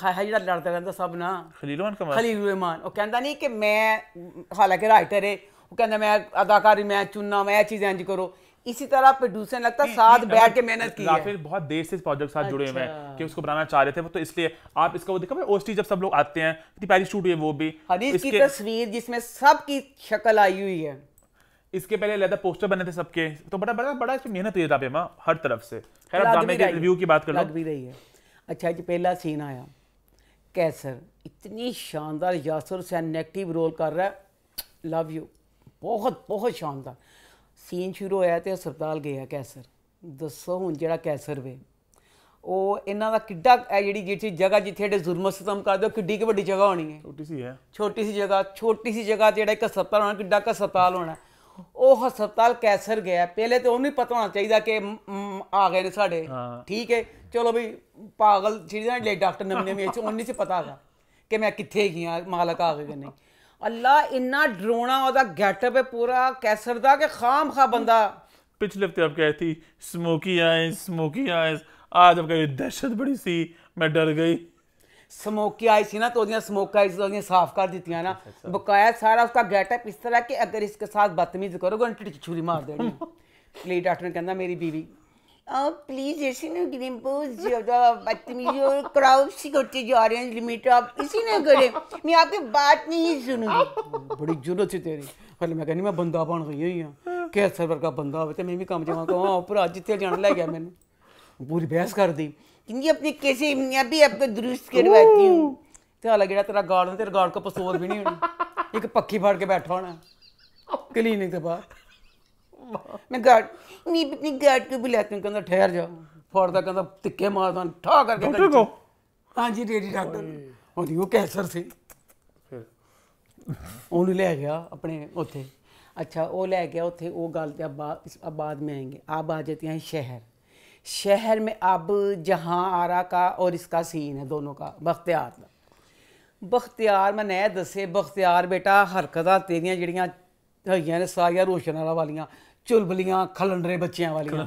[SPEAKER 2] ਜਿਹੜਾ ਲੜਦਾ ਰਹਿੰਦਾ ਸਭ ਨਾ
[SPEAKER 1] ਖਲੀਲ ਰਹਿਮਾਨ ਕਮਲ ਖਲੀਲ
[SPEAKER 2] ਰਹਿਮਾਨ ਉਹ ਕਹਿੰਦਾ ਨਹੀਂ ਕਿ ਮੈਂ ਹਾਲਾਂਕਿ ਰਾਈਟਰ ਏ वो कहते मैं अदाकारी मैं चुनना मैं चीजें इंज करो इसी तरह प्रोड्यूसर लगता साथ बैठ के
[SPEAKER 1] मेहनत की है बहुत देर से इस प्रोजेक्ट साथ जुड़े हुए हैं अच्छा। कि उसको बनाना चाह रहे थे वो तो इसलिए आप इसका वो देखा ओस्टी जब सब लोग आते हैं प्यारी शूट हुई है वो भी हरीश की तस्वीर
[SPEAKER 2] जिसमें सबकी शक्ल आई हुई है
[SPEAKER 1] इसके पहले लेदर पोस्टर बने थे सबके तो बड़ा बड़ा बड़ा इसमें मेहनत हुई राफेमा हर तरफ से खैर आप ड्रामे के रिव्यू की बात कर लग
[SPEAKER 2] भी रही है अच्छा जी पहला सीन आया कैसर इतनी शानदार यासर हुसैन नेगेटिव रोल कर रहा है लव यू ਬਹੁਤ ਬਹੁਤ ਸ਼ਾਨਦਾਰ ਸੀਨ ਸ਼ੁਰੂ ਹੋਇਆ ਤੇ ਹਸਪਤਾਲ ਗਿਆ ਕੈਸਰ ਦੱਸੋ ਹੁਣ ਜਿਹੜਾ ਕੈਸਰ ਵੇ ਉਹ ਇਹਨਾਂ ਦਾ ਕਿੱਡਾ ਹੈ ਜਿਹੜੀ ਜਿੱਥੇ ਜਗ੍ਹਾ ਜਿੱਥੇ ਇਹਦੇ ਜ਼ੁਰਮ ਸਤਮ ਕਰਦੇ ਹੋ ਕਿੱਡੀ ਕਿ ਵੱਡੀ ਜਗ੍ਹਾ ਹੋਣੀ ਹੈ ਛੋਟੀ ਸੀ ਹੈ ਛੋਟੀ ਸੀ ਜਗ੍ਹਾ ਛੋਟੀ ਸੀ ਜਗ੍ਹਾ ਤੇ ਜਿਹੜਾ ਇੱਕ ਹਸਪਤਾਲ ਹੋਣਾ ਕਿੱਡਾ ਕ ਹਸਪਤਾਲ ਹੋਣਾ ਉਹ ਹਸਪਤਾਲ ਕੈਸਰ ਗਿਆ ਪਹਿਲੇ ਤੇ ਉਹਨੂੰ ਪਤਾ ਹੋਣਾ ਚਾਹੀਦਾ ਕਿ ਆ ਗਏ ਨੇ ਸਾਡੇ ਠੀਕ ਹੈ ਚਲੋ ਵੀ ਪਾਗਲ ਜਿਹੜੀ ਨਾ ਡਾਕਟਰ ਨਮਨੇ ਵਿੱਚ ਉਹਨੂੰ ਸੀ ਪਤਾ ਹੈਗਾ ਕਿ ਮੈਂ ਕਿੱਥੇ ਗਿਆ ਮਾਲਕ ਆ ਗਏ ਨਹੀਂ ਅੱਲਾ ਇੰਨਾ ਡਰੋਣਾ ਉਹਦਾ ਗੈਟਅਪ ਹੈ ਪੂਰਾ ਕੈਸਰ ਦਾ ਕਿ ਖਾਮ ਖਾ ਬੰਦਾ
[SPEAKER 1] ਪਿਛਲੇ ਹਫਤੇ ਆਪ ਕਹੇ ਸੀ ਸਮੋਕੀ ਆਇਸ ਸਮੋਕੀ ਆਇਸ ਆ ਆਪ ਕਹੇ دہشت ਬੜੀ ਸੀ ਮੈਂ ਡਰ ਗਈ
[SPEAKER 2] ਸਮੋਕੀ ਆਈ ਸੀ ਨਾ ਤੋ ਉਹਦੀਆਂ ਸਮੋਕ ਆਈਸ ਉਹਦੀਆਂ ਸਾਫ਼ ਕਰ ਦਿੱਤੀਆਂ ਨਾ ਬਕਾਇਆ ਸਾਰਾ ਉਸਕਾ ਗੈਟਅਪ ਇਸ ਤਰ੍ਹਾਂ ਕਿ ਅਗਰ ਇਸ ਇਸਕੇ ਸਾਥ ਬਦਤਮੀਜ਼ ਕਰੋਗੇ ਅੰਟੀ ਚੁਰੀ ਮਾਰ ਦੇਣੀ ਪਲੇ ਡਾਕਟਰ ਕਹਿੰਦਾ ਮੇਰੀ ਬੀਵੀ प्लीज़ ऐसे ना करें बहुत ज़्यादा बदतमीजी और क्राउड सी करते जा रहे लिमिट आप इसी ना करें मैं आपकी बात नहीं सुनूंगी बड़ी जुलत सी तेरी पर मैं कहनी मैं बंदा बन गई हुई हूँ क्या सर्वर का बंदा होते मैं भी काम जमा कहा तो ऊपर आज जितने जाने लग गया मैंने पूरी बहस कर दी क्योंकि अपने कैसे अभी आपको दुरुस्त करवाती हूँ ਤੇ ਹਾਲਾ ਜਿਹੜਾ ਤੇਰਾ ਗਾਰਡਨ ਤੇ ਗਾਰਡ ਕੋ ਪਸੂਰ ਵੀ ਨਹੀਂ ਹੋਣੀ ਇੱਕ ਪੱਖੀ ਫੜ ਕੇ ਬੈਠਾ ਹੋਣਾ ਕਲੀਨਿਕ ਤੇ मैं गार्ड मैं अपनी गार्ड को बुलाती हूँ कहना ठहर जाओ फौरदा कहना तिक्के मार दो ठा करके डॉक्टर को हाँ जी लेडी डॉक्टर और वो कैंसर से ਉਹਨੂੰ ਲੈ ਗਿਆ ਆਪਣੇ ਉੱਥੇ अच्छा वो लै गया उत्थे वो गल अब अब बाद में आएंगे अब आ जाते हैं शहर शहर में अब जहाँ आरा का और इसका सीन है दोनों का बख्तियार का बख्तियार मैं नया दसे बख्तियार बेटा हरकत तेरिया जड़िया है सारिया रोशन वाली ਚੁਲਬਲੀਆਂ ਖਲੰਡਰੇ ਬੱਚਿਆਂ ਵਾਲੀਆਂ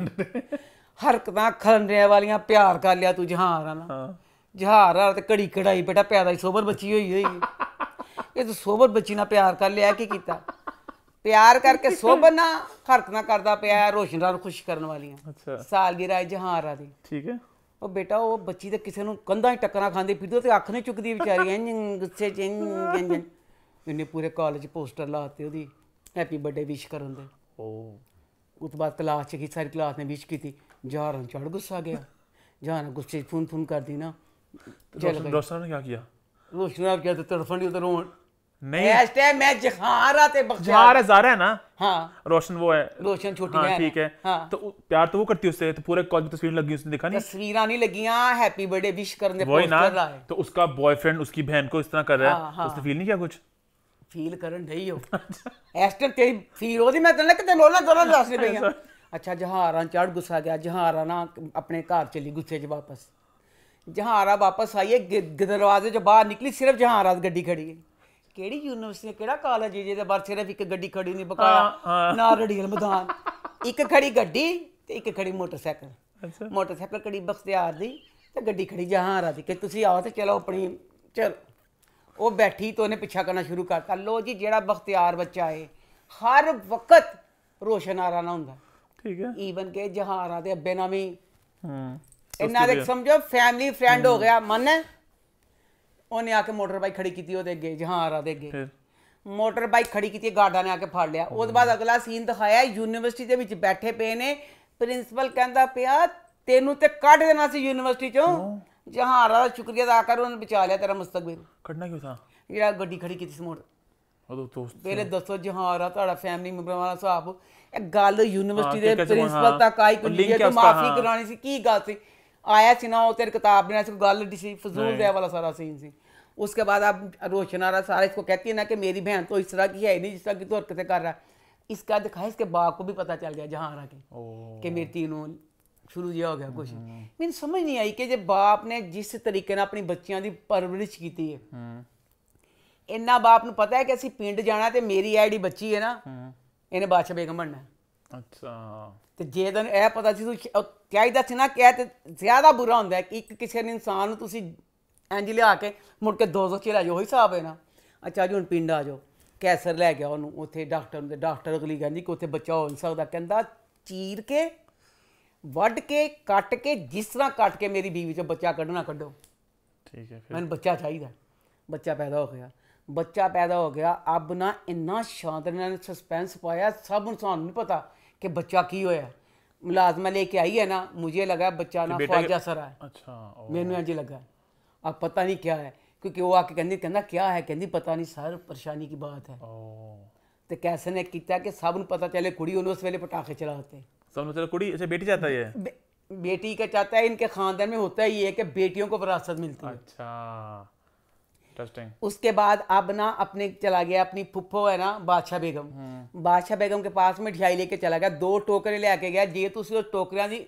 [SPEAKER 2] ਹਰਕਤਾਂ ਖਲੰਡਰੇ ਵਾਲੀਆਂ ਪਿਆਰ ਕਰ ਲਿਆ ਤੂੰ ਜਹਾਰ ਆ ਨਾ ਜਹਾਰ ਆ ਤੇ ਕੜੀ ਕੜਾਈ ਬੇਟਾ ਪਿਆਦਾ ਹੀ ਸੋਬਰ ਬੱਚੀ ਹੋਈ ਹੋਈ ਇਹ ਤੂੰ ਸੋਬਰ ਬੱਚੀ ਨਾਲ ਪਿਆਰ ਕਰ ਲਿਆ ਕੀ ਕੀਤਾ ਪਿਆਰ ਕਰਕੇ ਸੋਬਰ ਨਾ ਹਰਕਤਾਂ ਕਰਦਾ ਪਿਆ ਰੋਸ਼ਨ ਰੋਸ਼ਨਦਾਰ ਖੁਸ਼ ਕਰਨ ਵਾਲੀਆਂ ਅੱਛਾ ਸਾਲਗਿਰਾ ਹੈ ਜਹਾਰ ਆ ਦੀ ਠੀਕ ਹੈ ਉਹ ਬੇਟਾ ਉਹ ਬੱਚੀ ਤੇ ਕਿਸੇ ਨੂੰ ਕੰਧਾਂ ਹੀ ਟੱਕਰਾਂ ਖਾਂਦੀ ਫਿਰਦੇ ਤੇ ਅੱਖ ਨਹੀਂ ਚੁੱਕਦੀ ਵਿਚਾਰੀ ਐਂ ਗੁੱਸੇ ਚ ਐਂ ਇਹਨੇ ਪੂਰੇ ਕਾਲਜ ਪੋਸਟਰ ਲਾਤੇ ਉਹਦੀ ਹੈਪੀ ਬਰਥਡੇ ਵਿਸ਼ ਕਰਨ ਦੇ ਓ उस बाद क्लास चेकी सारी क्लास ने बीच की थी जहाँ चढ़ गुस्सा गया जहाँ गुस्से फून फून कर दी ना
[SPEAKER 1] रोशन तो ने क्या किया रोशन आप क्या तड़फन उधर रोन नहीं इस
[SPEAKER 2] टाइम मैं जहारा ते जहारा जारा है ना हाँ
[SPEAKER 1] रोशन वो है रोशन छोटी हाँ, ठीक है हाँ। तो प्यार तो वो करती उससे तो पूरे कॉलेज में तस्वीर लगी उसने देखा नहीं
[SPEAKER 2] तस्वीर नहीं लगी हाँ हैप्पी बर्थडे विश करने वही ना
[SPEAKER 1] तो उसका बॉयफ्रेंड उसकी बहन को इस तरह कर रहा है हाँ, हाँ। उसने फील नहीं किया कुछ
[SPEAKER 2] ਫੀਲ ਕਰਨ ਢਈ ਹੋ ਇਸ ਟਾਈਮ ਤੇਰੀ ਫੀਲ ਉਹਦੀ ਮੈਂ ਤੈਨੂੰ ਕਿਤੇ ਲੋਲਾ ਦੋਲਾਂ ਦੱਸ ਪਈ ਅੱਛਾ ਜਹਾਰਾਂ ਚੜ ਗੁੱਸਾ ਗਿਆ ਜਹਾਰਾਂ ਨਾ ਆਪਣੇ ਘਰ ਚਲੀ ਗੁੱਸੇ 'ਚ ਵਾਪਸ ਜਹਾਰਾ ਵਾਪਸ ਆਈ ਹੈ ਦਰਵਾਜ਼ੇ 'ਚ ਬਾਹਰ ਨਿਕਲੀ ਸਿਰਫ ਜਹਾਰਾ ਗੱਡੀ ਖੜੀ ਹੈ ਕਿਹੜੀ ਯੂਨੀਵਰਸਿਟੀ ਕਿਹੜਾ ਕਾਲਜ ਹੈ ਜਿਹਦੇ ਬਾਹਰ ਸਿਰਫ ਇੱਕ ਗੱਡੀ ਖੜੀ ਨਹੀਂ ਬਕਾਇਆ ਨਾ ਰੜੀਲ ਮੈਦਾਨ ਇੱਕ ਖੜੀ ਗੱਡੀ ਤੇ ਇੱਕ ਖੜੀ ਮੋਟਰਸਾਈਕਲ ਅੱਛਾ ਮੋਟਰਸਾਈਕਲ ਕੜੀ ਬਖਤਿਆਰ ਦੀ ਤੇ ਗੱਡੀ ਖੜੀ ਜਹਾਰਾ ਦੀ ਕਿ ਤੁਸੀਂ ਆਓ ਤੇ ਚਲੋ ਆਪਣੀ ਚਲ ਉਹ ਬੈਠੀ ਤੋਂ ਉਹਨੇ ਪਿੱਛਾ ਕਰਨਾ ਸ਼ੁਰੂ ਕਰਤਾ ਲੋ ਜੀ ਜਿਹੜਾ ਬਖਤਿਆਰ ਬੱਚਾ ਏ ਹਰ ਵਕਤ ਰੋਸ਼ਨ ਨਾ ਹੁੰਦਾ ਠੀਕ ਹੈ ਈਵਨ ਕਿ ਜਹਾਰਾ ਦੇ ਅੱਬੇ ਨਾਮੀ ਵੀ
[SPEAKER 1] ਹੂੰ ਇਹਨਾਂ ਦੇ ਸਮਝੋ
[SPEAKER 2] ਫੈਮਿਲੀ ਫਰੈਂਡ ਹੋ ਗਿਆ ਮਨ ਹੈ ਉਹਨੇ ਆ ਕੇ ਮੋਟਰ ਬਾਈਕ ਖੜੀ ਕੀਤੀ ਉਹਦੇ ਅੱਗੇ ਜਹਾਰਾ ਦੇ ਅੱਗੇ ਮੋਟਰ ਬਾਈਕ ਖੜੀ ਕੀਤੀ ਗਾਰਡਾਂ ਨੇ ਆ ਕੇ ਫੜ ਲਿਆ ਉਹਦੇ ਬਾਅਦ ਅਗਲਾ ਸੀਨ ਦਿਖਾਇਆ ਯੂਨੀਵਰਸਿਟੀ ਦੇ ਵਿੱਚ ਬੈਠੇ ਪਏ ਨੇ ਪ੍ਰਿੰਸੀਪਲ ਕਹਿੰਦਾ ਪਿਆ ਤੈਨੂੰ ਤੇ ਕੱਢ ਦੇਣਾ ਸੀ ਯੂਨੀਵਰਸਿਟੀ ਚੋਂ जहां आ रहा था शुक्रिया अदा कर उन्होंने बचा लिया तेरा मुस्तकबिल कटना क्यों था जरा गड्डी खड़ी की ਸੀ उसके बाद आप रहा सारा इसको कहती है ना कि मेरी बहन तो इस तरह की है नहीं जिस तरह की तो हरकतें कर रहा है इसका दिखाया इसके बाप को भी पता चल गया जहां आ रहा कि मेरी तीनों ਸ਼ੁਰੂ ਜਿਹਾ ਹੋ ਗਿਆ ਕੁਝ ਮੈਨੂੰ ਸਮਝ ਨਹੀਂ ਆਈ ਕਿ ਜੇ ਬਾਪ ਨੇ ਜਿਸ ਤਰੀਕੇ ਨਾਲ ਆਪਣੀ ਬੱਚਿਆਂ ਦੀ ਪਰਵਰਿਸ਼ ਕੀਤੀ ਹੈ ਇੰਨਾ ਬਾਪ ਨੂੰ ਪਤਾ ਹੈ ਕਿ ਅਸੀਂ ਪਿੰਡ ਜਾਣਾ ਤੇ ਮੇਰੀ ਆਈਡੀ ਬੱਚੀ ਹੈ ਨਾ ਇਹਨੇ ਬਾਦਸ਼ਾਹ ਬੇਗਮ ਬਣਨਾ
[SPEAKER 1] ਅੱਛਾ
[SPEAKER 2] ਤੇ ਜੇ ਤਾਂ ਇਹ ਪਤਾ ਸੀ ਤੂੰ ਚਾਹੀਦਾ ਸੀ ਨਾ ਕਿ ਤੇ ਜ਼ਿਆਦਾ ਬੁਰਾ ਹੁੰਦਾ ਹੈ ਕਿ ਇੱਕ ਕਿਸੇ ਇਨਸਾਨ ਨੂੰ ਤੁਸੀਂ ਇੰਜ ਲਿਆ ਕੇ ਮੁੜ ਕੇ ਦੋ ਚ ਲੈ ਜੋ ਹੀ ਹਿਸਾਬ ਹੈ ਨਾ ਅੱਛਾ ਜੀ ਹੁਣ ਪਿੰਡ ਆ ਜਾਓ ਕੈਸਰ ਲੈ ਗਿਆ ਉਹਨੂੰ ਉੱਥੇ ਡਾਕਟਰ ਨੂੰ ਤੇ ਡਾਕਟਰ ਅਗਲੀ ਕਹਿੰਦੀ ਕਿ ਉੱਥੇ ਬੱਚਾ ਹੋ ਨਹੀਂ ਸਕਦਾ ਕਹਿੰਦਾ ਚੀਰ ਕੇ ਵੱਢ ਕੇ ਕੱਟ ਕੇ ਜਿਸ ਤਰ੍ਹਾਂ ਕੱਟ ਕੇ ਮੇਰੀ ਬੀਵੀ ਚੋਂ ਬੱਚਾ ਕੱਢਣਾ ਕੱਢੋ ਠੀਕ ਹੈ ਫਿਰ ਮੈਨੂੰ ਬੱਚਾ ਚਾਹੀਦਾ ਬੱਚਾ ਪੈਦਾ ਹੋ ਗਿਆ ਬੱਚਾ ਪੈਦਾ ਹੋ ਗਿਆ ਅੱਬ ਨਾ ਇੰਨਾ ਸ਼ਾਂਤ ਨੇ ਸਸਪੈਂਸ ਪਾਇਆ ਸਭ ਨੂੰ ਸਾਨੂੰ ਨਹੀਂ ਪਤਾ ਕਿ ਬੱਚਾ ਕੀ ਹੋਇਆ ਮੁਲਾਜ਼ਮਾ ਲੈ ਕੇ ਆਈ ਹੈ ਨਾ ਮੁਝੇ ਲਗਾ ਬੱਚਾ ਨਾ ਫੌਜਾ ਸਰਾ ਹੈ
[SPEAKER 1] ਅੱਛਾ
[SPEAKER 2] ਮੈਨੂੰ ਇੰਜ ਲੱਗਾ ਆ ਪਤਾ ਨਹੀਂ ਕੀ ਹੈ ਕਿਉਂਕਿ ਉਹ ਆ ਕੇ ਕਹਿੰਦੀ ਕਹਿੰਦਾ ਕੀ ਹੈ ਕਹਿੰਦੀ ਪਤਾ ਨਹੀਂ ਸਰ ਪਰੇਸ਼ਾਨੀ ਕੀ ਬਾਤ ਹੈ ਤੇ ਕੈਸੇ ਨੇ ਕੀਤਾ ਕਿ ਸਭ ਨੂੰ ਪਤਾ ਚੱਲੇ ਕੁੜੀ ਉਹਨੂੰ ਉਸ ਵੇਲੇ ਪਟਾਕੇ ਚਲਾਉਂਦੇ
[SPEAKER 1] समझो मतलब चलो कुड़ी ऐसे अच्छा, बेटी चाहता है
[SPEAKER 2] बेटी का चाहता है इनके खानदान में होता ही है कि बेटियों को विरासत मिलती है अच्छा इंटरेस्टिंग उसके बाद अब ना अपने चला गया अपनी फुप्पो है ना बादशाह बेगम हम्म। बादशाह बेगम के पास में ढियाई लेके चला गया दो टोकरे लेके गया जे तुसी उस टोकरिया दी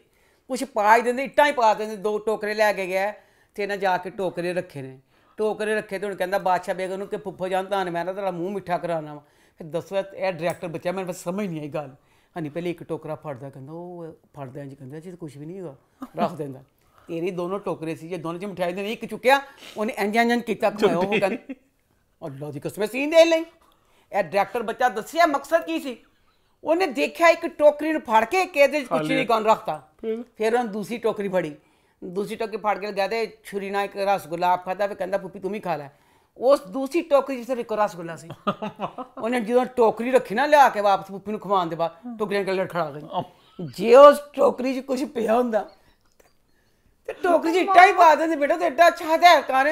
[SPEAKER 2] कुछ पाई देंगे इट्टा ही पा देंगे दो टोकरे लेके गया ते ना जाके टोकरे रखे ने टोकरे रखे ਰੱਖੇ उन कहंदा बादशाह बेगम नु के ਕਿ जान तान मैं ना तेरा मुंह मीठा कराना ਕਰਾਣਾ ਵਾ ਫਿਰ ਦੱਸੋ ਇਹ ਡਾਇਰੈਕਟਰ ਬੱਚਾ ਮੈਨੂੰ ਸਮਝ ਨਹੀਂ ਹਨੀ ਪਹਿਲੇ ਇੱਕ ਟੋਕਰਾ ਫੜਦਾ ਕਹਿੰਦਾ ਉਹ ਫੜਦਾ ਇੰਜ ਕਹਿੰਦਾ ਜੀ ਕੁਝ ਵੀ ਨਹੀਂ ਹੈਗਾ ਰੱਖ ਦਿੰਦਾ ਤੇਰੀ ਦੋਨੋਂ ਟੋਕਰੇ ਸੀ ਜੇ ਦੋਨੋਂ ਚ ਮਠਾਈ ਦੇ ਨਹੀਂ ਇੱਕ ਚੁੱਕਿਆ ਉਹਨੇ ਇੰਜ ਇੰਜ ਕੀਤਾ ਕਿ ਉਹ ਕਹਿੰਦਾ ਅੱਲਾ ਦੀ ਕਸਮ ਸੀਨ ਦੇ ਲਈ ਇਹ ਡਾਇਰੈਕਟਰ ਬੱਚਾ ਦੱਸਿਆ ਮਕਸਦ ਕੀ ਸੀ ਉਹਨੇ ਦੇਖਿਆ ਇੱਕ ਟੋਕਰੀ ਨੂੰ ਫੜ ਕੇ ਕਿਹਦੇ ਵਿੱਚ ਕੁਝ ਨਹੀਂ ਕੋਣ ਰੱਖਤਾ ਫਿਰ ਉਹਨੇ ਦੂਸਰੀ ਟੋਕਰੀ ਫੜੀ ਦੂਸਰੀ ਟੋਕਰੀ ਫੜ ਕੇ ਗਿਆ ਤੇ ਛੁਰੀ ਨਾਲ ਇੱਕ ਰਸਗੁੱਲਾ ਖਾਦਾ ਫਿਰ ਕਹਿੰਦਾ ਪੁੱਪੀ ਤੂੰ ਵੀ ਖਾ ਲੈ ਉਸ ਦੂਸਰੀ ਟੋਕਰੀ ਜਿਸ ਰਿਕੋ ਰਸਗੁੱਲਾ ਸੀ ਉਹਨੇ ਜਦੋਂ ਟੋਕਰੀ ਰੱਖੀ ਨਾ ਲਿਆ ਕੇ ਵਾਪਸ ਪੁੱਪੀ ਨੂੰ ਖਵਾਉਣ ਦੇ ਬਾਅਦ ਟੋਕਰੀ ਅੰਕਲ ਖੜਾ ਗਈ ਜੇ ਉਸ ਟੋਕਰੀ 'ਚ ਕੁਝ ਪਿਆ ਹੁੰਦਾ ਤੇ ਟੋਕਰੀ 'ਚ ਇੱਟਾਂ ਹੀ ਪਾ ਦਿੰਦੇ ਬੇਟਾ ਤੇ ਇੱਟਾਂ ਅੱਛਾ ਹੈ ਕਰ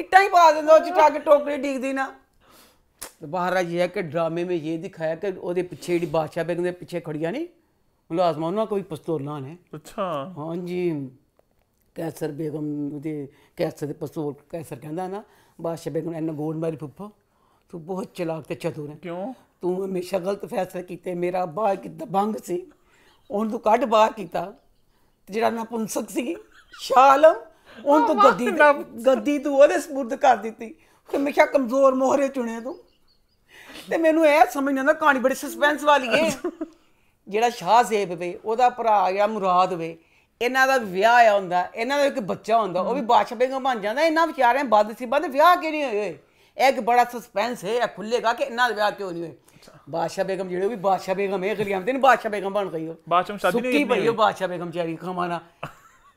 [SPEAKER 2] ਇੱਟਾਂ ਹੀ ਪਾ ਦਿੰਦੇ ਉਹ 'ਚ ਟੱਕ ਟੋਕਰੀ ਡਿੱਗਦੀ ਨਾ ਬਾਹਰ ਆ ਜਿਆ ਕਿ ਡਰਾਮੇ ਵਿੱਚ ਇਹ ਦਿਖਾਇਆ ਕਿ ਉਹਦੇ ਪਿੱਛੇ ਜਿਹੜੀ ਬਾਦਸ਼ਾਹ ਬੇਗ ਦੇ ਪਿੱਛੇ ਖੜੀਆਂ ਨਹੀਂ ਮੁਲਾਜ਼ਮਾਂ ਨੂੰ ਕੋਈ ਨਾ ਨੇ ਅੱਛਾ ਹਾਂਜੀ ਕੈਸਰ ਬੇਗਮ ਦੇ ਕੈਸਰ ਦੇ ਪਸੂਰ ਕੈਸਰ ਕਹਿੰਦਾ ਨਾ ਬਾਦਸ਼ਾਹ ਬੇਗਮ ਨੇ ਇਹਨੂੰ ਗੋਲ ਮਾਰੀ ਫੁੱਫਾ ਤੂੰ ਬਹੁਤ ਚਲਾਕ ਤੇ ਚਤੂਰ ਹੈ ਕਿਉਂ ਤੂੰ ਹਮੇਸ਼ਾ ਗਲਤ ਫੈਸਲੇ ਕੀਤੇ ਮੇਰਾ ਅੱਬਾ ਇੱਕ ਦਬੰਗ ਸੀ ਉਹਨੂੰ ਤੂੰ ਕੱਢ ਬਾਹਰ ਕੀਤਾ ਤੇ ਜਿਹੜਾ ਨਾ ਪੁੰਸਕ ਸੀ ਸ਼ਾਲਮ ਉਹਨੂੰ ਤੂੰ ਗੱਦੀ ਗੱਦੀ ਤੂੰ ਉਹਦੇ ਸਪੁਰਦ ਕਰ ਦਿੱਤੀ ਹਮੇਸ਼ਾ ਕਮਜ਼ੋਰ ਮੋਹਰੇ ਚੁਣੇ ਤੂੰ ਤੇ ਮੈਨੂੰ ਇਹ ਸਮਝ ਨਹੀਂ ਆਉਂਦਾ ਕਹਾਣੀ ਬੜੀ ਸਸਪੈਂਸ ਵਾਲੀ ਹੈ ਜਿਹੜਾ ਸ਼ਾਹ ਜ਼ੇਬ ਵੇ ਉਹਦਾ ਭਰਾ ਜਾਂ ਮੁਰਾਦ ਵੇ ਇਹਨਾਂ ਦਾ ਵਿਆਹ ਆ ਹੁੰਦਾ ਇਹਨਾਂ ਦਾ ਇੱਕ ਬੱਚਾ ਹੁੰਦਾ ਉਹ ਵੀ ਬਾਦਸ਼ਾਹ ਬੇਗਮ ਬਣ ਜਾਂਦਾ ਇਹਨਾਂ ਵਿਚਾਰਿਆਂ ਸੀ ਦੇ ਵਿਆਹ ਕਿਉਂ ਨਹੀਂ ਹੋਏ ਇਹ ਇੱਕ ਬੜਾ ਸਸਪੈਂਸ ਹੈ ਇਹ ਖੁੱਲੇਗਾ ਕਿ ਇਹਨਾਂ ਦਾ ਵਿਆਹ ਕਿਉਂ ਨਹੀਂ ਹੋਏ ਬਾਦਸ਼ਾਹ ਬੇਗਮ ਜਿਹੜੇ ਵੀ ਬਾਦਸ਼ਾਹ ਬੇਗਮ ਹੈ ਗਲੀਆਂ ਨੇ ਬਾਦਸ਼ਾਹ ਬੇਗਮ ਬਣ ਗਈ ਉਹ
[SPEAKER 1] ਬਾਦਸ਼ਾਹ ਸ਼ਾਦੀ ਨਹੀਂ ਹੋਈ ਭਈ ਉਹ ਬਾਦਸ਼ਾਹ
[SPEAKER 2] ਬੇਗਮ ਚਾਰੀ ਖਮਾਨਾ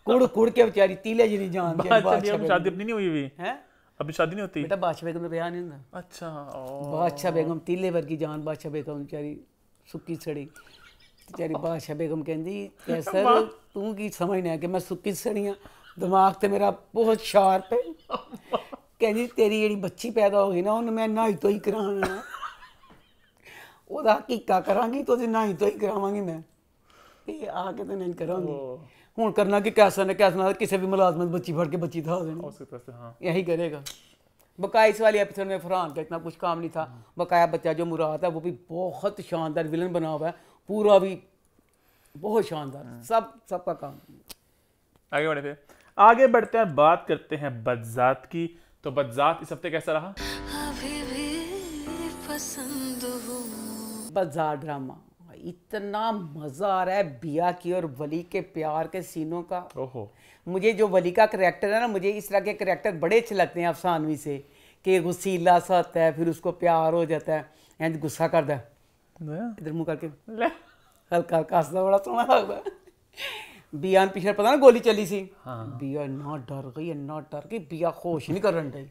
[SPEAKER 2] ਕੁੜ ਕੁੜ ਕੇ ਵਿਚਾਰੀ ਤੀਲੇ ਜੀ ਜਾਨ ਦੇ ਬਾਦਸ਼ਾਹ ਬੇਗਮ ਸ਼ਾਦੀ ਨਹੀਂ
[SPEAKER 1] ਹੋਈ ਵੀ ਹੈ ਅਭੀ ਸ਼ਾਦੀ ਨਹੀਂ ਹੋਤੀ ਬੇਟਾ
[SPEAKER 2] ਬਾਦਸ਼ਾਹ ਬੇਗਮ ਦਾ ਵਿਆਹ ਨਹੀਂ
[SPEAKER 1] ਹੁੰਦਾ ਅੱਛਾ ਬਾਦਸ਼ਾਹ ਬੇਗਮ
[SPEAKER 2] ਤੀਲੇ ਵਰਗੀ ਜਾਨ ਬਾਦਸ਼ਾਹ ਬੇਗਮ ਵਿਚਾਰੀ ਸੁੱਕੀ ਛੜੀ बेचारी बादशाह बेगम कहती सर तू की समझने नहीं आ कि मैं सुक्की सड़ियाँ दिमाग तो मेरा बहुत शार्प है कहती तेरी जी बच्ची पैदा होगी ना उन्हें मैं नहाई तो ही कराना ਉਹਦਾ ਹਕੀਕਾ ਕਰਾਂਗੀ ਤੇ ਉਹਦੀ ਨਾਈ ਤੋਂ ਹੀ ਕਰਾਵਾਂਗੀ ਮੈਂ ਇਹ ਆ ਕੇ ਤੇ ਨਹੀਂ ਕਰਾਂਗੀ ਹੁਣ ਕਰਨਾ ਕਿ ਕੈਸਾ ਨੇ ਕੈਸਾ ਨਾਲ ਕਿਸੇ ਵੀ ਮੁਲਾਜ਼ਮਤ ਬੱਚੀ ਫੜ यही करेगा बकाया इस वाले एपिसोड में फरहान का इतना कुछ काम नहीं था बकाया बच्चा जो मुराद है वो भी बहुत शानदार विलन बना हुआ है पूरा भी बहुत शानदार हाँ। सब
[SPEAKER 1] सबका काम आगे बढ़े आगे बढ़ते हैं बात करते हैं बदजात की तो बदजात इस हफ्ते कैसा रहा
[SPEAKER 2] बदजात ड्रामा इतना मज़ा आ रहा है बिया की और वली के प्यार के सीनों का ओहो मुझे जो वली का करेक्टर है ना मुझे इस तरह के करेक्टर बड़े अच्छे लगते हैं अफसानवी से कि गुस्सीला सा होता है फिर उसको प्यार हो जाता है गुस्सा करता है इधर मुंह करके हल्का हल्का हंसना बड़ा सोना लगता बियान पिछले पता ना गोली चली सी हाँ। बिया इन्ना डर गई इन्ना डर गई बिया होश नहीं करन रही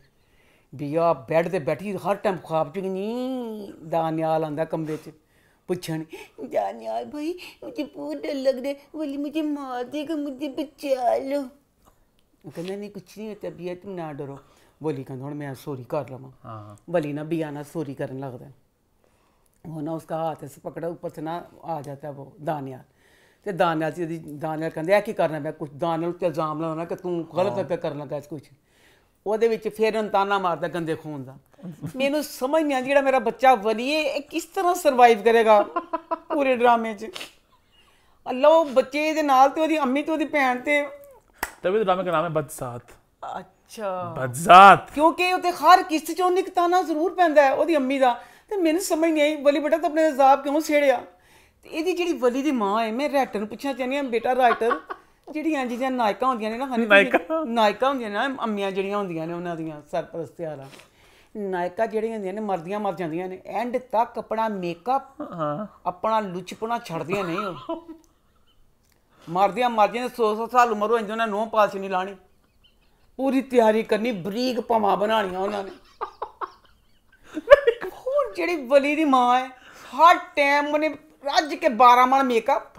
[SPEAKER 2] बिया बैड ते बैठी हर टाइम ख्वाब च नहीं दान्याल आंदा कमरे च पुछन दान्याल भाई मुझे बहुत डर लग रहा है बोली मुझे मार देगा मुझे बचा लो कहना नहीं कुछ नहीं होता बिया तुम ना डरो बोली कहना हूँ मैं सौरी कर लवा हाँ। बोली ना बिया ना सौरी करन ਉਹ ਨਾ ਉਸਕਾ ਹੱਥ ਇਸ ਪਕੜਾ ਉੱਪਰ से ਨਾ ਆ ਜਾਂਦਾ ਉਹ ਦਾਨਿਆਲ ਤੇ ਦਾਨਿਆਲ ਚ ਦੀ ਦਾਨਿਆਲ ਕਹਿੰਦੇ ਆ ਕੀ ਕਰਨਾ ਮੈਂ ਕੁਝ ਦਾਨਿਆਲ ਤੇ ਇਲਜ਼ਾਮ ਲਾਉਣਾ ਕਿ ਤੂੰ ਗਲਤ ਕਰ ਕਰਨ ਲੱਗਾ ਕੁਝ ਉਹਦੇ ਵਿੱਚ ਫੇਰ ਅੰਤਾਨਾ ਮਾਰਦਾ ਗੰਦੇ ਖੂਨ ਦਾ ਮੈਨੂੰ ਸਮਝ ਨਹੀਂ ਆ ਜਿਹੜਾ ਮੇਰਾ ਬੱਚਾ ਵਲੀਏ ਇਹ ਕਿਸ ਤਰ੍ਹਾਂ ਸਰਵਾਈਵ ਕਰੇਗਾ ਪੂਰੇ ਡਰਾਮੇ 'ਚ ਅੱਲੋ ਬੱਚੇ ਦੇ ਨਾਲ ਤੇ ਉਹਦੀ ਅੰਮੀ ਤੇ ਉਹਦੀ ਭੈਣ ਤੇ
[SPEAKER 1] ਤਵੇ ਡਰਾਮੇ ਦਾ ਨਾਮ ਹੈ ਬਦਸਾਤ
[SPEAKER 2] ਅੱਛਾ
[SPEAKER 1] ਬਦਸਾਤ
[SPEAKER 2] ਕਿਉਂਕਿ ਉਹ ਤੇ ਹਰ ਕਿਸ਼ਤ ਚੋਂ ਨਿਕਤਾਨਾ ਤਾਨਾ ਜ਼ਰੂਰ ਪੈਂਦਾ ਹੈ ਉਹਦੀ ਅੰਮੀ ਦਾ ਤੇ ਮੈਨੂੰ ਸਮਝ ਨਹੀਂ ਆਈ ਬਲੀ ਬੇਟਾ ਤੂੰ ਆਪਣੇ ਅਜ਼ਾਬ ਕਿਉਂ ਛੇੜਿਆ ਤੇ ਇਹਦੀ ਜਿਹੜੀ ਬਲੀ ਦੀ ਮਾਂ ਹੈ ਮੈਂ ਰਾਈਟਰ ਨੂੰ ਪੁੱਛਣਾ ਚਾਹੁੰਦੀ ਹਾਂ ਬੇਟਾ ਰਾਈਟਰ ਜਿਹੜੀਆਂ ਜਿਹੜੀਆਂ ਨਾਇਕਾ ਹੁੰਦੀਆਂ ਨੇ ਨਾ ਹਨੀ ਨਾਇਕਾ ਹੁੰਦੀਆਂ ਨੇ ਅੰਮੀਆਂ ਜਿਹੜੀਆਂ ਹੁੰਦੀਆਂ ਨੇ ਉਹਨਾਂ ਦੀਆਂ ਸਰਪ੍ਰਸਤ ਦਾ ਨਾਇਕਾ ਜਿਹੜੀਆਂ ਹੁੰਦੀਆਂ ਨੇ ਮਰਦੀਆਂ ਮਰ ਜਾਂਦੀਆਂ ਨੇ ਐਂਡ ਤੱਕ ਆਪਣਾ ਮੇਕਅਪ ਹਾਂ ਆਪਣਾ ਲੁਚਪਣਾ ਛੱਡਦੀਆਂ ਨਹੀਂ ਉਹ ਮਰਦੀਆਂ ਮਰ ਜਾਂਦੇ 100-100 ਸਾਲ ਉਮਰ ਹੋ ਜਾਂਦੀ ਉਹਨਾਂ ਨੂੰ ਪਾਸ ਨਹੀਂ ਲਾਣੀ ਪੂਰੀ ਤਿਆਰੀ ਕਰਨੀ ਬਰੀਕ ਪਮਾ ਬਣਾਣੀਆਂ ਉਹਨਾਂ ਨੇ ਜਿਹੜੀ ਵਲੀ ਦੀ ਮਾਂ ਹੈ ਹਰ ਟਾਈਮ ਉਹਨੇ ਰੱਜ ਕੇ 12 ਮਣ ਮੇਕਅਪ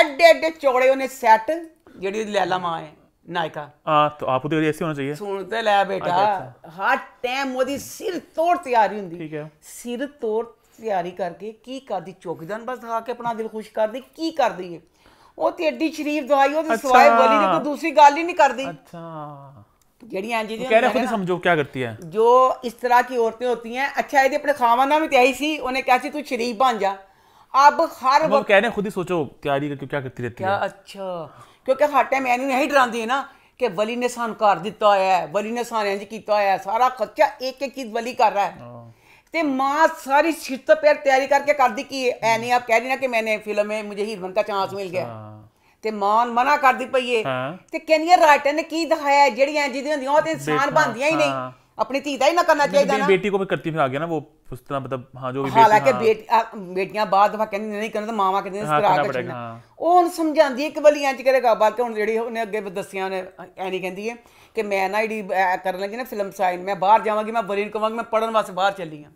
[SPEAKER 2] ਐਡੇ ਐਡੇ ਚੌੜੇ ਉਹਨੇ ਸੈੱਟ ਜਿਹੜੀ ਲੈਲਾ ਮਾਂ ਹੈ नायिका
[SPEAKER 1] हाँ तो आप तो ऐसी होना चाहिए सुनते ले बेटा अच्छा, अच्छा।
[SPEAKER 2] हर टाइम मोदी सिर तोड़ तैयारी होंगी ठीक है सिर तोड़ तैयारी करके की कर दी चौकीदार बस दिखा के अपना दिल खुश कर दी की कर दी वो तो एडी शरीफ दवाई वो तो अच्छा। सवाए वाली ने कोई दूसरी गल ही नहीं कर ਜਿਹੜੀਆਂ ਜੀ कह रहे हैं खुद ही
[SPEAKER 1] समझो क्या करती है
[SPEAKER 2] जो इस तरह की औरतें होती ਅੱਛਾ ਇਹਦੇ ਆਪਣੇ ਖਾਵਾਂ ਦਾ ਵੀ ਆਈ ਸੀ ਉਹਨੇ ਕਿਹਾ ਸੀ ਤੂੰ ਸ਼ਰੀਫ ਬਣ ਜਾ ਅਬ ਹਰ ਵਕਤ ਕਹਿ
[SPEAKER 1] कह ਖੁਦ ਹੀ ਸੋਚੋ ਤਿਆਰੀ ਕਰਕੇ ਕੀ करके ਰਹਤੀ ਹੈ ਕੀ
[SPEAKER 2] ਅੱਛਾ ਕਿਉਂਕਿ ਹਰ ਟਾਈਮ ਇਹਨੂੰ ਇਹੀ ਡਰਾਉਂਦੀ ਹੈ ਨਾ ਕਿ ਵਲੀ ਨੇ ਸਾਨੂੰ ਕਰ ਦਿੱਤਾ ਹੋਇਆ ਹੈ ਵਲੀ ਨੇ ਸਾਨੂੰ ਇੰਜ ਕੀਤਾ ਹੋਇਆ ਹੈ ਸਾਰਾ ਖਰਚਾ ਇੱਕ ਇੱਕ ਚੀਜ਼ ਵਲੀ ਕਰ ਰਹਾ ਹੈ ਤੇ ਮਾਂ ਸਾਰੀ ਸਿਰ ਤੋਂ ਪੈਰ ਤਿਆਰੀ ਕਰਕੇ ਕਰਦੀ ਕੀ ਐ ਨਹੀਂ ਆਪ ਕਹਿ ਰਹੀ ਨਾ ਕਿ ਮੈਨੇ ਫਿਲਮ ਮੇ मुझे ਹੀਰਵਨ ਦਾ ਚਾਂਸ ਮਿਲ ਗਿਆ ਤੇ ਮਾਨ ਮਨਾ ਕਰਦੀ ਪਈ ਏ ਤੇ ਕੈਨੀਅਰ ਰਾਈਟਰ ਨੇ ਕੀ ਦਿਖਾਇਆ ਜਿਹੜੀਆਂ ਜਿਹਦੀ ਹੁੰਦੀਆਂ ਉਹ ਤੇ ਇਨਸਾਨ ਬਣਦੀਆਂ ਹੀ ਨਹੀਂ ਆਪਣੀ ਧੀ ਦਾ ਹੀ ਨਾ ਕਰਨਾ ਚਾਹੀਦਾ ਨਾ ਬੇਟੀ
[SPEAKER 1] ਕੋ ਵੀ ਕਰਤੀ ਫਿਰ ਆ ਗਿਆ ਨਾ ਉਹ ਉਸ ਤਰ੍ਹਾਂ ਮਤਲਬ ਹਾਂ ਜੋ ਵੀ ਬੇਟੀ ਹਾਲਾਂਕਿ
[SPEAKER 2] ਬੇਟੀਆਂ ਬਾਅਦ ਵਾ ਕਹਿੰਦੀ ਨਹੀਂ ਕਰਨਾ ਤਾਂ ਮਾਵਾ ਕਹਿੰਦੀ ਇਸ ਤਰ੍ਹਾਂ ਕਰ ਉਹ ਹੁਣ ਸਮਝਾਉਂਦੀ ਹੈ ਕਿ ਬਲੀਆਂ ਚ ਕਰੇਗਾ ਕਿ ਹੁਣ ਜਿਹੜੀ ਉਹਨੇ ਅੱਗੇ ਦੱਸਿਆ ਉਹਨੇ ਨਹੀਂ ਕਹਿੰਦੀ ਹੈ ਕਿ ਮੈਂ ਨਾ ਜਿਹੜੀ ਕਰਨ ਲੱਗੀ ਨਾ ਫਿਲਮ ਸਾਈਨ ਮੈਂ ਬਾਹਰ ਜਾਵਾਂਗੀ ਮੈਂ ਬਲੀਨ ਕਵਾਂਗੀ ਮੈਂ ਪੜਨ ਵਾਸਤੇ ਬਾਹਰ ਚੱਲੀ ਆ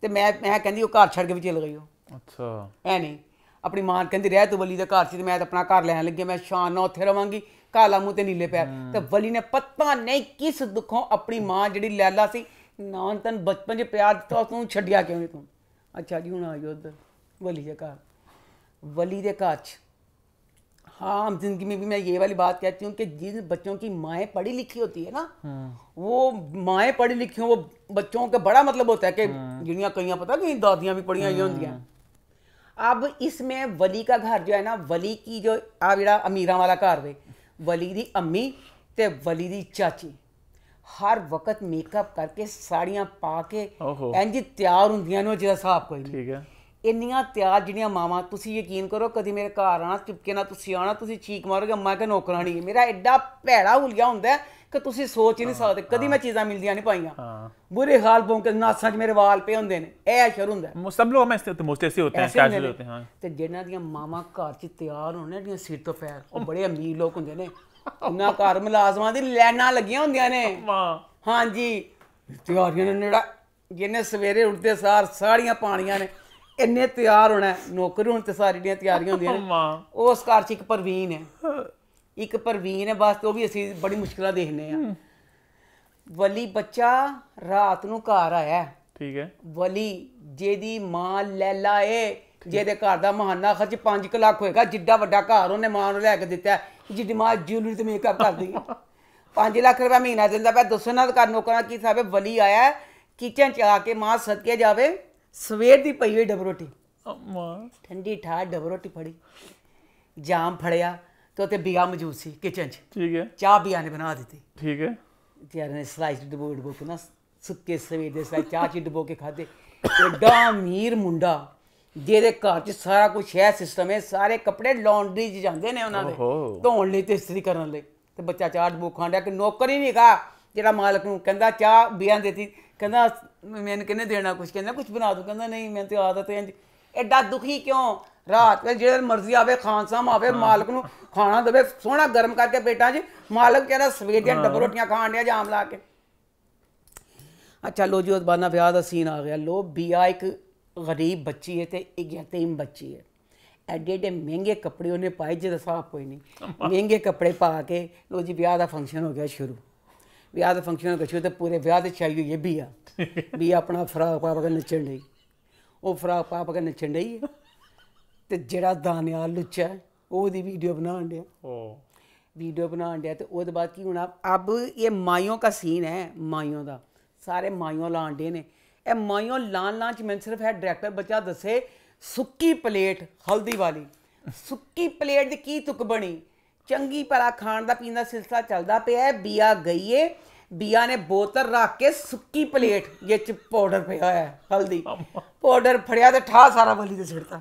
[SPEAKER 2] ਤੇ ਮੈਂ ਮੈਂ ਕਹਿੰਦੀ ਉਹ ਘਰ ਛੱਡ ਕੇ ਵੀ ਚਲ ਗਈ ਉਹ ਅੱਛਾ ਐ ਨਹੀਂ ਆਪਣੀ ਮਾਂ ਕਹਿੰਦੀ ਰਹਿ ਤੂੰ ਵਲੀ ਦੇ ਘਰ ਸੀ ਤੇ ਮੈਂ ਤਾਂ ਆਪਣਾ ਘਰ ਲੈਣ ਲੱਗੀ ਮੈਂ ਸ਼ਾਨ ਨਾਲ ਉੱਥੇ ਰਵਾਂਗੀ ਕਾਲਾ ਮੂੰਹ ਤੇ ਨੀਲੇ ਪੈਰ ਤੇ ਵਲੀ ਨੇ ਪਤਾ ਨਹੀਂ ਕਿਸ ਦੁੱਖੋਂ ਆਪਣੀ ਮਾਂ ਜਿਹੜੀ ਲੈਲਾ ਸੀ ਨਾਨ ਤਨ ਬਚਪਨ 'ਚ ਪਿਆਰ ਦਿੱਤਾ ਤੂੰ ਛੱਡਿਆ ਕਿਉਂ ਨਹੀਂ ਤੂੰ ਅੱਛਾ ਜੀ ਹੁਣ ਆਇਓ ਉਧਰ वली के कार वली के काच हाँ हम जिंदगी में भी मैं ये वाली बात कहती हूँ कि जिन बच्चों की माएँ पढ़ी लिखी होती है ना वो माएँ पढ़ी लिखी हों वो बच्चों का बड़ा मतलब होता है कि जिड़ियाँ कईयां पता कहीं दादियाँ भी पढ़िया हुई होंगी ਅਬ ਇਸਮੇ ਵਲੀ ਦਾ ਘਰ ਜੋ ਹੈ ਨਾ ਵਲੀ ਕੀ ਜੋ ਆ ਜਿਹੜਾ ਅਮੀਰਾਂ ਵਾਲਾ ਘਰ वे ਵਲੀ ਦੀ ਅੰਮੀ ਤੇ ਵਲੀ ਦੀ ਚਾਚੀ ਹਰ ਵਕਤ ਮੇਕਅਪ ਕਰਕੇ ਸਾੜੀਆਂ ਪਾ ਕੇ ਇੰਜ ਤਿਆਰ ਹੁੰਦੀਆਂ ਨੇ ਜਿਹਦਾ ਹਿਸਾਬ ਕੋਈ ਨਹੀਂ ਠੀਕ ਹੈ ਇੰਨੀਆਂ ਤਿਆਰ ਜਿਹੜੀਆਂ ਮਾਵਾਂ ਤੁਸੀਂ ਯਕੀਨ ਕਰੋ ਕਦੀ ਮੇਰੇ ਘਰ ਆਣਾ ਚਿਪਕੇ ਨਾ ਤੁਸੀਂ ਆਣਾ ਤੁਸੀਂ ਚੀਕ ਮਾਰੋਗੇ ਅੰਮਾ ਕਿ ਨੌਕਰਾਣੀ ਮੇਰਾ ਐਡਾ ਭੈੜਾ ਹੁਲੀਆ ਹੁੰਦਾ ਕਿ ਤੁਸੀਂ ਸੋਚ ਹੀ ਨਹੀਂ ਸਕਦੇ ਕਦੀ ਮੈਂ ਚੀਜ਼ਾਂ ਮਿਲਦੀਆਂ ਨਹੀਂ ਪਾਈਆਂ ਬੁਰੇ ਹਾਲ ਪੋਂ ਕੇ ਨਾਸਾਂ 'ਚ ਮੇਰੇ ਵਾਲ ਪੇ ਹੁੰਦੇ ਨੇ ਇਹ ਅਸ਼ਰ
[SPEAKER 1] ਹੁੰਦਾ ਸਭ ਲੋਕ ਮੈਂ ਤੇ ਮੋਸਟ ਐਸੇ ਹੁੰਦੇ ਕੈਜੂਅਲ ਹੁੰਦੇ ਹਾਂ
[SPEAKER 2] ਤੇ ਜਿਹਨਾਂ ਦੀਆਂ ਮਾਮਾ ਘਰ 'ਚ ਤਿਆਰ ਹੋਣੇ ਜਿਹੜੀਆਂ ਸਿਰ ਤੋਂ ਪੈਰ ਉਹ ਬੜੇ ਅਮੀਰ ਲੋਕ ਹੁੰਦੇ ਨੇ ਉਹਨਾਂ ਘਰ ਮਲਾਜ਼ਮਾਂ ਦੀ ਲਾਈਨਾਂ ਲੱਗੀਆਂ ਹੁੰਦੀਆਂ ਨੇ ਹਾਂਜੀ ਤਿਆਰੀਆਂ ਨੇ ਨੇੜਾ ਜਿਹਨੇ ਸਵੇਰੇ ਉੱਠਦੇ ਸਾਰ ਸਾੜੀਆਂ ਪਾਣੀਆਂ ਨੇ ਇੰਨੇ ਤਿਆਰ ਹੋਣਾ ਨੌਕਰੀ ਹੁਣ ਤੇ ਸਾਰੀਆਂ ਤਿਆਰੀਆਂ ਹੁੰਦੀਆਂ ਨੇ ਉਸ ਘਰ 'ਚ ਇੱਕ ਪਰਵੀਨ ਹੈ ਇੱਕ ਪ੍ਰਵੀਨ ਹੈ ਬਸ ਉਹ ਵੀ ਅਸੀਂ ਬੜੀ ਮੁਸ਼ਕਲਾਂ ਦੇਖਨੇ ਆ ਵਲੀ ਬੱਚਾ ਰਾਤ ਨੂੰ ਘਰ ਆਇਆ ਠੀਕ ਹੈ ਵਲੀ ਜਿਹਦੀ ਮਾਂ ਲੈਲਾ ਏ ਜਿਹਦੇ ਘਰ ਦਾ ਮਹਾਨਾ ਖਰਚ 5 ਲੱਖ ਹੋਏਗਾ ਜਿੱਡਾ ਵੱਡਾ ਘਰ ਉਹਨੇ ਮਾਂ ਨੂੰ ਲੈ ਕੇ ਦਿੱਤਾ ਜਿੱਡੀ ਮਾਂ ਜਿਊਲਰੀ ਤੇ ਮੇਕਅਪ ਕਰਦੀ 5 ਲੱਖ ਰੁਪਏ ਮਹੀਨਾ ਦਿੰਦਾ ਪਿਆ ਦੱਸੋ ਨਾ ਕਰ ਨੋਕਰਾਂ ਕੀ ਸਾਹਿਬ ਵਲੀ ਆਇਆ ਕਿਚਨ ਚ ਆ ਕੇ ਮਾਂ ਸਦਕੇ ਜਾਵੇ ਸਵੇਰ ਦੀ ਪਈ ਹੋਈ ਡਬਰੋਟੀ ਅਮਾ ਠੰਡੀ ਠਾ ਡਬਰੋਟੀ ਫੜੀ ਜਾਮ ਫੜਿਆ तो ਤੇ ਬੀਆ ਮੌਜੂਦ ਸੀ ਕਿਚਨ 'ਚ ਠੀਕ ਹੈ ਚਾਹ बिया ने ਬਣਾ ਦਿੱਤੀ ਠੀਕ ਹੈ बिचारे ਨੇ स्लाइस ਦੇ ਬੋਰਡ ਕੋ ना ਸੁੱਕੇ ਸਵੇਰ ਦੇ ਸਾਈ ਚਾਹ ਚ ਡਬੋ ਕੇ ਖਾਦੇ ਏਡਾ ਅਮੀਰ ਮੁੰਡਾ ਜਿਹਦੇ ਘਰ ਚ ਸਾਰਾ ਕੁਝ ਹੈ ਸਿਸਟਮ ਹੈ ਸਾਰੇ ਕੱਪੜੇ ਲਾਂਡਰੀ ਚ ਜਾਂਦੇ ਨੇ ਉਹਨਾਂ ਦੇ ਧੋਣ ਲਈ ਤੇ ਇਸਤਰੀ ਕਰਨ ਲਈ ਤੇ ਬੱਚਾ ਚਾਹ ਡਬੋ ਖਾਂਦਾ ਕਿ ਨੌਕਰ ਹੀ ਨਹੀਂ ਕਾ ਜਿਹੜਾ ਮਾਲਕ ਨੂੰ ਕਹਿੰਦਾ ਚਾਹ ਬੀਆ ਦੇਤੀ ਕਹਿੰਦਾ ਮੈਨੂੰ ਕਿਨੇ ਦੇਣਾ ਕੁਝ ਕਹਿੰਦਾ ਕੁਝ ਬਣਾ ਦੋ ਕਹਿੰਦਾ ਨਹੀਂ ਮੈਂ ਤੇ ਆਦਤ ਹੈ ਐਡਾ ਦੁਖੀ ਕਿਉਂ ਰਾਤ ਵੇ ਜਿਹੜਾ ਮਰਜ਼ੀ ਆਵੇ ਖਾਨ ਸਾਹਿਬ ਆਵੇ ਮਾਲਕ ਨੂੰ ਖਾਣਾ ਦੇਵੇ ਸੋਹਣਾ ਗਰਮ ਕਰਕੇ ਬੇਟਾ ਜੀ ਮਾਲਕ ਕਹਿੰਦਾ ਸਵੇਰ ਦੀਆਂ ਡਬਲ ਰੋਟੀਆਂ ਖਾਣ ਦੇ ਜਾਮ ਲਾ ਕੇ ਅੱਛਾ ਲੋ ਜੀ ਉਸ ਬਾਨਾ ਵਿਆਹ ਦਾ ਸੀਨ ਆ ਗਿਆ ਲੋ ਬੀਆ ਇੱਕ ਗਰੀਬ ਬੱਚੀ ਹੈ ਤੇ ਇੱਕ ਯਤੀਮ ਬੱਚੀ ਹੈ ਐਡੇ ਐਡੇ ਮਹਿੰਗੇ ਕੱਪੜੇ ਉਹਨੇ ਪਾਏ ਜਿਹਦਾ ਸਾਫ ਕੋਈ ਨਹੀਂ ਮਹਿੰਗੇ ਕੱਪੜੇ ਪਾ ਕੇ ਲੋ ਜੀ ਵਿਆਹ ਦਾ ਫੰਕਸ਼ਨ ਹੋ ਗਿਆ ਸ਼ੁਰੂ ਵਿਆਹ ਦਾ ਫੰਕਸ਼ਨ ਹੋ ਗਿਆ ਸ਼ੁਰੂ ਤੇ ਪੂਰੇ ਵਿਆਹ ਦੇ ਚਾਹੀਏ ਇਹ ਵੀ ਆ ਵੀ ਆਪਣਾ ਫਰਾਕ ਪਾ ਕੇ ਨੱਚਣ ਲਈ ਉਹ ਫਰਾਕ ਪਾ ਪਾ ਕੇ ਨੱਚਣ ਡਈ ਤੇ ਜਿਹੜਾ ਦਾਨਿਆਲ ਲੁੱਚਾ ਉਹਦੀ ਵੀਡੀਓ ਬਣਾਉਣ ਡਿਆ ਓ ਵੀਡੀਓ ਬਣਾਉਣ ਡਿਆ ਤੇ ਉਹਦੇ ਬਾਅਦ ਕੀ ਹੋਣਾ ਅਬ ਇਹ ਮਾਈਓ ਦਾ ਸੀਨ ਹੈ ਮਾਈਓ ਦਾ ਸਾਰੇ ਮਾਈਓ ਲਾਣ ਡੇ ਨੇ ਇਹ ਮਾਈਓ ਲਾਣ ਲਾਂਚ ਚ ਮੈਂ ਸਿਰਫ ਹੈ ਡਾਇਰੈਕਟਰ ਬੱਚਾ ਦੱਸੇ ਸੁੱਕੀ ਪਲੇਟ ਹਲਦੀ ਵਾਲੀ ਸੁੱਕੀ ਪਲੇਟ ਦੀ ਕੀ ਤੁਕ ਬਣੀ ਚੰਗੀ ਪਰਾ ਖਾਣ ਦਾ ਪੀਣ ਦਾ ਸਿਲਸਿਲਾ ਚੱਲਦਾ ਪਿਆ ਬੀਆ ਗਈਏ ਬੀਆ ਨੇ ਬੋਤਲ ਰੱਖ ਕੇ ਸੁੱਕੀ ਪਲੇਟ ਵਿੱਚ ਪਾਊਡਰ ਪਿਆ ਹੋਇਆ ਹਲਦੀ ਪਾਊਡਰ ਫੜਿਆ ਤੇ ਠਾ ਸਾਰਾ ਬਲੀ ਦੇ ਸਿੜਤਾ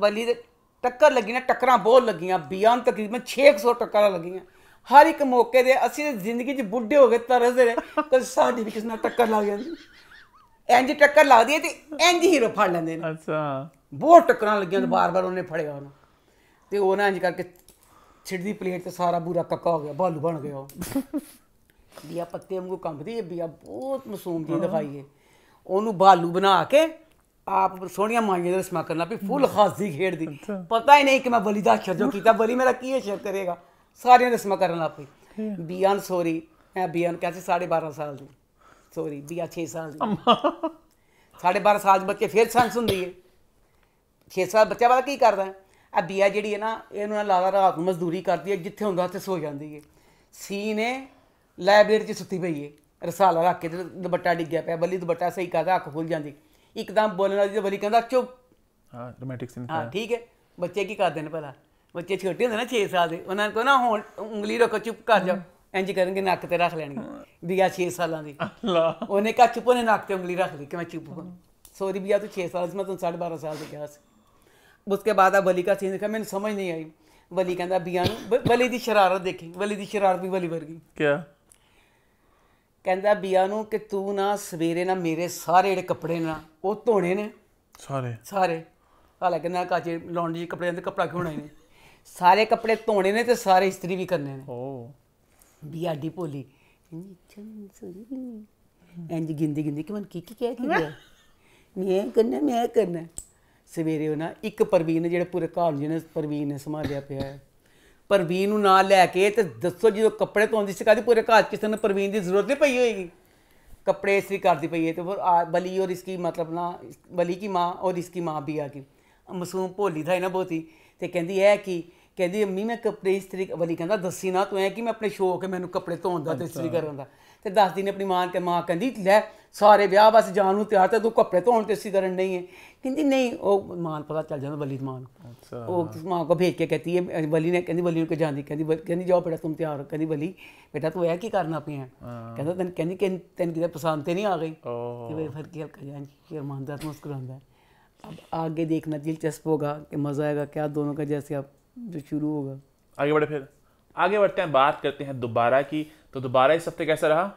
[SPEAKER 2] ਬਲੀ ਦੇ ਟੱਕਰ ਲੱਗੀ ਨਾ ਟੱਕਰਾਂ ਬਹੁਤ ਲੱਗੀਆਂ ਬੀਆ ਨੂੰ ਤਕਰੀਬਨ 600 ਟੱਕਰਾਂ ਲੱਗੀਆਂ ਹਰ ਇੱਕ ਮੌਕੇ ਦੇ ਅਸੀਂ ਜ਼ਿੰਦਗੀ 'ਚ ਬੁੱਢੇ ਹੋ ਗਏ ਤਰਸਦੇ ਰਹੇ ਕੋਈ ਸਾਡੀ ਵੀ ਕਿਸ ਨਾਲ ਟੱਕਰ ਲੱਗ ਜਾਂਦੀ ਇੰਜ ਟੱਕਰ ਲੱਗਦੀ ਹੈ ਤੇ ਇੰਜ ਹੀਰੋ ਫੜ ਲੈਂਦੇ ਨੇ ਅੱਛਾ ਬਹੁਤ ਟੱਕਰਾਂ ਲੱਗੀਆਂ ਤੇ ਬਾਰ-ਬਾਰ ਉਹਨੇ ਫੜਿਆ ਉਹਨੂੰ ਤੇ ਉਹ ਨਾ ਇੰਜ ਕਰਕੇ ਛਿੜਦੀ ਪਲੇਟ ਤੇ ਸਾਰਾ ਬੂਰਾ ਕੱਕਾ ਹੋ ਗਿਆ ਬਾਲੂ ਬਣ ਗਿਆ ਉਹ बिया पत्ते ਨੂੰ ਕੰਬਦੀ है ਬੀਆ ਬਹੁਤ ਮਸੂਮ ਦੀ दिखाई है ਉਹਨੂੰ ਬਾਲੂ ਬਣਾ ਕੇ ਆਪ ਸੋਹਣੀਆਂ ਮਾਈਆਂ ਦੇ ਸਮਾਕਰ ਕਰਨਾ ਵੀ ਫੁੱਲ ਖਾਸੀ ਖੇਡਦੀ ਪਤਾ ਹੀ ਨਹੀਂ ਕਿ ਮੈਂ ਬਲੀ ਦਾ ਛੱਜੋ ਕੀਤਾ ਬਲੀ ਮੇਰਾ ਕੀ ਅਖਰ ਕਰੇਗਾ ਸਾਰੀਆਂ ਰਸਮਾਂ ਕਰਨ ਲੱਗ ਪਈ ਬੀਆਨ ਸੋਰੀ ਮੈਂ ਬੀਆਨ ਕਹਿੰਦੀ 12.5 ਸਾਲ ਦੀ ਸੋਰੀ ਬੀਆ 6 ਸਾਲ
[SPEAKER 1] ਦੀ
[SPEAKER 2] 12.5 ਸਾਲ ਦੇ ਬੱਚੇ ਫੇਰ ਸੰਸ ਹੁੰਦੀ ਹੈ 6 ਸਾਲ ਬੱਚਾ ਵਾਲਾ ਕੀ ਕਰਦਾ ਆ ਬੀਆ ਜਿਹੜੀ ਹੈ ਨਾ ਇਹਨੂੰ ਲਾਦਾ ਰਾਤ ਨੂੰ ਮਜ਼ਦੂਰੀ ਕਰਦੀ ਹੈ ਜਿੱਥੇ ਹੁੰਦਾ ਉੱਥੇ ਸੋ ਜਾਂਦੀ ਹੈ ਸੀ ਨੇ ਲਾਇਬ੍ਰੇਰੀ 'ਚ ਸੁੱਤੀ ਪਈ ਏ ਰਸਾਲਾ ਰੱਖ ਕੇ ਦੁਪੱਟਾ ਡਿੱਗਿਆ ਪਿਆ ਬੱਲੀ ਦੁਪੱਟਾ ਸਹੀ ਕਰਦਾ ਅੱਖ ਖੁੱਲ ਜਾਂਦੀ ਇੱਕਦਮ ਬੋਲਣ ਵਾਲੀ ਤੇ ਬੱਲੀ ਕਹਿੰਦਾ ਚੁੱਪ
[SPEAKER 1] ਹਾਂ ਡਰਾਮੈਟਿਕ ਸੀਨ ਹਾਂ ਠੀਕ
[SPEAKER 2] ਹੈ ਬੱਚੇ ਕੀ ਕਰਦੇ ਨੇ ਭਲਾ ਬੱਚੇ ਛੋਟੇ ਹੁੰਦੇ ਨਾ 6 ਸਾਲ ਦੇ ਉਹਨਾਂ ਨੂੰ ਕਹੋ ਨਾ ਹੁਣ ਉਂਗਲੀ ਰੱਖੋ ਚੁੱਪ ਕਰ ਜਾਓ ਇੰਜ ਕਰਨਗੇ ਨੱਕ ਤੇ ਰੱਖ ਲੈਣਗੇ ਬਿਆ 6 ਸਾਲਾਂ ਦੀ
[SPEAKER 1] ਉਹਨੇ
[SPEAKER 2] ਕਾ ਚੁੱਪ ਉਹਨੇ ਨੱਕ ਤੇ ਉਂਗਲੀ ਰੱਖ ਲਈ ਕਿ ਮੈਂ ਚੁੱਪ ਹਾਂ ਸੋਰੀ ਬਿਆ ਤੂੰ 6 ਸਾਲ ਸੀ ਮੈਂ ਤੈਨੂੰ 12.5 ਸਾਲ ਦੀ ਕਿਹਾ ਸੀ ਉਸਕੇ ਬਾਅਦ ਆ ਬਲੀ ਕਾ ਸੀਨ ਦੇਖਿਆ ਮੈਨੂੰ ਸਮਝ ਨਹੀਂ ਆਈ ਬਲੀ ਕਹਿੰਦਾ ਬਿਆ ਨੂੰ ਬਲੀ ਦੀ ਸ਼ਰਾਰਤ ਦੇਖੀ ਬਲੀ ਦੀ ਸ਼ਰਾਰਤ ਵੀ ਬਲੀ ਵਰਗੀ ਕੀ ਕਹਿੰਦਾ ਬੀਆ ਨੂੰ ਕਿ ਤੂੰ ਨਾ ਸਵੇਰੇ ਨਾ ਮੇਰੇ ਸਾਰੇ ਜਿਹੜੇ ਕੱਪੜੇ ਨਾ ਉਹ ਧੋਣੇ ਨੇ ਸਾਰੇ ਸਾਰੇ ਹਾਲਾ ਕਹਿੰਦਾ ਕਾਚੇ ਲੌਂਡਰੀ ਦੇ ਕੱਪੜੇ ਦੇ ਕੱਪੜਾ ਕਿਉਂ ਨਹੀਂ ਸਾਰੇ ਕੱਪੜੇ ਧੋਣੇ ਨੇ ਤੇ ਸਾਰੇ ਇਸਤਰੀ ਵੀ ਕਰਨੇ ਨੇ ਓ ਬੀਆ ਦੀ ਭੋਲੀ ਇੰਜ ਗਿੰਦੀ ਗਿੰਦੀ ਕਿ ਮਨ ਕੀ ਕੀ ਕਹਿ ਕੇ ਗਿਆ ਮੈਂ ਕਰਨਾ ਮੈਂ ਕਰਨਾ ਸਵੇਰੇ ਉਹ ਨਾ ਇੱਕ ਪਰਵੀਨ ਜਿਹੜਾ ਪੂਰੇ ਘਰ ਜਿਹਨੇ ਪਰਵੀਨ ਨੇ ਸੰਭਾਲਿਆ ਪਿਆ ਹੈ ਪ੍ਰਵੀਨ ਨੂੰ ਨਾਲ ਲੈ ਕੇ ਤੇ ਦੱਸੋ ਜਦੋਂ ਕੱਪੜੇ ਧੋਂਦੀ ਸੀ ਕਾਦੀ ਪੂਰੇ ਘਰ ਕਿਸੇ ਨੂੰ ਪ੍ਰਵੀਨ ਦੀ ਜ਼ਰੂਰਤ ਨਹੀਂ ਪਈ ਹੋਏਗੀ ਕੱਪੜੇ ਇਸਤਰੀ ਕਰਦੀ ਪਈ ਹੈ ਤੇ ਫਿਰ ਬਲੀ ਔਰ ਇਸਕੀ ਮਤਲਬ ਨਾ ਬਲੀ ਕੀ ਮਾਂ ਔਰ ਇਸਕੀ ਮਾਂ ਵੀ ਆ ਗਈ ਮਾਸੂਮ ਭੋਲੀ ਥਾਈ ਨਾ ਬਹੁਤੀ ਤੇ ਕਹਿੰਦੀ ਹੈ ਕਿ ਕਹਿੰਦੀ ਅੰਮੀ ਮੈਂ ਕੱਪੜੇ ਇਸਤਰੀ ਬਲੀ ਕਹਿੰਦਾ ਦੱਸੀ ਨਾ ਤੂੰ ਐ ਕਿ ਮੈਂ ਆਪਣੇ ਸ਼ੌਕ ਹੈ ਮੈਨੂੰ ਕੱਪੜੇ ਧੋਣ ਦਾ ਤੇ ਇਸਤਰੀ ਕਰਨ ਦਾ ਤੇ ਦੱਸਦੀ ਨੇ ਆਪਣੀ ਮਾਂ ਤੇ ਮਾਂ ਕਹਿੰਦੀ ਲੈ ਸਾਰੇ ਵਿਆਹ ਵਾਸਤੇ ਜਾਣ ਨੂੰ ਤਿਆਰ ਤੇ ਤੂੰ ਕੱਪੜੇ ਧੋਣ ਤੇ ਇਸੀ ਕਰਨ ਨਹੀਂ ਹੈ ਕਹਿੰਦੀ ਨਹੀਂ ਉਹ ਮਾਂ ਪਤਾ ਚੱਲ ਜਾਂਦਾ ਵਲੀ ਮਾਂ ਨੂੰ ਉਹ ਮਾਂ ਕੋ ਭੇਜ ਕੇ ਕਹਤੀ ਹੈ ਵਲੀ ਨੇ ਕਹਿੰਦੀ ਵਲੀ ਨੂੰ ਕਿ ਜਾਂਦੀ ਕਹਿੰਦੀ ਕਹਿੰਦੀ ਜਾਓ ਬੇਟਾ ਤੁਮ ਤਿਆਰ ਹੋ ਕਹਿੰਦੀ ਵਲੀ ਬੇਟਾ ਤੂੰ ਇਹ ਕੀ ਕਰਨਾ ਪਿਆ ਕਹਿੰਦਾ ਤੈਨੂੰ ਕਹਿੰਦੀ ਕਿ ਤੈਨੂੰ ਕਿਤੇ ਪਸੰਦ ਤੇ ਨਹੀਂ ਆ ਗਈ ਤੇ ਵੇ ਫਿਰ ਕੀ ਕਰ ਜਾਂ ਕਿ ਇਮਾਨਦਾਰ ਮੁਸਕਰਾਉਂਦਾ अब आगे देखना दिलचस्प होगा कि मज़ा आएगा क्या दोनों का जैसे आप जो शुरू होगा
[SPEAKER 1] आगे बढ़े फिर आगे बढ़ते हैं बात करते हैं दोबारा की तो दोबारा इस हफ्ते कैसा रहा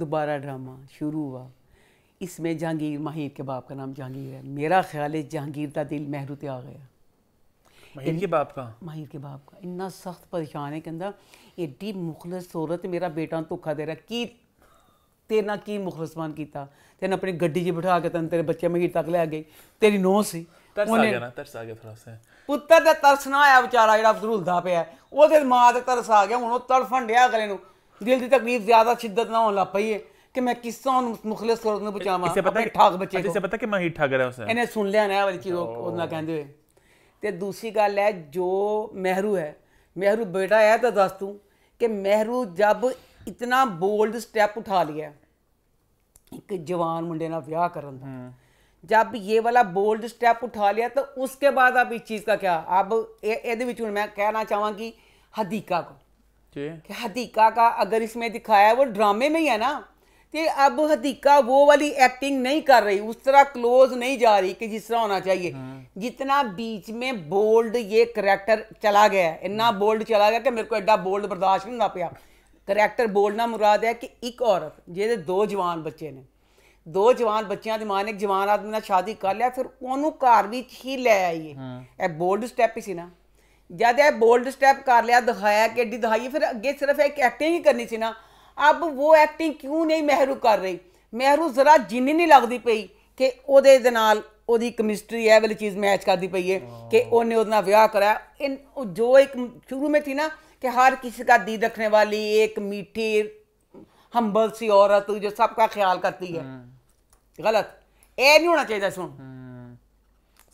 [SPEAKER 2] दोबारा ड्रामा शुरू हुआ इसमें जहांगीर माहिर के बाप का नाम जहांगीर है मेरा ख्याल है जहांगीर का दिल मेहरू आ गया
[SPEAKER 1] माहिर के बाप का
[SPEAKER 2] माहिर के बाप का इन्ना सख्त परेशान है कहना एड्डी मुखलस सूरत मेरा बेटा धोखा दे रहा की तेरे ਨਾਲ ਕੀ ਮੁਖਲਸਮਾਨ किया ਤੈਨੂੰ अपनी ਗੱਡੀ च बिठा के ਤੈਨੂੰ तेरे बच्चे महीर तक ਲੈ गए तेरी ਨੌ ਸੀ ਤਰਸ ਆ ਗਿਆ ਨਾ
[SPEAKER 1] ਤਰਸ ਆ ਗਿਆ ਥੋੜਾ ਸੇ
[SPEAKER 2] ਪੁੱਤਰ ਦਾ ਤਰਸ ਨਾ ਆਇਆ ਵਿਚਾਰਾ ਜਿਹੜਾ ਅਬਦੁਲਦਾ ਪਿਆ ਉਹਦੇ ਮਾਂ ਤੇ ਤਰਸ ਆ ਗਿਆ ਹੁਣ ਉਹ ਤੜਫਣ ਡਿਆ ਅਗਲੇ ਨੂੰ ਦਿਲ ਦੀ ਤਕਲੀਫ ਜ਼ਿਆਦਾ ਸ਼ਿੱਦਤ ਨਾ ਹੋਣ ਲੱਪਈਏ ਕਿ ਮੈਂ ਕਿਸ ਤੋਂ किस तरह ਨੂੰ
[SPEAKER 1] ਬਚਾਵਾਂ ਇਸੇ ਪਤਾ ਕਿ ਠਾਗ ਠਾਕ ਬੱਚੇ ਇਸੇ ਪਤਾ ਕਿ ਮੈਂ ਹੀ ਠਾਗ ਠਾਕ ਹਾਂ ਇਹਨੇ
[SPEAKER 2] ਸੁਣ ਲਿਆ ਨਾ ਵਾਲੀ ਚੀਜ਼ ਉਹਨਾਂ ਕਹਿੰਦੇ ਹੋਏ ਤੇ ਦੂਸਰੀ ਗੱਲ ਹੈ ਜੋ ਮਹਿਰੂ ਹੈ ਮਹਿਰੂ ਬੇਟਾ ਹੈ ਤਾਂ ਦੱਸ ਤੂੰ ਕਿ ਮਹਿਰੂ ਜਦ ਇਤਨਾ ਬੋਲਡ ਸਟੈਪ ਉਠਾ ਲਿਆ ਇੱਕ ਜਵਾਨ ਮੁੰਡੇ ਨਾਲ ਵਿਆਹ ਕਰਨ ਦਾ जब ये वाला बोल्ड स्टैप उठा लिया तो उसके बाद आप इस चीज़ का क्या अब ये मैं कहना चाहवा कि हदीका को कि हदीका का अगर इसमें दिखाया वो ड्रामे में ही है ना कि अब हदीका वो वाली एक्टिंग नहीं कर रही उस तरह क्लोज नहीं जा रही कि जिस तरह होना चाहिए हाँ। जितना बीच में बोल्ड ये करैक्टर चला गया इतना बोल्ड हाँ। चला गया कि मेरे को एडा बोल्ड बर्दाश्त नहीं ना पाया करैक्टर बोलना मुराद है कि एक औरत जो दो जवान बच्चे ने ਦੋ ਜਵਾਨ ਬੱਚਿਆਂ ਦੀ ਮਾਂ ਨੇ ਇੱਕ ਜਵਾਨ ਆਦਮੀ ਨਾਲ ਸ਼ਾਦੀ ਕਰ ਲਿਆ ਫਿਰ ਉਹਨੂੰ ਘਰ ਵਿੱਚ ਹੀ ਲੈ ਆਈਏ ਇਹ ਬੋਲਡ ਸਟੈਪ ਹੀ ਸੀ ਨਾ ਜਦ ਇਹ ਬੋਲਡ ਸਟੈਪ ਕਰ ਲਿਆ ਦਿਖਾਇਆ ਕਿ ਐਡੀ ਦਿਖਾਈਏ ਫਿਰ ਅੱਗੇ ਸਿਰਫ ਇੱਕ ਐਕਟਿੰਗ ਹੀ ਕਰਨੀ ਸੀ ਨਾ ਅਬ ਉਹ ਐਕਟਿੰਗ ਕਿਉਂ ਨਹੀਂ ਮਹਿਰੂ ਕਰ ਰਹੀ ਮਹਿਰੂ ਜ਼ਰਾ ਜਿੰਨੀ ਨਹੀਂ ਲੱਗਦੀ ਪਈ ਕਿ ਉਹਦੇ ਦੇ ਨਾਲ ਉਹਦੀ ਕੈਮਿਸਟਰੀ ਹੈ ਵਾਲੀ ਚੀਜ਼ ਮੈਚ ਕਰਦੀ ਪਈ ਹੈ ਕਿ ਉਹਨੇ ਉਹਦੇ ਨਾਲ ਵਿਆਹ ਕਰਾਇਆ ਇਹ ਜੋ ਇੱਕ ਸ਼ੁਰੂ ਮੇਂ ਥੀ ਨਾ ਕਿ ਹਰ ਕਿਸੇ ਦਾ ਦੀਦ ਰੱਖਣ ਵਾਲੀ ਇੱਕ ਮਿੱਠੀ ਹੰਬਲ ਸੀ ਔਰਤ ਸਭ ਦਾ ਖਿਆਲ ਕਰਦੀ ਹੈ ਗਲਤ ਇਹ ਨਹੀਂ ਹੋਣਾ ਚਾਹੀਦਾ ਸੁਣ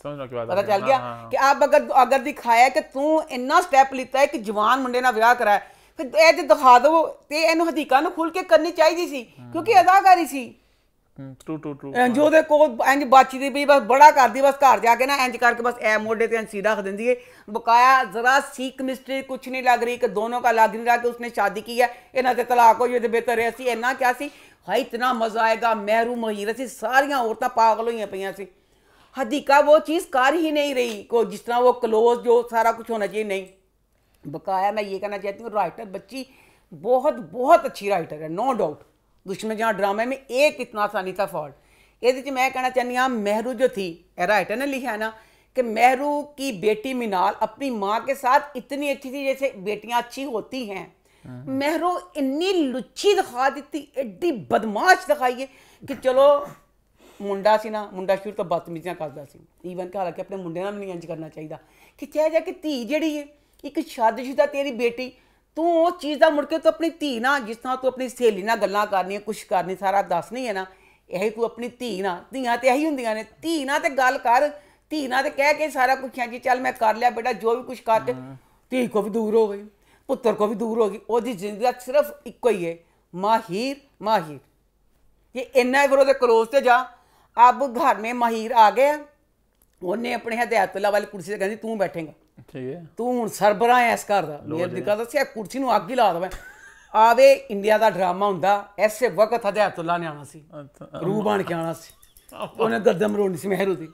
[SPEAKER 1] ਸਮਝ ਕੀ ਬਾਤ ਚੱਲ ਗਿਆ ਕਿ
[SPEAKER 2] ਆਪ ਅਗਰ ਅਗਰ ਦਿਖਾਇਆ ਕਿ ਤੂੰ ਇੰਨਾ ਸਟੈਪ ਲਿੱਤਾ ਹੈ ਕਿ ਜਵਾਨ ਮੁੰਡੇ ਨਾਲ ਵਿਆਹ ਕਰਾਇਆ ਫਿਰ ਇਹ ਤੇ ਦਿਖਾ ਦੋ ਤੇ ਇਹਨੂੰ ਹਦੀਕਾ ਨੂੰ ਖੁੱਲ ਕੇ ਕਰਨੀ ਚਾਹੀਦੀ ਸੀ ਕਿਉਂਕਿ ਅਦਾਕਾਰੀ ਸੀ
[SPEAKER 1] ਟੂ ਟੂ ਟੂ ਜੋ
[SPEAKER 2] ਦੇ ਕੋ ਇੰਜ ਬਾਚੀ ਪਈ ਬਸ ਬੜਾ ਕਰਦੀ ਬਸ ਘਰ ਜਾ ਕੇ ਨਾ ਇੰਜ ਕਰਕੇ ਬਸ ਐ ਮੋਢੇ ਤੇ ਇੰਜ ਸੀਧਾ ਰੱਖ ਦਿੰਦੀ ਏ ਬਕਾਇਆ ਜ਼ਰਾ ਸੀ ਕੈਮਿਸਟਰੀ ਕੁਛ ਨਹੀਂ ਲੱਗ ਰਹੀ ਕਿ ਦੋਨੋਂ ਦਾ ਲੱਗ ਨਹੀਂ ਰਹਾ ਕਿ ਉਸਨੇ ਸ਼ਾਦੀ ਕੀ ਹੈ ਇਹਨਾਂ ਤੇ ਤਲਾਕ ਹੋ ਜੇ ਤੇ ਬਿਹਤਰ ਹੈ ਸੀ ਇੰਨਾ ਕਿਆ ਸੀ ਹਾਈ ਇਤਨਾ ਮਜ਼ਾ ਆਏਗਾ ਮਹਿਰੂ ਮਹੀਰ ਸੀ ਸਾਰੀਆਂ ਔਰਤਾਂ ਪਾਗਲ ਹੋਈਆਂ ਪਈਆਂ ਸੀ हदीका वो चीज़ कार ही नहीं रही को जिस तरह वो क्लोज जो सारा कुछ होना चाहिए नहीं बकाया मैं ये कहना चाहती हूँ राइटर बच्ची बहुत बहुत अच्छी राइटर है नो डाउट ਦੁਸ਼ਮਣ ਜਾਂ ਡਰਾਮੇ ਮੇਂ ਇੱਕ ਇਤਨਾ ਸਾਨੀ ਦਾ ਫਾਲਟ ਇਹਦੇ ਚ ਮੈਂ ਕਹਿਣਾ ਚਾਹਨੀ ਆ ਮਹਿਰੂ ਜੋ ਥੀ ਇਹ ਰਾਈਟ ਹੈ ਲਿਖਿਆ ਨਾ ਕਿ ਮਹਿਰੂ ਕੀ ਬੇਟੀ मिनाल ਆਪਣੀ ਮਾਂ ਕੇ ਸਾਥ ਇਤਨੀ ਅੱਛੀ ਸੀ जैसे ਬੇਟੀਆਂ ਅੱਛੀ ਹੋਤੀ ਹੈ ਮਹਿਰੂ ਇੰਨੀ ਲੁੱਚੀ ਦਿਖਾ ਦਿੱਤੀ ਐਡੀ ਬਦਮਾਸ਼ ਦਿਖਾਈਏ ਕਿ ਚਲੋ ਮੁੰਡਾ ਸੀ ਨਾ ਮੁੰਡਾ ਸ਼ੁਰੂ ਤੋਂ ਬਦਤਮੀਜ਼ੀਆਂ ਕਰਦਾ ਸੀ ਈਵਨ ਕਿ ਹਾਲਾਂਕਿ ਆਪਣੇ ਮੁੰਡੇ ਨਾਲ ਵੀ ਨਹੀਂ ਇੰਜ ਕਰਨਾ ਚਾਹੀਦਾ ਕਿ ਚਾਹੇ ਜਾ ਕਿ ਧੀ ਜਿਹੜੀ ਹੈ ਇੱਕ ਸ਼ਾਦੀशुदा ਤੇਰੀ ਬੇਟੀ ਤੂੰ ਉਹ ਚੀਜ਼ ਦਾ ਮੁੜ ਕੇ ਤੂੰ ਆਪਣੀ ਧੀ ਨਾਲ ਜਿਸ ਤਰ੍ਹਾਂ ਤੂੰ ਆਪਣੀ ਸਹੇਲੀ ਨਾਲ ਗੱਲਾਂ ਕਰਨੀਆਂ ਕੁਛ ਕਰਨੀ ਸਾਰਾ ਦੱਸਣੀ ਹੈ ਨਾ ਹੀ ਤੂੰ ਆਪਣੀ ਧੀ ਨਾਲ ਧੀਆਂ ਤੇ ਇਹੀ ਹੁੰਦੀਆਂ ਨੇ ਧੀ ਨਾਲ ਤੇ ਗੱਲ ਕਰ ਧੀ ਨਾਲ ਤੇ ਕਹਿ ਕੇ ਸਾਰਾ ਕੁਝ ਜੀ ਚੱਲ ਮੈਂ ਕਰ ਲਿਆ ਬੇਟਾ ਜੋ ਵੀ ਕੁਝ ਕਰ ਤੇ ਧੀ ਕੋ ਵੀ ਦੂਰ ਹੋ ਗਈ ਪੁੱਤਰ ਕੋ ਵੀ ਦੂਰ ਹੋ ਗਈ ਉਹਦੀ ਜ਼ਿੰਦਗੀ ਦਾ ਸਿਰਫ ਇੱਕੋ ਹੀ ਹੈ ਮਾਹੀਰ ਮਾਹੀਰ ਇਹ ਇੰਨਾ ਵਿਰੋਧ ਤੇ ਕਲੋਸ ਤੇ ਜਾ ਅਬ ਘਰ ਮੇ ਮਾਹੀਰ ਆ ਗਿਆ ਉਹਨੇ ਆਪਣੇ ਹਦਾਇਤੁੱਲਾ ਵਾਲੀ ਕੁਰਸੀ ਤੇ ਕਹਿੰਦੀ ਤੂੰ ਬੈਠੇਗਾ ਠੀਕ ਹੈ ਤੂੰ ਹੁਣ ਸਰਬਰਾ ਐ ਇਸ ਘਰ ਦਾ ਮੇਰ ਦੀ ਕਹਦਾ ਸੀ ਇਹ ਕੁਰਸੀ ਨੂੰ ਅੱਗ ਹੀ ਲਾ ਦਵਾਂ ਆਵੇ ਇੰਡੀਆ ਦਾ ਡਰਾਮਾ ਹੁੰਦਾ ਐਸੇ ਵਕਤ ਹਦਾਇਤullah ਨੇ ਆਣਾ ਸੀ ਰੂਹ ਬਣ ਕੇ ਆਣਾ ਸੀ ਉਹਨੇ ਗਰਦਮ ਰੋਣੀ ਸੀ ਮਹਿਰੂ ਦੀ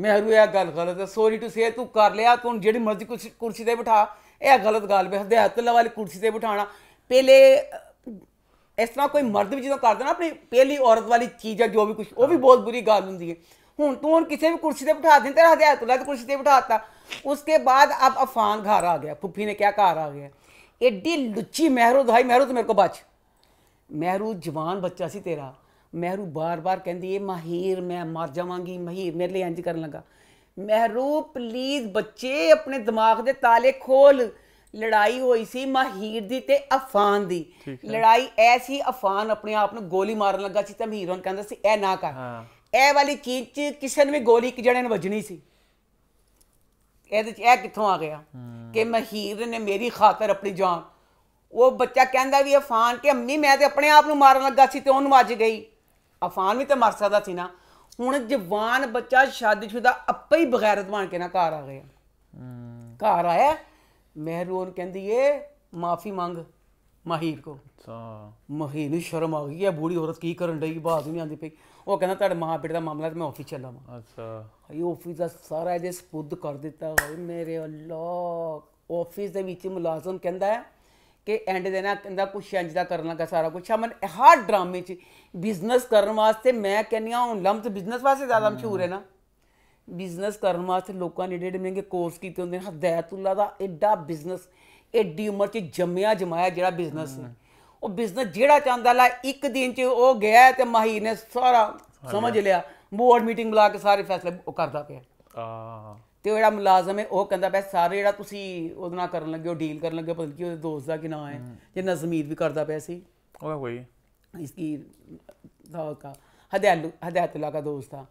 [SPEAKER 2] ਮਹਿਰੂ ਇਹ ਗੱਲ ਗਲਤ ਹੈ ਸੌਰੀ ਟੂ ਸੇ ਤੂੰ ਕਰ ਲਿਆ ਤੂੰ ਜਿਹੜੀ ਮਰਜ਼ੀ ਕੁਰਸੀ ਤੇ ਬਿਠਾ ਇਹ ਗਲਤ ਗੱਲ ਹੈ ਹਦਾਇਤullah ਵਾਲੀ ਕੁਰਸੀ ਤੇ ਬਿਠਾਣਾ ਪਹਿਲੇ ਇਸ ਤਰ੍ਹਾਂ ਕੋਈ ਮਰਦ ਵੀ ਜਦੋਂ ਕਰਦਾ ਨਾ ਆਪਣੀ ਪਹਿਲੀ ਔਰਤ ਵਾਲੀ ਚੀਜ਼ ਹੈ ਜੋ ਵੀ ਕੁਝ ਉਹ ਵੀ ਬਹੁਤ ਬੁਰੀ ਗੱਲ ਹੁੰਦੀ ਹੈ ਹੁਣ ਤੂੰ ਹੁਣ ਕਿਸੇ ਵੀ ਕੁਰਸੀ ਤੇ ਬਿਠਾ ਦੇ ਤੇਰਾ ਹਦਾਇਤੁੱਲਾ ਤੇ ਕੁਰਸੀ ਤੇ ਬਿਠਾਤਾ ਉਸਕੇ ਬਾਅਦ अब अफान घर आ गया पुप्पी ने क्या कहा आ गया एड्डी लुच्ची महरू भाई महरू तो मेरे ਕੋ बच ਮਹਿਰੂ ਜਵਾਨ ਬੱਚਾ ਸੀ ਤੇਰਾ ਮਹਿਰੂ ਬਾਰ-ਬਾਰ ਕਹਿੰਦੀ ਏ ਮਾਹੀਰ ਮੈਂ ਮਰ ਜਾਵਾਂਗੀ ਮਹੀਰ ਮੇਰੇ ਲਈ ਇੰਜ ਕਰਨ ਲੱਗਾ ਮਹਿਰੂ ਪਲੀਜ਼ ਬੱਚੇ ਆਪਣੇ ਦਿਮਾਗ ਦੇ ਤਾਲੇ ਖੋਲ ਲੜਾਈ ਹੋਈ ਸੀ ਮਾਹੀਰ ਦੀ ਤੇ ਅਫਾਨ ਦੀ ਲੜਾਈ ਐਸੀ ਅਫਾਨ ਆਪਣੇ ਆਪ ਨੂੰ ਗੋਲੀ ਮਾਰਨ ਲੱਗਾ ਸੀ ਮਹੀਰ ਉਹਨ ਕਹਿੰਦਾ ਸੀ ਇਹ ਨਾ ਕਰ ਇਹ ਵਾਲੀ ਚੀਜ਼ 'ਚ ਕਿਸੇ ਨੂੰ ਵੀ ਗੋਲੀ ਇੱਕ ਜਣੇ ਨੂੰ ਵੱਜਣੀ ਸੀ ਇਹਦੇ 'ਚ ਇਹ ਕਿੱਥੋਂ ਆ ਗਿਆ ਕਿ ਮਹੀਰ ਨੇ ਮੇਰੀ ਖਾਤਰ ਆਪਣੀ ਜਾਨ ਉਹ ਬੱਚਾ ਕਹਿੰਦਾ ਵੀ ਅਫਾਨ ਕਿ ਅੰਮੀ ਮੈਂ ਤੇ ਆਪਣੇ ਆਪ ਨੂੰ ਮਾਰਨ ਲੱਗਾ ਸੀ ਤੇ ਉਹਨੂੰ ਵੱਜ ਗਈ ਅਫਾਨ ਵੀ ਤੇ ਮਰ ਸਕਦਾ ਸੀ ਨਾ ਹੁਣ ਜਵਾਨ ਬੱਚਾ ਸ਼ਾਦੀशुदा ਆਪੇ ਹੀ ਬਗੈਰਤ ਬਣ ਕੇ ਨਾ ਘਰ ਆ ਗਿਆ ਘਰ ਆਇਆ ਮਹਿਰੂਨ ਕਹਿੰਦੀ ਏ ਮਾਫੀ ਮੰਗ ਮਹੀਰ ਕੋ ਅੱਛਾ ਮਹੀਰ ਨੂੰ ਸ਼ਰਮ ਆ ਗਈ ਇਹ ਬੂੜੀ ਔਰਤ ਕੀ ਕਰਨ ਡਈ ਬਾਤ ਨਹੀਂ ਆਂਦੀ ਪਈ ਉਹ ਕਹਿੰਦਾ ਤੁਹਾਡੇ ਮਹਾਪੀਰ ਦਾ ਮਾਮਲਾ ਤੇ ਮੈਂ ਆਫਿਸ ਚੱਲਾਂ ਵਾਂ ਅੱਛਾ ਭਾਈ ਆਫਿਸ ਦਾ ਸਾਰਾ ਇਹਦੇ ਸਪੁੱਧ ਕਰ ਦਿੱਤਾ ਭਾਈ ਮੇਰੇ ਅੱਲਾ ਆਫਿਸ ਦੇ ਵਿੱਚ ਮੁਲਾਜ਼ਮ ਕਹਿੰਦਾ ਹੈ ਕਿ ਐਂਡ ਦੇ ਨਾ ਕਹਿੰਦਾ ਕੁਛ ਇੰਜ ਦਾ ਕਰਨ ਲੱਗਾ ਸਾਰਾ ਕੁਛ ਮਨ ਹਰ ਡਰਾਮੇ 'ਚ ਬਿਜ਼ਨਸ ਕਰਨ ਵਾਸਤੇ ਮੈਂ ਕਹਿੰਨੀ ਆ ਹੁਣ ਲੰਮਤ ਬਿਜ਼ਨਸ ਵਾਸਤੇ ਜ਼ਿਆਦਾ ਮਸ਼ਹੂਰ ਹੈ ਨਾ ਬਿਜ਼ਨਸ ਕਰਨ ਵਾਸਤੇ ਲੋਕਾਂ ਨੇ ਡੇਢ ਮਹਿੰਗੇ ਕੋਰਸ ਕੀਤੇ ਹੁੰਦੇ ਨੇ ਦਾ ਐਡਾ ਬਿਜ਼ਨਸ ਐਡੀ ਉਮਰ 'ਚ ਜੰਮਿਆ ਜਮਾਇਆ ਜਿਹੜਾ ਬਿਜ਼ਨਸ ਹੈ ਉਹ ਬਿਜ਼ਨਸ ਜਿਹੜਾ ਚਾਹੁੰਦਾ ਲੈ ਇੱਕ ਦਿਨ ਚ ਉਹ ਗਿਆ ਤੇ ਮਹੀਰ ਨੇ ਸਾਰਾ ਸਮਝ ਲਿਆ ਬੋਰਡ ਮੀਟਿੰਗ ਬੁਲਾ ਕੇ ਸਾਰੇ ਫੈਸਲੇ ਉਹ ਕਰਦਾ ਪਿਆ ਆ ਤੇ ਜਿਹੜਾ ਮੁਲਾਜ਼ਮ ਹੈ ਉਹ ਕਹਿੰਦਾ ਪਿਆ ਸਾਰੇ ਜਿਹੜਾ ਤੁਸੀਂ ਉਹਦੇ ਨਾਲ ਕਰਨ ਲੱਗੇ ਹੋ ਡੀਲ ਕਰਨ ਲੱਗੇ ਪਤਾ ਕੀ ਉਹਦੇ ਦੋਸਤ ਦਾ ਕੀ ਨਾਮ ਹੈ ਜੇ ਨਜ਼ਮੀਰ ਵੀ ਕਰਦਾ ਪਿਆ ਸੀ ਉਹ ਕੋਈ ਇਸ ਕੀ ਦਾ ਕਾ ਹਦਾਇਤ ਹਦਾਇਤੁਲਾ ਦਾ ਦੋਸਤ ਆ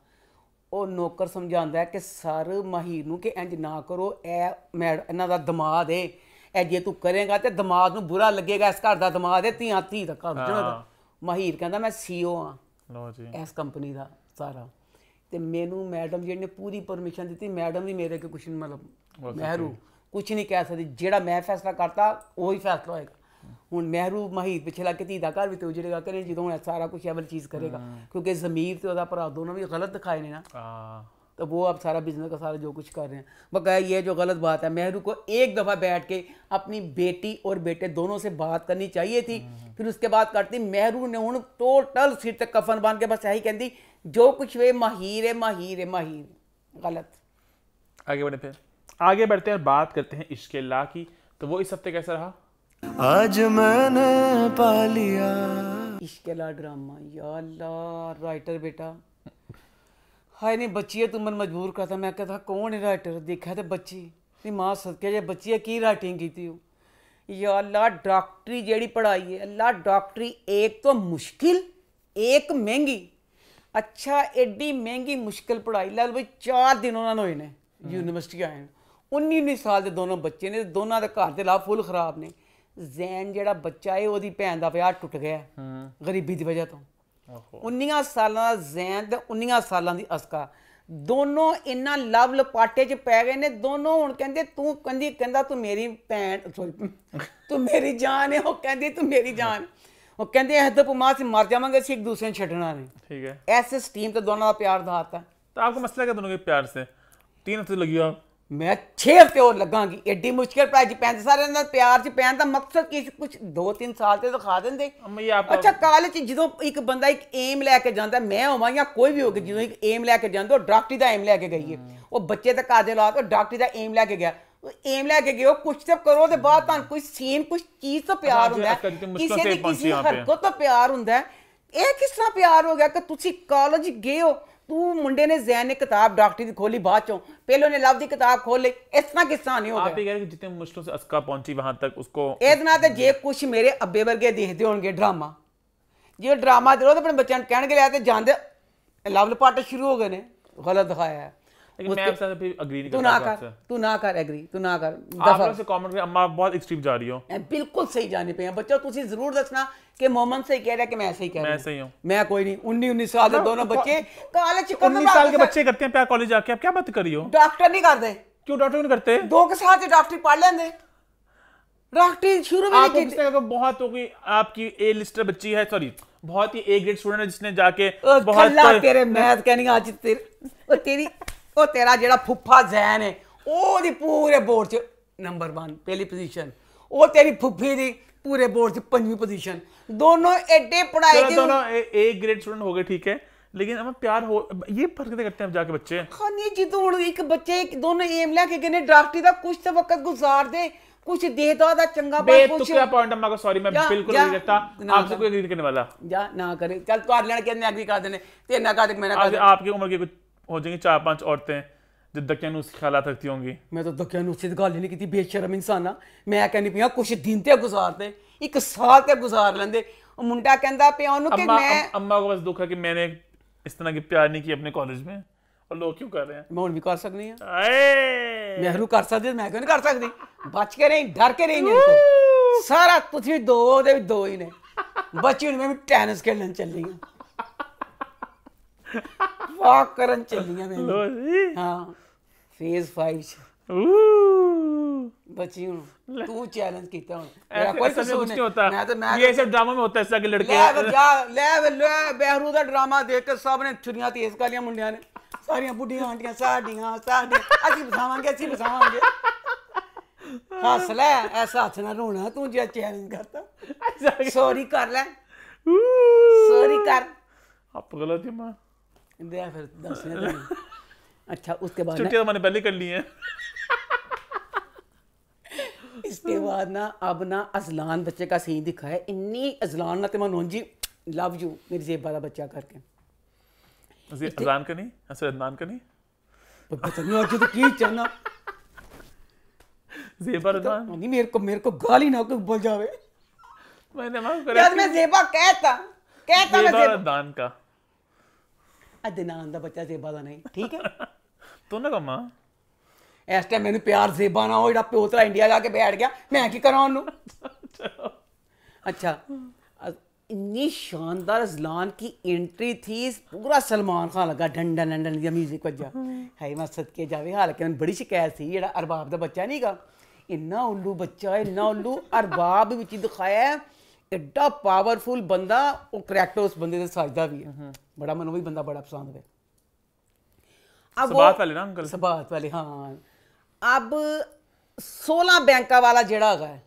[SPEAKER 2] ਉਹ ਨੌਕਰ ਸਮਝਾਉਂਦਾ ਕਿ ਸਰ ਮਹੀਰ ਨੂੰ ਕਿ ਇੰਜ ਨਾ ਕਰੋ ਇਹ ਇਹਨਾਂ ਦਾ ਦਿਮਾਗ ਹੈ ਇਹ ਜੇ ਤੂੰ ਕਰੇਗਾ ਤੇ ਦਿਮਾਗ ਨੂੰ ਬੁਰਾ ਲੱਗੇਗਾ ਇਸ ਘਰ ਦਾ ਦਿਮਾਗ ਹੈ ਧੀਆਂ ਧੀ ਦਾ ਘਰ ਜਿਹੜਾ ਮਹੀਰ ਕਹਿੰਦਾ ਮੈਂ ਸੀਓ ਆ ਲੋ ਜੀ ਇਸ ਕੰਪਨੀ ਦਾ ਸਾਰਾ ਤੇ ਮੈਨੂੰ ਮੈਡਮ ਜੀ ਨੇ ਪੂਰੀ ਪਰਮਿਸ਼ਨ ਦਿੱਤੀ ਮੈਡਮ ਵੀ ਮੇਰੇ ਕੁਛ ਨਹੀਂ ਮਤਲਬ ਮਹਿਰੂ ਕੁਝ ਨਹੀਂ ਕਹਿ ਸਕਦੀ ਜਿਹੜਾ ਮੈਂ ਫੈਸਲਾ ਕਰਤਾ ਉਹੀ ਫੈਸਲਾ ਹੋਏਗਾ ਹੁਣ ਮਹਿਰੂ ਮਹੀਰ ਪਿਛਲਾ ਕਿਤੀ ਧੀ ਦਾ ਘਰ ਵੀ ਤੇ ਉਜੜੇਗਾ ਕਰੇ ਜਦੋਂ ਇਹ ਸਾਰਾ ਕੁਝ ਐਵਲ ਚੀਜ਼ ਕਰੇਗਾ ਕਿਉਂਕਿ ਜ਼ਮੀਰ ਤੇ ਉਹਦਾ ਭਰਾ ਦੋਨੋਂ ਵੀ ਗਲਤ ਦਿਖਾਏ ਨੇ ਨਾ ਹਾਂ तो वो अब सारा बिजनेस का सारा जो कुछ कर रहे हैं बकाया ये जो गलत बात है मेहरू को एक दफ़ा बैठ के अपनी बेटी और बेटे दोनों से बात करनी चाहिए थी हम्म। फिर उसके बाद करती मेहरू ने हूँ टोटल सिर तक कफन बांध के बस यही कहती जो कुछ वे माहिर है माहिर है माहिर गलत
[SPEAKER 1] आगे बढ़ते हैं आगे बढ़ते हैं बात करते हैं इश्के ला की तो वो इस हफ्ते कैसा रहा आज
[SPEAKER 2] मैंने पा लिया इश्के ला ड्रामा या राइटर बेटा ਹਾਏ ਨਹੀਂ ਬੱਚੀ ਐ ਤੂੰ ਮਨ ਮਜਬੂਰ ਕਰਦਾ ਮੈਂ ਕਹਿੰਦਾ ਕੌਣ ਹੈ ਰਾਈਟਰ ਦੇਖਿਆ ਤੇ ਬੱਚੀ ਨਹੀਂ ਮਾਂ ਸਦਕੇ ਜੇ ਬੱਚੀ ਐ ਕੀ ਰਾਈਟਿੰਗ ਕੀਤੀ ਹੋ ਯਾ ਅੱਲਾ ਡਾਕਟਰੀ ਜਿਹੜੀ ਪੜਾਈ ਹੈ ਅੱਲਾ ਡਾਕਟਰੀ ਇੱਕ ਤਾਂ ਮੁਸ਼ਕਿਲ ਇੱਕ ਮਹਿੰਗੀ ਅੱਛਾ ਐਡੀ ਮਹਿੰਗੀ ਮੁਸ਼ਕਿਲ ਪੜਾਈ ਲੈ ਬਈ 4 ਦਿਨ ਉਹਨਾਂ ਨੂੰ ਹੋਏ ਨੇ ਯੂਨੀਵਰਸਿਟੀ ਆਏ ਨੇ 19 ਸਾਲ ਦੇ ਦੋਨੋਂ ਬੱਚੇ ਨੇ ਦੋਨਾਂ ਦੇ ਘਰ ਦੇ ਲਾ ਫੁੱਲ ਖਰਾਬ ਨੇ ਜ਼ੈਨ ਜਿਹੜਾ ਬੱਚਾ ਏ ਉਹਦੀ ਭੈਣ ਦਾ ਵਿਆਹ ਟੁੱਟ ਗਿਆ ਗਰੀਬੀ ਦੀ ਵਜ੍ਹਾ ਤੋਂ 19 ਸਾਲਾਂ ਦਾ ਜ਼ੈਨ ਤੇ 19 ਸਾਲਾਂ ਦੀ ਅਸਕਾ ਦੋਨੋਂ ਇੰਨਾ ਲਵ ਲਪਾਟੇ 'ਚ ਪੈ ਗਏ ਨੇ ਦੋਨੋਂ ਹੁਣ ਕਹਿੰਦੇ ਤੂੰ ਕੰਦੀ ਕਹਿੰਦਾ ਤੂੰ ਮੇਰੀ ਭੈਣ ਸੋਰੀ ਤੂੰ ਮੇਰੀ ਜਾਨ ਹੈ ਉਹ ਕਹਿੰਦੀ ਤੂੰ ਮੇਰੀ ਜਾਨ ਉਹ ਕਹਿੰਦੇ ਇਹ ਤਾਂ ਪੁਮਾ ਸੀ ਮਰ ਜਾਵਾਂਗੇ ਅਸੀਂ ਇੱਕ ਦੂਸਰੇ ਨੂੰ ਛੱਡਣਾ ਨਹੀਂ ਠੀਕ ਹੈ ਐਸੇ ਸਟੀਮ ਤੇ ਦੋਨਾਂ ਦਾ ਪਿਆਰ ਦਾ ਹੱਥ ਹੈ
[SPEAKER 1] ਤਾਂ ਆਪਕੋ ਮਸਲਾ ਕਿ ਦੋਨੋਂ ਕੇ ਪਿਆਰ ਸੇ ਤੀਨ हफ्ते लगी ਮੈਂ
[SPEAKER 2] 6 ਹਫ਼ਤੇ ਹੋਰ ਲੱਗਾਂਗੀ ਐਡੀ ਮੁਸ਼ਕਿਲ ਜੀ ਪੈਂਦੇ ਸਾਰਿਆਂ ਨਾਲ ਪਿਆਰ ਚ ਪੈਣ ਦਾ ਮਕਸਦ ਕੀ ਸੀ ਕੁਝ 2-3 ਸਾਲ ਤੇ ਦਿਖਾ ਦਿੰਦੇ ਅੰਮੀ ਅੱਛਾ ਕਾਲਜ ਜਦੋਂ ਇੱਕ ਬੰਦਾ ਇੱਕ ਏਮ ਲੈ ਕੇ ਜਾਂਦਾ ਮੈਂ ਹੋਵਾਂ ਜਾਂ ਕੋਈ ਵੀ ਹੋਵੇ ਜਦੋਂ ਇੱਕ ਏਮ ਲੈ ਕੇ ਜਾਂਦਾ ਉਹ ਡਾਕਟਰੀ ਦਾ ਏਮ ਲੈ ਕੇ ਗਈਏ ਉਹ ਬੱਚੇ ਤੇ ਕਾਦੇ ਲਾ ਕੇ ਡਾਕਟਰੀ ਦਾ ਏਮ ਲੈ ਕੇ ਗਿਆ ਏਮ ਲੈ ਕੇ ਗਿਓ ਕੁਛ ਤੇ ਕਰੋ ਤੇ ਬਾਅਦ ਤਾਂ ਕੋਈ ਸੀਨ ਕੁਝ ਚੀਜ਼ ਤੋਂ ਪਿਆਰ ਹੁੰਦਾ ਕਿਸੇ ਦੀ ਕਿਸੇ ਕੋ ਤੋਂ ਪਿਆਰ ਹੁੰਦਾ ਇਹ ਕਿਸ ਤਰ੍ਹਾਂ ਪਿਆਰ ਹੋ ਗਿਆ ਕਿ ਤੁਸੀਂ ਕਾਲਜ ਗਏ ਹੋ ਤੂੰ ਮੁੰਡੇ ਨੇ ਜ਼ੈਨ ਨੇ ਕਿਤਾਬ ਡਾਕਟਰੀ ਦੀ ਖੋਲੀ ਬਾਅਦ ਚੋਂ ਪਹਿਲੋਂ ਨੇ ਲਵ ਦੀ ਕਿਤਾਬ ਖੋਲ ਲਈ ਇਸ ਤਰ੍ਹਾਂ ਕਿਸਾ ਨਹੀਂ ਹੋਗਾ ਆਪ ਹੀ
[SPEAKER 1] ਕਹਿ ਰਹੇ ਕਿ ਜਿੱਤੇ ਮੁਸ਼ਕਲ ਸੇ ਅਸਕਾ ਪਹੁੰਚੀ ਵਹਾਂ ਤੱਕ ਉਸਕੋ
[SPEAKER 2] ਇਹ ਦਿਨਾਂ ਤੇ ਜੇ ਕੁਛ ਮੇਰੇ ਅੱਬੇ ਵਰਗੇ ਦੇਖਦੇ ਹੋਣਗੇ ਡਰਾਮਾ ਜੇ ਡਰਾਮਾ ਦੇ ਰੋ ਆਪਣੇ ਬੱਚਿਆਂ ਨੂੰ ਕਹਿਣਗੇ ਲਿਆ ਤੇ ਜਾਂਦੇ ਲਵ ਲਪਾਟ ਸ਼ੁਰੂ ਹੋ ਗਏ ਨੇ ਗਲਤ ਦਿਖਾਇਆ ਹੈ लेकिन मैं आपसे
[SPEAKER 1] भी अग्री नहीं करता कर,
[SPEAKER 2] तू ना कर एग्री तू ना कर आप लोग से
[SPEAKER 1] कमेंट में अम्मा बहुत एक्सट्रीम जा रही हो
[SPEAKER 2] बिल्कुल सही जाने पे हैं बच्चों ਤੁਸੀਂ ਜ਼ਰੂਰ ਦੱਸਣਾ कि मोमन से ही कह रहा है कि मैं ऐसे ही कह
[SPEAKER 1] रहा हूँ मैं कोई नहीं उन्नीस हाँ, तो उन्नीस साल के दोनों बच्चे
[SPEAKER 2] कॉलेज उन्नीस साल के बच्चे
[SPEAKER 1] करते हैं प्यार कॉलेज जाके आप क्या बात कर रही हो
[SPEAKER 2] डॉक्टर नहीं करते क्यों
[SPEAKER 1] डॉक्टर नहीं करते दो के
[SPEAKER 2] साथ डॉक्टर पढ़ लेंगे डॉक्टर शुरू में नहीं बहुत
[SPEAKER 1] होगी आपकी ए लिस्टर बच्ची है सॉरी बहुत ही ए ग्रेड स्टूडेंट है जिसने जाके बहुत तेरे मैथ
[SPEAKER 2] कहने आज तेरे ओ तेरी ओ तेरा जेड़ा फुफा जैन है दी पूरे बोर्ड च नंबर 1 पहली पोजीशन ओ तेरी फुफी दी पूरे बोर्ड से
[SPEAKER 1] पंचवी पोजीशन दोनों
[SPEAKER 2] एटे पढ़ाई के दोनों
[SPEAKER 1] ए ग्रेड स्टूडेंट हो गए ठीक है लेकिन हमें प्यार हो ये फर्क तो करते हैं जाके बच्चे
[SPEAKER 2] हाँ ये चीज तो एक बच्चे एक दोनों एम लिया के कहने ड्राफ्टी था कुछ तो वक्त गुजार दे कुछ दे दो था चंगा बात क्या
[SPEAKER 1] पॉइंट अम्मा का सॉरी मैं बिल्कुल नहीं करता आपसे कोई एग्री करने वाला जा ना करे चल तो आज लड़के ने एग्री कर देने ते ना कर दे मैंने आपकी उम्र की कुछ हो जाएंगी चार पांच औरतें जिद्दा कहनू उसकी खालात रखती होंगी
[SPEAKER 2] मैं तो कहनू उससे गल ही नहीं की बेशरम इंसान हाँ मैं कहनी पिया कुछ दिन ते गुजारते एक साल ते गुजार लेंदे मुंडा कहता पिया कि मैं अम,
[SPEAKER 1] अम्मा को बस दुख है कि मैंने इस तरह की प्यार नहीं की अपने कॉलेज में और लोग क्यों कर रहे हैं मैं हूं भी कर सकनी हां मैं
[SPEAKER 2] हरू कर सकदी मैं क्यों नहीं कर सकदी बच के नहीं डर के नहीं इनको सारा कुछ भी दो दे भी दो ही ने बच्ची में भी टेनिस खेलने चली हूं वॉक करन चली हूं मैं हां ਫੇਜ਼ 5 बची हूँ तू चैलेंज किया हूँ मेरा कोई कसूर नहीं होता मैं तो मैं ये
[SPEAKER 1] सब ड्रामा में होता है सब के लड़के ले जा
[SPEAKER 2] ले ले बहरू ਦਾ ਡਰਾਮਾ ਦੇਖ ਕੇ ਸਭ ਨੇ ਛੁਰੀਆਂ ਤੇਜ਼ ਕਰ ਲੀਆਂ ਮੁੰਡਿਆਂ ਨੇ ਸਾਰੀਆਂ ਬੁੱਢੀਆਂ ਆਂਟੀਆਂ ਸਾਡੀਆਂ ਸਾਡੇ ਅਸੀਂ ਬਸਾਵਾਂਗੇ ਅਸੀਂ ਬਸਾਵਾਂਗੇ ਹੱਸ ਲੈ ਐਸਾ ਹੱਥ ਨਾ ਰੋਣਾ ਤੂੰ ਜੇ ਚੈਲੰਜ
[SPEAKER 1] ਕਰਤਾ
[SPEAKER 2] ਸੌਰੀ ਕਰ ਲੈ ਸੌਰੀ ਕਰ ਆਪ ਗਲਤ ਹੀ ਮਾਂ ਦੇ ਫਿਰ ਦੱਸ ਤੈਨੂੰ अच्छा उसके बाद छुट्टियाँ
[SPEAKER 1] तो मैंने पहले कर ली हैं
[SPEAKER 2] इसके बाद ना अब ना अजलान बच्चे का सीन दिखा है इन्नी अजलान ना तो नोन जी लव यू मेरी जेब वाला बच्चा करके
[SPEAKER 1] अजलान का नहीं असर अदनान का नहीं पता नहीं आज तो की चलना जेबा नहीं मेरे को मेरे को गाली ना कोई बोल जावे
[SPEAKER 2] मैंने माफ यार मैं जेबा कहता कहता मैं जेबा का अदनान बच्चा जेबा नहीं ठीक है
[SPEAKER 1] ਤੂੰ ਨਾ ਕਮਾ ਐਸ ਟਾਈਮ ਮੈਨੂੰ
[SPEAKER 2] ਪਿਆਰ ਜ਼ੇਬਾ ਨਾ ਉਹ ਜਿਹੜਾ ਪਿਓਤਰਾ ਇੰਡੀਆ ਜਾ ਕੇ ਬੈਠ ਗਿਆ ਮੈਂ ਕੀ ਕਰਾਂ ਉਹਨੂੰ ਅੱਛਾ ਇੰਨੀ ਸ਼ਾਨਦਾਰ ਜ਼ਲਾਨ ਕੀ ਐਂਟਰੀ ਥੀ ਪੂਰਾ ਸਲਮਾਨ ਖਾਨ ਲੱਗਾ ਡੰਡਾ ਡੰਡਨ ਦੀ ਮਿਊਜ਼ਿਕ ਵੱਜਾ ਹੈ ਮੈਂ ਸਦਕੇ ਜਾਵੇ ਹਾਲਾਂਕਿ ਮੈਨੂੰ ਬੜੀ ਸ਼ਿਕਾਇਤ ਸੀ ਜਿਹੜਾ ਅਰਬਾਬ ਦਾ ਬੱਚਾ ਨਹੀਂਗਾ ਇੰਨਾ ਉੱਲੂ ਬੱਚਾ ਹੈ ਇੰਨਾ ਉੱਲੂ ਅਰਬਾਬ ਵਿੱਚ ਦਿਖਾਇਆ ਐਡਾ ਪਾਵਰਫੁਲ ਬੰਦਾ ਉਹ ਕਰੈਕਟਰ ਉਸ ਬੰਦੇ ਦੇ ਸਾਜਦਾ ਵੀ ਹੈ ਬੜਾ ਮਨੋਂ ਵੀ ਬੰਦਾ ਬੜਾ ਪਸੰਦ ਹੈ ਸਬਾਤ ਵਾਲੇ ਨਾ ਅੰਕਲ ਸਬਾਤ ਵਾਲੇ ਹਾਂ ਅਬ 16 ਬੈਂਕਾਂ ਵਾਲਾ ਜਿਹੜਾ ਹੈਗਾ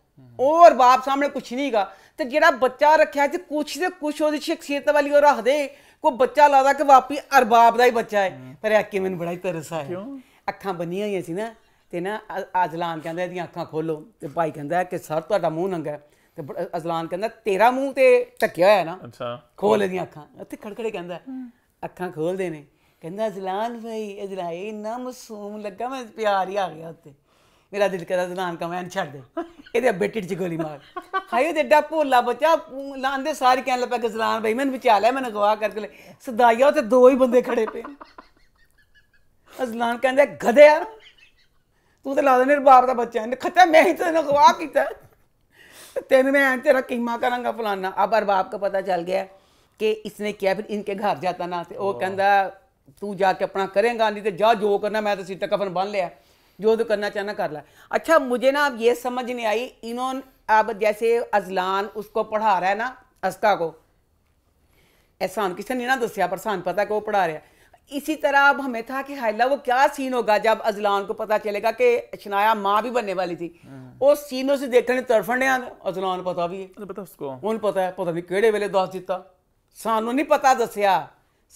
[SPEAKER 2] ਉਹ ਬਾਪ ਸਾਹਮਣੇ ਕੁਛ ਨਹੀਂਗਾ ਤੇ ਜਿਹੜਾ ਬੱਚਾ ਰੱਖਿਆ ਤੇ ਕੁਛ ਤੇ ਕੁਛ ਉਹਦੀ ਸ਼ਖਸੀਅਤ ਵਾਲੀ ਉਹ ਰੱਖਦੇ ਕੋ ਬੱਚਾ ਲਾਦਾ ਕਿ ਵਾਪੀ ਅਰਬਾਬ ਦਾ ਹੀ ਬੱਚਾ ਹੈ ਪਰ ਇਹ ਕਿਵੇਂ ਬੜਾ ਹੀ ਤਰਸ ਆਇਆ ਕਿਉਂ ਅੱਖਾਂ ਬੰਨੀਆਂ ਹੋਈਆਂ ਸੀ ਨਾ ਤੇ ਨਾ ਅਜ਼ਲਾਨ ਕਹਿੰਦਾ ਇਹਦੀਆਂ ਅੱਖਾਂ ਖੋਲੋ ਤੇ ਭਾਈ ਕਹਿੰਦਾ ਕਿ ਸਰ ਤੁਹਾਡਾ ਮੂੰਹ ਨੰਗਾ ਤੇ ਅਜ਼ਲਾਨ ਕਹਿੰਦਾ ਤੇਰਾ ਮੂੰਹ ਤੇ ਟੱਕਿਆ ਹੋਇਆ ਨਾ
[SPEAKER 1] ਅੱਛਾ ਖੋਲ ਇਹਦੀਆਂ ਅੱਖਾਂ
[SPEAKER 2] ਤੇ ਖੜਖੜੇ ਕਹਿੰਦਾ ਅੱਖਾਂ ਖੋਲਦੇ ਨੇ ਕਹਿੰਦਾ ਜ਼ਲਾਨ ਭਾਈ ਇਹ ਨਾ ਮਸੂਮ ਲੱਗਾ ਮੈਂ ਪਿਆਰ ਹੀ ਆ ਗਿਆ ਉੱਤੇ ਮੇਰਾ ਦਿਲ ਕਰਦਾ ਜ਼ਲਾਨ ਕਾ ਮੈਂ ਛੱਡ ਦੇ ਇਹਦੇ ਬੇਟੇ ਚ ਗੋਲੀ ਮਾਰ ਹਾਏ ਤੇ ਡਾ ਭੋਲਾ ਬੱਚਾ ਲਾਂਦੇ ਸਾਰੇ ਕਹਿਣ ਲੱਗਾ ਜ਼ਲਾਨ ਭਾਈ ਮੈਨੂੰ ਬਚਾ ਲਿਆ ਮੈਨੂੰ ਗਵਾ ਕਰਕੇ ਸਦਾਈਆ ਉੱਤੇ ਦੋ ਹੀ ਬੰਦੇ ਖੜੇ ਪਏ ਅਜ਼ਲਾਨ ਕਹਿੰਦਾ ਗਧਿਆ ਤੂੰ ਤੇ ਲਾਦੇ ਨੇ ਬਾਪ ਦਾ ਬੱਚਾ ਨੇ ਖੱਤਾ ਮੈਂ ਹੀ ਤੈਨੂੰ ਗਵਾ ਕੀਤਾ ਤੈਨੂੰ ਮੈਂ ਤੇਰਾ ਕੀਮਾ ਕਰਾਂਗਾ ਫਲਾਣਾ ਅਬ ਬਾਪ ਦਾ ਪਤਾ ਚੱਲ ਗਿਆ ਕਿ ਇਸਨੇ ਕਿਹਾ ਫਿਰ ਇਨਕੇ ਘਰ ਜਾਤਾ ਨਾ ਤੇ ਉਹ ਕਹਿੰਦਾ तू जाके अपना करेगा नहीं तो जा जो करना मैं तो सीटा कफन बन लिया जो तो करना चाहना कर ला अच्छा मुझे ना अब ये समझ नहीं आई इन्होंने अब जैसे अजलान उसको पढ़ा रहा है ना अस्का को एहसान किसी ने ना दसिया पर सान पता कि वो पढ़ा रहा इसी तरह अब हमें था कि हायला वो क्या सीन होगा जब अजलान को पता चलेगा कि शनाया माँ भी बनने वाली थी हाँ। उस सीनों से देखने तरफने अजलान पता भी है पता उसको उन पता है पता नहीं केड़े वेले दस दिता सानू नहीं पता दसिया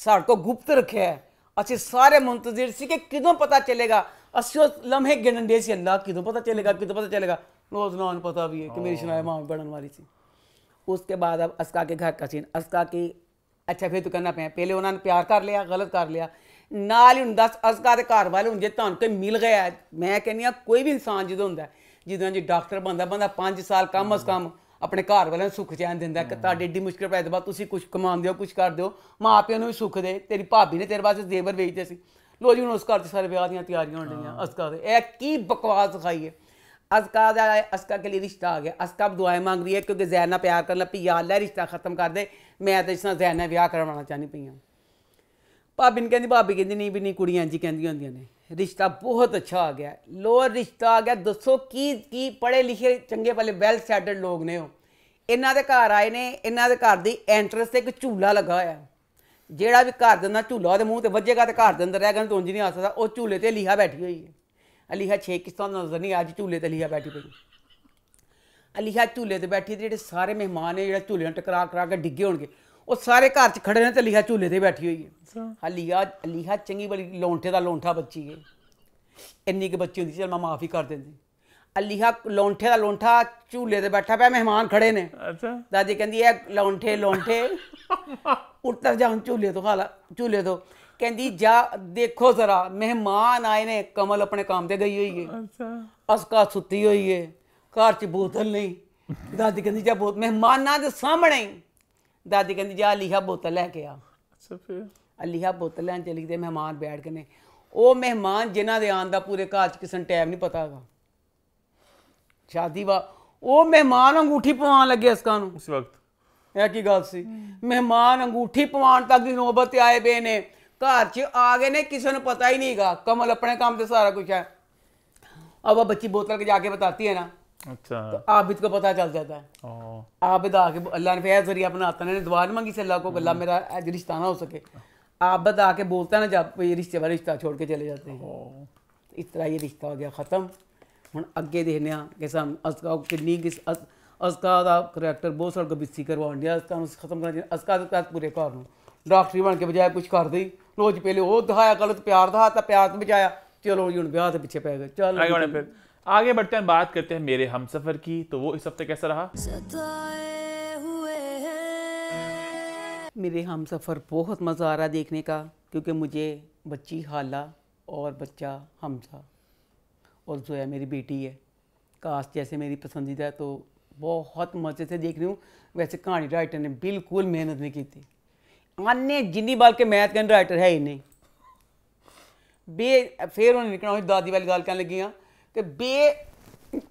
[SPEAKER 2] ਸਾਡੇ ਕੋ ਗੁਪਤ ਰੱਖਿਆ ਹੈ ਅਸੀਂ ਸਾਰੇ ਮੁੰਤਜ਼ਰ ਸੀ ਕਿ ਕਿਦੋਂ ਪਤਾ ਚੱਲੇਗਾ ਅਸੀਂ ਉਸ ਲਮਹੇ ਗਿਣਨ ਸੀ ਅੱਲਾ ਕਿਦੋਂ ਪਤਾ ਚੱਲੇਗਾ ਕਿਦੋਂ ਪਤਾ ਚੱਲੇਗਾ रोज ਪਤਾ ਵੀ ਹੈ ਕਿ ਮੇਰੀ ਸ਼ਨਾਇ ਮਾਂ ਬਣਨ ਵਾਲੀ ਸੀ ਉਸ उसके ਬਾਅਦ ਅਬ ਅਸਕਾ ਕੇ ਘਰ ਕਸੀਨ ਅਸਕਾ अस्का ਅੱਛਾ ਫੇਰ ਤੂੰ तो ਪਿਆ ਪਹਿਲੇ ਉਹਨਾਂ ਨੇ ਪਿਆਰ ਕਰ ਲਿਆ ਗਲਤ ਕਰ ਲਿਆ ਨਾਲ ਹੀ ਹੁਣ ਦੱਸ ਅਸਕਾ ਦੇ ਘਰ ਵਾਲੇ ਹੁਣ ਜੇ ਤੁਹਾਨੂੰ ਕੋਈ ਮਿਲ ਗਿਆ ਮੈਂ ਕਹਿੰਨੀ ਆ ਕੋਈ ਵੀ ਇਨਸਾਨ ਜਦੋਂ ਹੁੰਦਾ ਜਿੱਦਾਂ ਜੀ ਡਾਕਟਰ ਬੰਦਾ ਬੰਦਾ 5 ਸਾਲ ਕੰਮ ਅਸ ਕੰਮ ਆਪਣੇ ਘਰ ਵਾਲਿਆਂ ਨੂੰ ਸੁੱਖ ਚੈਨ ਦਿੰਦਾ ਕਿ ਤੁਹਾਡੀ ਏਡੀ ਮੁਸ਼ਕਲ ਪੈ ਦੇ ਬਾਅਦ ਤੁਸੀਂ ਕੁਝ ਕਮਾਉਂਦੇ ਹੋ ਕੁਝ ਕਰਦੇ ਹੋ ਮਾਪਿਆਂ ਨੂੰ ਵੀ ਸੁੱਖ ਦੇ ਤੇਰੀ ਭਾਬੀ ਨੇ ਤੇਰੇ ਵਾਸਤੇ ਦੇਵਰ ਵੇਚਦੇ ਸੀ ਲੋ ਜੀ ਹੁਣ ਉਸ ਘਰ 'ਚ ਸਾਰੇ ਵਿਆਹ ਦੀਆਂ ਤਿਆਰੀਆਂ ਹੋਣ ਲੱਗੀਆਂ ਅਸਕਾ ਦੇ ਇਹ ਕੀ ਬਕਵਾਸ ਖਾਈਏ ਹੈ ਅਸਕਾ ਦਾ ਅਸਕਾ ਕੇ ਲਈ ਰਿਸ਼ਤਾ ਆ ਗਿਆ ਅਸਕਾ ਦੁਆਏ ਮੰਗ ਰਹੀ ਹੈ ਕਿਉਂਕਿ ਜ਼ੈਨਾ ਪਿਆਰ ਕਰਨ ਲੱਪੀ ਯਾ ਅੱਲਾ ਰਿਸ਼ਤਾ ਖਤਮ ਕਰ ਦੇ ਮੈਂ ਤਾਂ ਇਸ ਨਾਲ ਜ਼ੈਨਾ ਵਿਆਹ ਕਰਵਾਉਣਾ ਚਾਹਨੀ ਪਈ ਭਾਬੀ ਨੇ ਕਹਿੰਦੀ ਭਾਬੀ ਕਹਿੰਦੀ ਨਹੀਂ ਵੀ ਨਹੀਂ ਕੁੜੀਆਂ ਜੀ ਕਹਿੰਦੀਆਂ ਹੁੰਦੀਆਂ ਨੇ ਰਿਸ਼ਤਾ ਬਹੁਤ ਅੱਛਾ ਆ ਗਿਆ ਲੋਅਰ ਰਿਸ਼ਤਾ ਆ ਗਿਆ ਦੱਸੋ ਕੀ ਕੀ ਪੜੇ ਲਿਖੇ ਚੰਗੇ ਭਲੇ ਵੈਲ ਸੈਟਲਡ ਲੋਕ ਨੇ ਉਹ ਇਹਨਾਂ ਦੇ ਘਰ ਆਏ ਨੇ ਇਹਨਾਂ ਦੇ ਘਰ ਦੀ ਐਂਟਰੈਂਸ ਤੇ ਇੱਕ ਝੂਲਾ ਲੱਗਾ ਹੋਇਆ ਜਿਹੜਾ ਵੀ ਘਰ ਦੇ ਨਾਲ ਝੂਲਾ ਉਹਦੇ ਮੂੰਹ ਤੇ ਵੱਜੇਗਾ ਤੇ ਘਰ ਦੇ ਅੰਦਰ ਰਹਿ ਗਿਆ ਤੂੰ ਨਹੀਂ ਆ ਸਕਦਾ ਉਹ ਝੂਲੇ ਤੇ ਲੀਹਾ ਬੈਠੀ ਹੋਈ ਹੈ ਅਲੀਹਾ 6 ਕਿਸਤਾਂ ਦਾ ਨਜ਼ਰ ਨਹੀਂ ਅੱਜ ਝੂਲੇ ਤੇ ਲੀਹਾ ਬੈਠੀ ਪਈ ਅਲੀਹਾ ਝੂਲੇ ਤੇ ਬੈਠੀ ਤੇ ਜਿਹੜੇ ਸਾਰੇ ਮਹਿਮਾਨ ਨੇ ਜਿਹੜਾ ਝੂਲੇ ਨਾਲ ਟਕਰਾ ਕਰਾ ਕੇ ਡਿੱਗੇ ਹੋਣਗੇ ਉਹ ਸਾਰੇ ਘਰ 'ਚ ਖੜੇ ਨੇ ਤੇ ਲੀਹਾ ਝੂਲੇ ਤੇ ਬੈਠੀ ਹੋਈ ਹੈ ਹਾਂ ਲੀਹਾ ਲੀਹਾ ਚੰਗੀ ਬੜੀ ਲੌਂਠੇ ਦਾ ਲੋਂਠਾ ਬੱਚੀ ਹੈ ਇੰਨੀ ਕਿ ਬੱਚੀ ਹੁੰਦੀ ਚਲ ਮੈਂ ਮਾਫੀ ਕਰ ਦਿੰਦੀ ਅਲੀਹਾ ਲੌਂਠੇ ਦਾ ਲੋਂਠਾ ਝੂਲੇ ਤੇ ਬੈਠਾ ਪਿਆ ਮਹਿਮਾਨ ਖੜੇ ਨੇ ਅੱਛਾ ਦਾਦੀ ਕਹਿੰਦੀ ਐ ਲੋਂਠੇ ਲੋਂਠੇ ਉੱਤਰ ਜਾ ਝੂਲੇ ਤੋਂ ਹਾਲਾ ਝੂਲੇ ਤੋਂ ਕਹਿੰਦੀ ਜਾ ਦੇਖੋ ਜ਼ਰਾ ਮਹਿਮਾਨ ਆਏ ਨੇ ਕਮਲ ਆਪਣੇ ਕੰਮ ਤੇ ਗਈ ਹੋਈ ਹੈ ਅੱਛਾ ਅਸਕਾ ਸੁੱਤੀ ਹੋਈ ਹੈ ਘਰ 'ਚ ਬੋਤਲ ਨਹੀਂ ਦਾਦੀ ਕਹਿੰਦੀ ਜਾ ਬਹੁਤ ਮਹਿਮਾਨਾਂ ਦੇ ਸਾਹਮਣੇ ਦਾਦੀ ਕਹਿੰਦੀ ਜਾ ਅਲੀਹਾ ਬੋਤਲ ਲੈ ਕੇ ਆ ਅੱਛਾ ਫਿਰ ਅਲੀਹਾ ਬੋਤਲ ਲੈਣ ਚਲੀ ਗਈ ਤੇ ਮਹਿਮਾਨ ਬੈਠ ਗਏ ਨੇ ਉਹ ਮਹਿਮਾਨ ਜਿਨ੍ਹਾਂ ਦੇ ਆਉਣ ਦਾ ਪੂਰੇ ਘਰ 'ਚ ਕਿਸੇ ਨੂੰ ਟਾਈਮ ਨਹੀਂ ਪਤਾ ਹੈਗਾ ਸ਼ਾਦੀ ਵਾ ਉਹ ਮਹਿਮਾਨ ਅੰਗੂਠੀ ਪਵਾਉਣ ਲੱਗੇ ਅਸਕਾਂ ਨੂੰ
[SPEAKER 1] ਉਸ ਵਕਤ
[SPEAKER 2] ਇਹ ਕੀ ਗੱਲ ਸੀ ਮਹਿਮਾਨ ਅੰਗੂਠੀ ਪਵਾਉਣ ਤੱਕ ਦੀ ਨੌਬਤ ਤੇ ਆਏ ਬੇ ਨੇ ਘਰ 'ਚ ਆ ਗਏ ਨੇ ਕਿਸੇ ਨੂੰ ਪਤਾ ਹੀ ਨਹੀਂਗਾ ਕਮਲ ਆਪਣੇ ਕੰਮ ਤੇ ਸਾਰਾ ਕੁਝ ਹੈ अब बच्ची बोतल के जाके बताती है ना अच्छा तो आबिद को पता चल जाता
[SPEAKER 1] है
[SPEAKER 2] आबिद आके अल्लाह ने फैज जरिए अपना आता ने दुआ मांगी से अल्लाह को हम्म। मेरा रिश्ता ना हो सके आबिद आके बोलता है ना जब ये रिश्ते वाला रिश्ता छोड़ के चले जाते हैं तो इस तरह ये रिश्ता हो गया ख़त्म हूँ अगे देखने हम अजका किन्नी किस अजका का करैक्टर बहुत सारे करवा दिया अजका खत्म करना अजका तो पूरे घर में ਡਾਕਟਰੀ ਬਣ ਕੇ ਬਜਾਏ ਕੁਝ ਕਰਦੇ ਹੀ ਰੋਜ਼ ਪਹਿਲੇ ਉਹ ਦਿਖਾਇਆ ਗਲਤ ਪਿਆਰ ਦਾ ਹੱਥ ਪਿਆਰ ਤੇ ਬਚਾਇਆ
[SPEAKER 1] आगे बढ़ते हैं बात करते हैं मेरे हम सफर की तो वो इस हफ्ते कैसा रहा
[SPEAKER 2] मेरे हम सफ़र बहुत मज़ा आ रहा देखने का क्योंकि मुझे बच्ची हाला और बच्चा हमजा और जो है मेरी बेटी है कास्ट जैसे मेरी पसंदीदा तो बहुत मज़े से देख रही हूँ वैसे कहानी राइटर ने बिल्कुल मेहनत नहीं की थी अन्य जिन्नी बाल के मैथ कहने राइटर है ही नहीं बे फिर उन्हें निकलना दादी वाली गाल कह लगी हाँ ਕਿ ਬੇ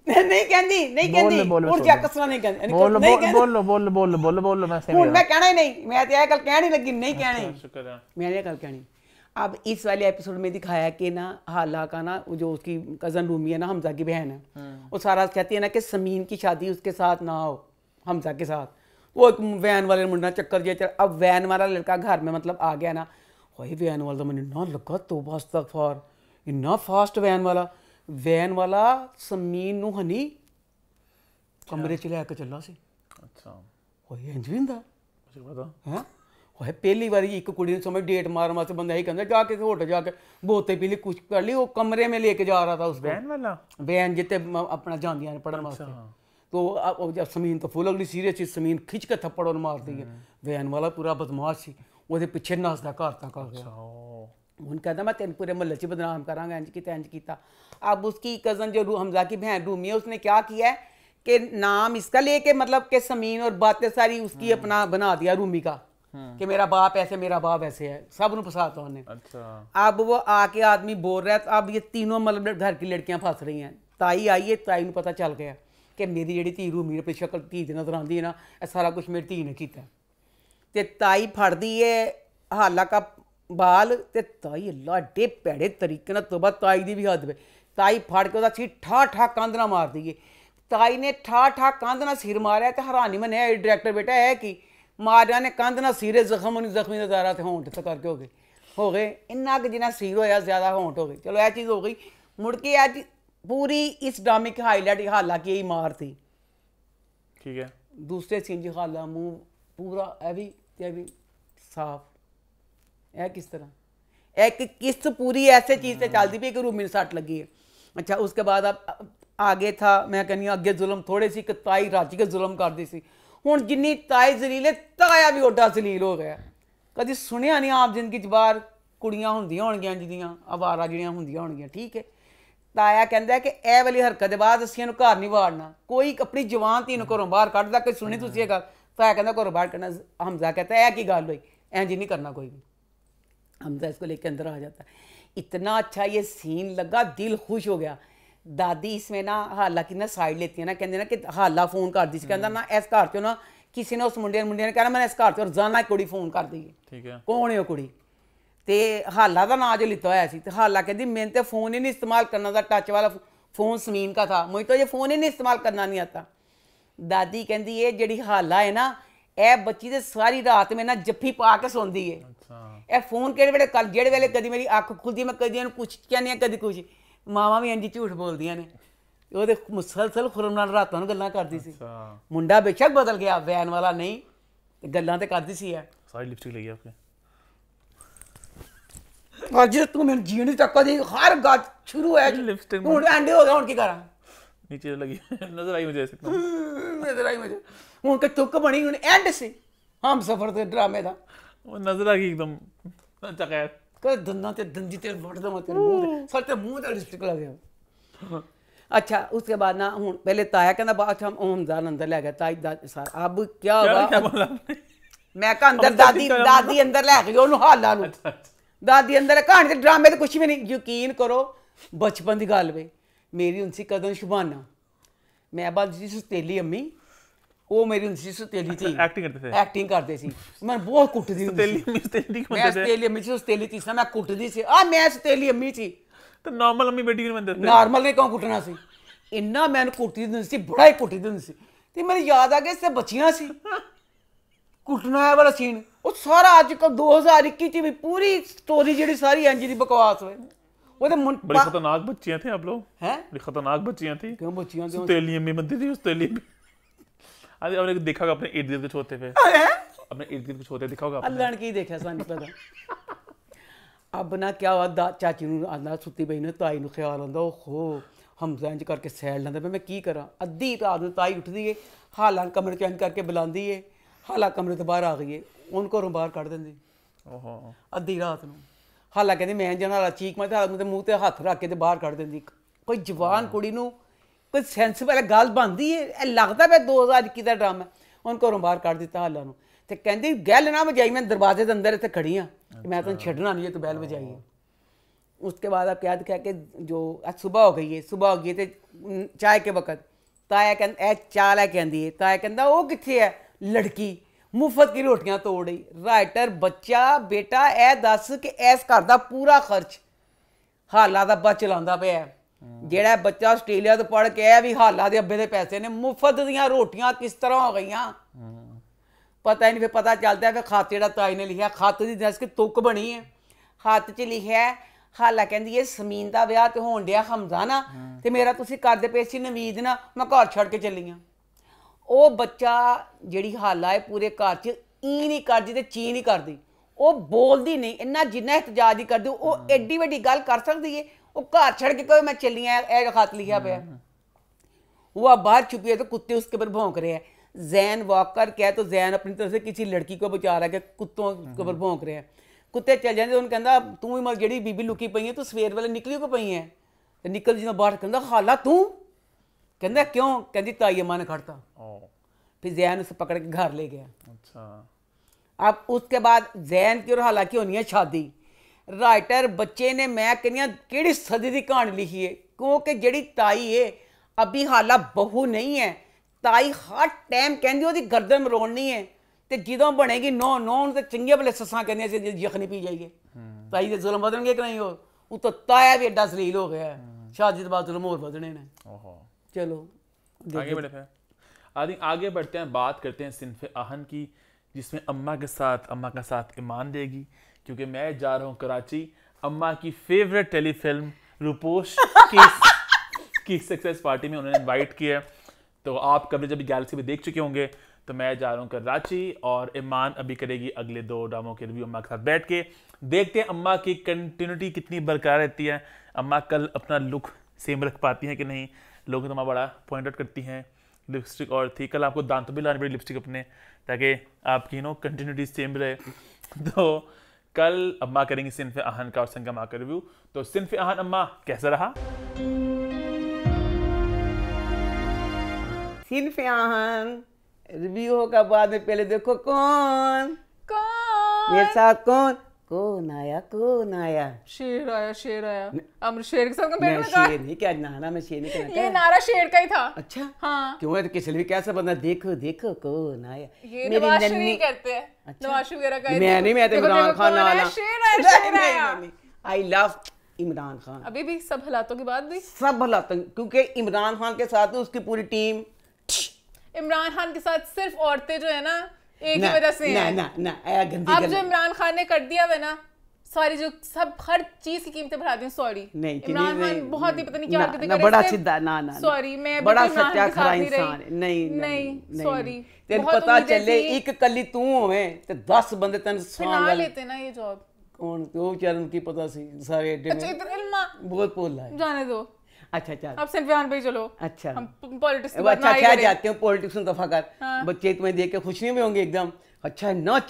[SPEAKER 2] ਨਹੀਂ ਕਹਿੰਦੀ ਨਹੀਂ ਕਹਿੰਦੀ ਹੁਣ ਨਹੀਂ ਕਹਿੰਦੀ ਬੋਲ ਬੋਲ
[SPEAKER 1] ਬੋਲ ਬੋਲ ਬੋਲ ਬੋਲ ਮੈਂ ਹੁਣ ਮੈਂ
[SPEAKER 2] ਕਹਿਣਾ ਹੀ की शादी उसके साथ ना हो हमजा के साथ वो एक वैन वाले मुंडा चक्कर जे चल अब वैन वाला लड़का घर में मतलब आ गया ना वही वैन वाला तो मैंने ना लगा तो बस तक फार इन्ना फास्ट वैन वाला ਵੈਨ ਵਾਲਾ ਸਮੀਨ ਨੂੰ ਹਨੀ ਕਮਰੇ 'ਚ ਲੈ ਕੇ ਚੱਲਾ ਸੀ ਅੱਛਾ ਉਹ ਇੰਜ ਵੀ ਹੁੰਦਾ ਪਤਾ ਹੈ ਹੋਏ ਪਹਿਲੀ ਵਾਰੀ ਇੱਕ ਕੁੜੀ ਨੂੰ ਸਮਝ ਡੇਟ ਮਾਰਨ ਵਾਸਤੇ ਬੰਦਾ ਹੀ ਕਹਿੰਦਾ ਜਾ ਕੇ ਹੋਟਲ ਜਾ ਕੇ ਬੋਤੇ ਪੀ ਲਈ ਕੁਝ ਕਰ ਲਈ ਉਹ ਕਮਰੇ ਮੇ ਲੈ ਕੇ ਜਾ ਰਹਾ ਥਾ ਉਸ ਵੈਨ ਵਾਲਾ ਵੈਨ ਜਿੱਤੇ ਆਪਣਾ ਜਾਂਦੀਆਂ ਨੇ ਪੜਨ ਵਾਸਤੇ तो ਉਹ समीन ਸਮੀਨ ਤਾਂ अगली सीरियस चीज समीन ਸਮੀਨ ਖਿੱਚ ਕੇ ਥੱਪੜ ਉਹਨਾਂ ਮਾਰਦੀ ਹੈ ਵੈਨ ਵਾਲਾ ਪੂਰਾ ਬਦਮਾਸ਼ ਸੀ ਉਹਦੇ ਪਿੱਛੇ ਨਸਦਾ ਘਰ ਤੱਕ ਆ ਗਿਆ ਅੱਛਾ हूँ ਕਹਿੰਦਾ ਮੈਂ ਤੈਨੂੰ ਪੂਰੇ ਮਹੱਲੇ 'ਚ ਬਦਨਾਮ ਕਰਾਂਗਾ ਇੰਜ ਕੀਤਾ ਇੰਜ अब उसकी कज़न जो रू हमजा की बहन रूमी है उसने क्या किया कि नाम इसका लेके मतलब कि समीन और बातें सारी उसकी हम्म। अपना बना दिया रूमी का हम्म। कि मेरा बाप ऐसे मेरा बाप ऐसे है सब फसाता उन्हें अच्छा अब वो आके आदमी बोल रहा है तो अब ये तीनों मतलब घर की लड़कियां फंस रही हैं ताई आई है ताई पता चल गया ਕਿ ਮੇਰੀ ਜਿਹੜੀ ਧੀ ਰੂਮੀ ਨੇ ਆਪਣੀ ਸ਼ਕਲ ਧੀ ਦੇ ਨਜ਼ਰ ਆਉਂਦੀ ਹੈ ਨਾ ਇਹ ਸਾਰਾ ਕੁਝ ਮੇਰੀ ਧੀ ਨੇ ਕੀਤਾ ਤੇ ਤਾਈ ਬਾਲ ਤੇ ਤਾਈ ਅੱਲਾ ਡੇ ਤਰੀਕੇ ਨਾਲ ਤੋਬਾ ਤਾਈ ਦੀ ਵੀ ਹੱਦ ਵੇ ਤਾਈ ਫੜ ਕੇ ਉਹਦਾ ਸੀ ਠਾ ਠਾ ਕੰਧ ਨਾਲ ਮਾਰ ਦਈਏ ਤਾਈ ਨੇ ਠਾ ਠਾ ਕੰਧ ਨਾਲ ਸਿਰ ਮਾਰਿਆ ਤੇ ਹੈਰਾਨੀ ਮਨੇ ਡਾਇਰੈਕਟਰ ਬੇਟਾ ਹੈ ਕਿ ਮਾਰਿਆ ਨੇ ਕੰਧ ਨਾਲ ਸਿਰੇ ਜ਼ਖਮ ਨੂੰ ਜ਼ਖਮੀ ਦਾ ਦਾਰਾ ਤੇ ਹੋਂਟ ਤੇ ਕਰਕੇ ਹੋ ਗਏ ਹੋ ਗਏ ਇੰਨਾ ਕਿ ਜਿੰਨਾ ਸਿਰ ਹੋਇਆ ਜ਼ਿਆਦਾ ਹੋਂਟ ਹੋ ਗਈ ਚਲੋ ਇਹ ਚੀਜ਼ ਹੋ ਗਈ ਮੁੜ ਕੇ ਅੱਜ ਪੂਰੀ ਇਸ ਡਰਾਮਿਕ ਕੀ ਹਾਈਲਾਈਟ ਹਾਲਾਂਕਿ ਇਹ ਸੀ ਠੀਕ ਹੈ ਦੂਸਰੇ ਸੀਨ ਜੀ ਹਾਲਾ ਮੂੰਹ ਪੂਰਾ ਐ ਵੀ ਤੇ ਵੀ ਸਾਫ਼ ਇਹ ਕਿਸ ਪੂਰੀ ਐਸੇ ਚੀਜ਼ ਤੇ ਚੱਲਦੀ ਵੀ ਇੱਕ ਰੂਮ पी कि ਲੱਗੀ ਹੈ ਅੱਛਾ है अच्छा ਬਾਅਦ ਆ आप आगे ਮੈਂ ਕਹਿੰਨੀ ਅੱਗੇ ਜ਼ੁਲਮ ਥੋੜੇ ਸੀ सी ताई ਰੱਜ ਕੇ ਜ਼ੁਲਮ ਕਰਦੀ ਸੀ ਹੁਣ ਜਿੰਨੀ ਤਾਈ ਜ਼ਲੀਲ ਹੈ ਤਾਇਆ ਵੀ ਓਡਾ ਜ਼ਲੀਲ ਹੋ ਗਿਆ ਕਦੀ ਸੁਣਿਆ ਨਹੀਂ ਆਪ ਜ਼ਿੰਦਗੀ 'ਚ ਬਾਹਰ ਕੁੜੀਆਂ ਹੁੰਦੀਆਂ ਹੋਣਗੀਆਂ ਜਿਹਦੀਆਂ ਆਵਾਰਾ ਜਿਹੜੀਆਂ ਹੁੰਦੀਆਂ ਹੋਣਗੀਆਂ ਠੀਕ ਹੈ ਤਾਇਆ ਕਹਿੰਦਾ ਕਿ ਇਹ ਵਾਲੀ ਹਰਕਤ ਦੇ ਬਾਅਦ ਅਸੀਂ ਇਹਨੂੰ ਘਰ ਨਹੀਂ ਵਾੜਨਾ ਕੋਈ ਆਪਣੀ ਜਵਾਨ ਧੀ ਨੂੰ ਘਰੋਂ ਬਾਹਰ ਕੱਢਦਾ ਕਿ ਸੁਣੀ ਤੁਸੀਂ ਇਹ ਗੱਲ ਤਾਇਆ ਕਹਿੰਦਾ ਘਰੋਂ ਬਾਹਰ ਕੱਢਣਾ ਹਮਜ਼ਾ ਕਹਿੰਦਾ ਇਹ ਕੀ ਗੱਲ ਹੋਈ ਇੰਜ ਨਹੀਂ ਕਰਨਾ ਕੋਈ ਵੀ हमजा इसको ਕੇ ਅੰਦਰ ਆ ਜਾਂਦਾ ਇਤਨਾ ਅੱਛਾ ਇਹ ਸੀਨ ਲੱਗਾ ਦਿਲ ਖੁਸ਼ ਹੋ ਗਿਆ ਦਾਦੀ ਇਸ ਵਿੱਚ ਨਾ ਹਾਲਾ ਕਿ ਨਾ ਸਾਈਡ ਲੈਤੀ ਨਾ ਕਹਿੰਦੇ ਨਾ ਕਿ ਹਾਲਾ ਫੋਨ ਕਰਦੀ ਸੀ ਕਹਿੰਦਾ ਨਾ ਇਸ ਘਰ ਚੋਂ ਨਾ ਕਿਸੇ ਨੇ ਉਸ ਮੁੰਡੇ ਨੂੰ ਮੁੰਡੇ ਨੇ ਕਹਿੰਦਾ ਮੈਂ ਇਸ ਘਰ ਚੋਂ ਰੋਜ਼ਾਨਾ ਕੁੜੀ ਫੋਨ ਕਰਦੀ ਹੈ ਠੀਕ ਹੈ ਕੌਣ ਹੈ ਉਹ ਕੁੜੀ ਤੇ ਹਾਲਾ ਦਾ ਨਾਂ ਜੋ ਲਿਤਾ ਹੋਇਆ ਸੀ ਤੇ ਹਾਲਾ ਕਹਿੰਦੀ ਮੈਂ ਤੇ ਫੋਨ ਹੀ ਨਹੀਂ ਇਸਤੇਮਾਲ ਕਰਨਾ ਦਾ ਟੱਚ ਵਾਲਾ ਫੋਨ ਸਮੀਨ ਦਾ ਥਾ ਮੈਨੂੰ ਤਾਂ ਇਹ ਫੋਨ ਹੀ ਨਹੀਂ ਇਸਤੇਮਾਲ ਕਰਨਾ ਨਹੀਂ ਆਤਾ ਦਾਦੀ ਕਹਿੰਦੀ ਇਹ ਜਿਹੜੀ ਹਾਲਾ ਹੈ ਨਾ ਇਹ ਬੱਚੀ ਤੇ ਸਾਰੀ ਰਾਤ ਮੈਂ ਨਾ ਜੱਫੀ ਪਾ ਕੇ ਸੌਂਦੀ ਏ ਅੱਛਾ ਇਹ ਫੋਨ ਕਿਹੜੇ ਵੇਲੇ ਕੱਲ ਜਿਹੜੇ ਵੇਲੇ ਕਦੀ ਮੇਰੀ ਅੱਖ ਖੁੱਲਦੀ ਮੈਂ ਕਦੀ ਇਹਨੂੰ ਕੁਛ ਕਹਿੰਦੀ ਆ ਕਦੀ ਕੁਛ ਮਾਵਾ ਵੀ ਇੰਜ ਝੂਠ ਬੋਲਦੀਆਂ ਨੇ ਉਹਦੇ ਮੁਸਲਸਲ ਖੁਰਮ ਨਾਲ ਰਾਤਾਂ ਨੂੰ ਗੱਲਾਂ ਕਰਦੀ ਸੀ ਅੱਛਾ ਮੁੰਡਾ ਬੇਸ਼ੱਕ ਬਦਲ ਗਿਆ ਵੈਨ ਵਾਲਾ ਨਹੀਂ ਤੇ ਗੱਲਾਂ ਤੇ ਕਰਦੀ ਸੀ ਐ
[SPEAKER 1] ਸਾਰੀ ਲਿਪਸਟਿਕ ਲਈ ਆਪਕੇ
[SPEAKER 2] ਅੱਜ ਤੂੰ ਮੈਨੂੰ ਜੀਣ ਦੀ ਤੱਕਾ ਦੀ ਹਰ ਗੱਲ ਸ਼ੁਰੂ ਹੈ ਹੁਣ ਐਂਡ ਹੋ ਗਿਆ ਹੁਣ
[SPEAKER 1] ਕੀ ਕਰਾਂ ਨੀਚੇ ਲੱਗੀ ਨਜ਼ਰ ਆਈ ਜੈਸੇ
[SPEAKER 2] ਨਜ਼ਰ ਆਈ ਮੈਨੂੰ ਹੁਣ ਕਿ ਤੁੱਕ ਬਣੀ ਹੁਣ ਐਂਡ ਸੀ ਹਮ ਸਫਰ ਦੇ ਡਰਾਮੇ ਦਾ ਉਹ ਨਜ਼ਰ ਆ ਗਈ ਇੱਕਦਮ ਚਕਾਇ ਕਰ ਦੰਦਾਂ ਤੇ ਦੰਦੀ ਤੇ ਵੜਦਾ ਮਤ ਮੂੰਹ ਸਾਡੇ ਮੂੰਹ ਤੇ ਲਿਪਸਟਿਕ ਲੱਗ ਗਿਆ अच्छा उसके बाद ना हूँ पहले ताया कहना बाद हम रमजान अंदर लै गया ताई सर अब क्या हुआ मैं कहा अंदर दादी दादी अंदर लै गई ओनू हाला नू दादी अंदर कहानी ते ड्रामे ते कुछ भी नहीं यकीन करो बचपन दी गल वे मेरी उनसी कदम शुभाना मैं बाद जी सतेली अम्मी ਉਹ ਮੇਰੀ ਹੁੰਦੀ ਸੀ ਸਤੇਲੀ ਤੀ ਐਕਟਿੰਗ ਕਰਦੇ ਸੀ ਐਕਟਿੰਗ ਕਰਦੇ ਸੀ ਮੈਂ ਬਹੁਤ ਕੁੱਟਦੀ ਹੁੰਦੀ ਸੀ ਸਤੇਲੀ ਸਤੇਲੀ ਕੁੱਟਦੇ ਸੀ ਮੈਂ ਸਤੇਲੀ ਮਿਸ ਸਤੇਲੀ ਸੀ ਮੈਂ ਕੁੱਟਦੀ ਸੀ ਆ ਮੈਂ ਸਤੇਲੀ ਅੰਮੀ ਸੀ ਤੇ ਨਾਰਮਲ ਅੰਮੀ ਬੇਟੀ ਨੂੰ ਮੰਦਰ ਨਾਰਮਲ ਨੇ ਕਿਉਂ ਕੁੱਟਣਾ ਸੀ ਇੰਨਾ ਮੈਨੂੰ ਕੁੱਟਦੀ ਹੁੰਦੀ ਸੀ ਬੜਾ ਹੀ ਕੁੱਟਦੀ ਹੁੰਦੀ ਸੀ ਤੇ ਮੈਨੂੰ ਯਾਦ ਆ ਗਿਆ ਸੇ ਬੱਚੀਆਂ ਸੀ ਕੁੱਟਣਾ ਵਾਲਾ ਸੀਨ ਉਹ ਸਾਰਾ ਅੱਜ ਕੱਲ 2021 ਚ ਵੀ ਪੂਰੀ ਸਟੋਰੀ ਜਿਹੜੀ ਸਾਰੀ ਐਂਜੀ ਦੀ ਬਕਵਾਸ ਹੋਏ ਉਹਦੇ ਮੁੰਡ ਬੜੀ
[SPEAKER 1] ਖਤਰਨਾਕ ਬੱਚੀਆਂ ਥੇ ਆਪ ਲੋਗ ਹੈ ਬੜੀ ਖਤਰਨਾਕ ਬੱਚੀਆਂ ਥੀ ਕਿਉਂ ਬੱਚੀਆਂ ਕਿਉਂ ਤੇਲੀ ਅੰਮੀ ਮੰਦੀ ਸੀ ਉਸ ਤੇਲੀ अरे आपने देखा होगा अपने इर्द गिर्द कुछ होते हुए अपने इर्द गिर्द कुछ होते दिखा होगा
[SPEAKER 2] लड़की देखा सानी पता अब ना क्या हुआ चाची ਨੂੰ ਆਂਦਾ ਸੁੱਤੀ ਪਈ ਨੇ ਤਾਈ ਨੂੰ ਖਿਆਲ ਆਂਦਾ ਓਹੋ ਹਮਜ਼ਾ ਇੰਜ ਕਰਕੇ ਸੈਲ ਲੈਂਦਾ ਮੈਂ ਕੀ ਕਰਾਂ ਅੱਧੀ ਰਾਤ ਨੂੰ ਤਾਈ ਉੱਠਦੀ ਏ ਹਾਲਾਂ ਕਮਰੇ ਚੋਂ ਇੰਜ ਕਰਕੇ ਬੁਲਾਉਂਦੀ ਏ ਹਾਲਾ ਕਮਰੇ ਤੋਂ ਬਾਹਰ ਆ ਗਈ ਏ ਉਹਨ ਘਰੋਂ ਬਾਹਰ ਕੱਢ ਦਿੰਦੀ ਓਹੋ ਅੱਧੀ ਰਾਤ ਨੂੰ ਹਾਲਾ ਕਹਿੰਦੀ ਮੈਂ ਜਨਾ ਚੀਕ ਮੈਂ ਤੇ ਹਾਲਾ ਮੂੰਹ ਤੇ ਹੱਥ ਰੱਖ ਕੇ ਤੇ ਬਾਹਰ ਕੱਢ ਦਿੰਦੀ ਕੋਈ ਜਵਾਨ ਕੁੜੀ ਨੂੰ ਕੋਈ ਸੈਂਸੀਬਲ ਗੱਲ ਬੰਦੀ ਹੈ ਇਹ ਲੱਗਦਾ ਪਿਆ 2021 ਦਾ ਡਰਾਮਾ ਉਹਨ ਕੋ ਬਾਹਰ ਕੱਢ ਦਿੱਤਾ ਹਾਲਾਂ ਨੂੰ ਤੇ ਕਹਿੰਦੀ ਗੱਲ ਨਾ ਵਜਾਈ ਮੈਂ ਦਰਵਾਜ਼ੇ ਦੇ ਅੰਦਰ ਇੱਥੇ ਖੜੀ ਆ ਮੈਂ ਤਾਂ ਛੱਡਣਾ ਨਹੀਂ ਇਹ ਤੂੰ ਬੈਲ ਵਜਾਈ उसके ਬਾਅਦ आप ਕਹਿ ਕੇ ਜੋ जो आज सुबह हो गई है सुबह हो गई है तो चाय के ਕਹਿੰਦਾ ਇਹ कह ए चाला कहती ਹੈ ताया ਕਹਿੰਦਾ ਉਹ ਕਿੱਥੇ ਹੈ ਲੜਕੀ ਮੁਫਤ ਕੀ ਰੋਟੀਆਂ ਤੋੜੀ ਰਾਈਟਰ ਬੱਚਾ ਬੇਟਾ ਇਹ ਦੱਸ ਕਿ ਇਸ ਘਰ ਦਾ ਪੂਰਾ ਖਰਚ ਹਾਲਾ ਦਾ ਬੱਚ ਲਾਉਂਦਾ ਪਿਆ ਜਿਹੜਾ ਬੱਚਾ ਆਸਟ੍ਰੇਲੀਆ ਤੋਂ ਪੜ ਕੇ ਆਇਆ ਵੀ ਹਾਲਾ ਦੇ ਅੱਬੇ ਦੇ ਪੈਸੇ ਨੇ ਮੁਫਤ ਦੀਆਂ ਰੋਟੀਆਂ ਕਿਸ ਤਰ੍ਹਾਂ ਹੋ ਗਈਆਂ ਪਤਾ ਨਹੀਂ ਫੇ ਪਤਾ ਚੱਲਦਾ ਫੇ ਖਤ ਜਿਹੜਾ ਤਾਈ ਨੇ ਲਿਖਿਆ ਖਾਤ ਦੀ ਦੱਸ ਕਿ ਤੁਕ ਬਣੀ ਹੈ ਹੱਥ 'ਚ ਲਿਖਿਆ ਹਾਲਾ ਕਹਿੰਦੀ ਇਹ ਸਮੀਨ ਦਾ ਵਿਆਹ ਤੇ ਹੋਣ ਡਿਆ ਨਾ ਤੇ ਮੇਰਾ ਤੁਸੀਂ ਕਰਦੇ ਪਏ ਸੀ ਨਵੀਦ ਨਾ ਮੈਂ ਘਰ ਛੱਡ ਕੇ ਚੱਲੀ ਆ ਉਹ ਬੱਚਾ ਜਿਹੜੀ ਹਾਲਾ ਹੈ ਪੂਰੇ ਘਰ 'ਚ ਈ ਨਹੀਂ ਕਰਦੀ ਤੇ ਚੀ ਨਹੀਂ ਕਰਦੀ ਉਹ ਬੋਲਦੀ ਨਹੀਂ ਇੰਨਾ ਜਿੰਨਾ ਇਤਜਾਜ ਹੀ ਕਰਦੀ ਉਹ ਐਡੀ ਵੱਡੀ ਗੱਲ ਕਰ ਸਕਦੀ ਏ घर छड़ के कहो मैं चली आया यह ਇਹ ਖਤ ਲਿਖਿਆ ਪਿਆ वो अब बाहर छुपी है तो कुत्ते उसके ऊपर भौंक रहे हैं जैन वॉक कर क्या है तो जैन अपनी तरफ से किसी लड़की को बचा रहा है कुत्तों के हाँ, ऊपर हाँ। भौंक रहे हैं कुत्ते चल जाते उन्हें कहता तू ही मतलब जी बीबी लुकी पई है तू सवेर वाले निकली को पई है तो निकल जी बाहर कहता हाला तू क्या क्यों कहती ताई अम्मा ने खड़ता फिर जैन उसे पकड़ के घर ले गया अच्छा अब उसके बाद जैन की और हालांकि होनी है शादी રાઇટર બચ્ચેને મેં કેનિયા કેડી સદીની કહાણી લખી એ કો કે જેડી તાઈ એ અભી હાલા બહુ નહીં હે તાઈ ખટ ટાઈમ કેંદી ઓદી ગરદમ રોડની હે تے જિદો બનેગી નો નોન تے ચંગિયા બલે સસા કેંદી યખની પી જઈએ તાઈ એ ઝુલમ વદન કે નહી હો ઉ તો તાયા ભી એડાસરીલ હો ગયા શાદીત બાદુલમ ઓર વદને ને ઓહા ચલો આગે બઢે
[SPEAKER 1] આઈ થિં આગે બઢતે હે વાત કરતે હે સન્ફ અહન કી જિસમે અમ્મા કે સાથ અમ્મા કે સાથ ઈમાન દેગી क्योंकि मैं जा रहा हूँ कराची अम्मा की फेवरेट टेलीफिल्म रूपोश की की सक्सेस पार्टी में उन्होंने इनवाइट किया तो आप कभी जब गैलेक्सी में देख चुके होंगे तो मैं जा रहा हूँ कराची और ईमान अभी करेगी अगले दो ड्रामों के रिव्यू अम्मा के साथ बैठ के देखते हैं अम्मा की कंटिन्यूटी कितनी बरकरार रहती है अम्मा कल अपना लुक सेम रख पाती हैं कि नहीं लोग तो अम्मा बड़ा पॉइंट आउट करती हैं लिपस्टिक और थी कल आपको दांतों भी लानी पड़ी लिपस्टिक अपने ताकि आपकी नो कंटिन्यूटी सेम रहे तो कल अम्मा करेंगे सिंफ आहन का और संगम का रिव्यू तो सिंफ आहन अम्मा कैसा रहा
[SPEAKER 2] सिंफ आहन रिव्यू होगा बाद में पहले देखो कौन कौन मेरे साथ कौन कौन आया कौन आया
[SPEAKER 3] शेर आया शेर आया अमर शेर के साथ मैं शेर
[SPEAKER 2] नहीं क्या मैं शेर नहीं ये
[SPEAKER 3] नारा शेर का ही था अच्छा हाँ
[SPEAKER 2] क्यों है तो किसी भी कैसा बंदा देखो देखो कौन आया
[SPEAKER 3] ये नवाज शरीफ करते अच्छा? नवाज शरीफ का मैं नहीं मैं तो इमरान खान शेर आया शेर आया
[SPEAKER 2] आई लव इमरान खान अभी
[SPEAKER 3] भी सब हालातों के बाद भी
[SPEAKER 2] सब हालातों क्योंकि इमरान खान के साथ उसकी पूरी टीम
[SPEAKER 3] इमरान खान के साथ सिर्फ औरतें जो है ना एक ही वजह से ना ना
[SPEAKER 2] ना आया गंदी अब जो
[SPEAKER 3] इमरान खान ने कर दिया है ना सारी जो सब हर चीज की कीमतें बढ़ा दी सॉरी नहीं इमरान खान बहुत ही पता नहीं क्या करते बड़ा सीधा
[SPEAKER 2] ना ना सॉरी
[SPEAKER 3] मैं बड़ा सच्चा खरा इंसान
[SPEAKER 2] नहीं नहीं सॉरी ਤੇ ਪਤਾ ਚੱਲੇ ਇੱਕ ਕੱਲੀ ਤੂੰ ਹੋਵੇਂ ਤੇ 10 ਬੰਦੇ ਤੈਨੂੰ ਸਾਹ ਲੈ ਲੈਤੇ ਨਾ ਇਹ ਜੋਬ ਕੌਣ ਉਹ ਚਰਨ ਕੀ ਪਤਾ ਸੀ ਸਾਰੇ ਐਡੇ ਵਿੱਚ ਅੱਛਾ ਇਧਰ ਇਲਮਾ ਬਹੁਤ ਪੋਲਾ ਹੈ ਜਾਣੇ ਦੋ अच्छा अच्छा अब चलो अच्छा हम
[SPEAKER 3] अच्छा, हाँ।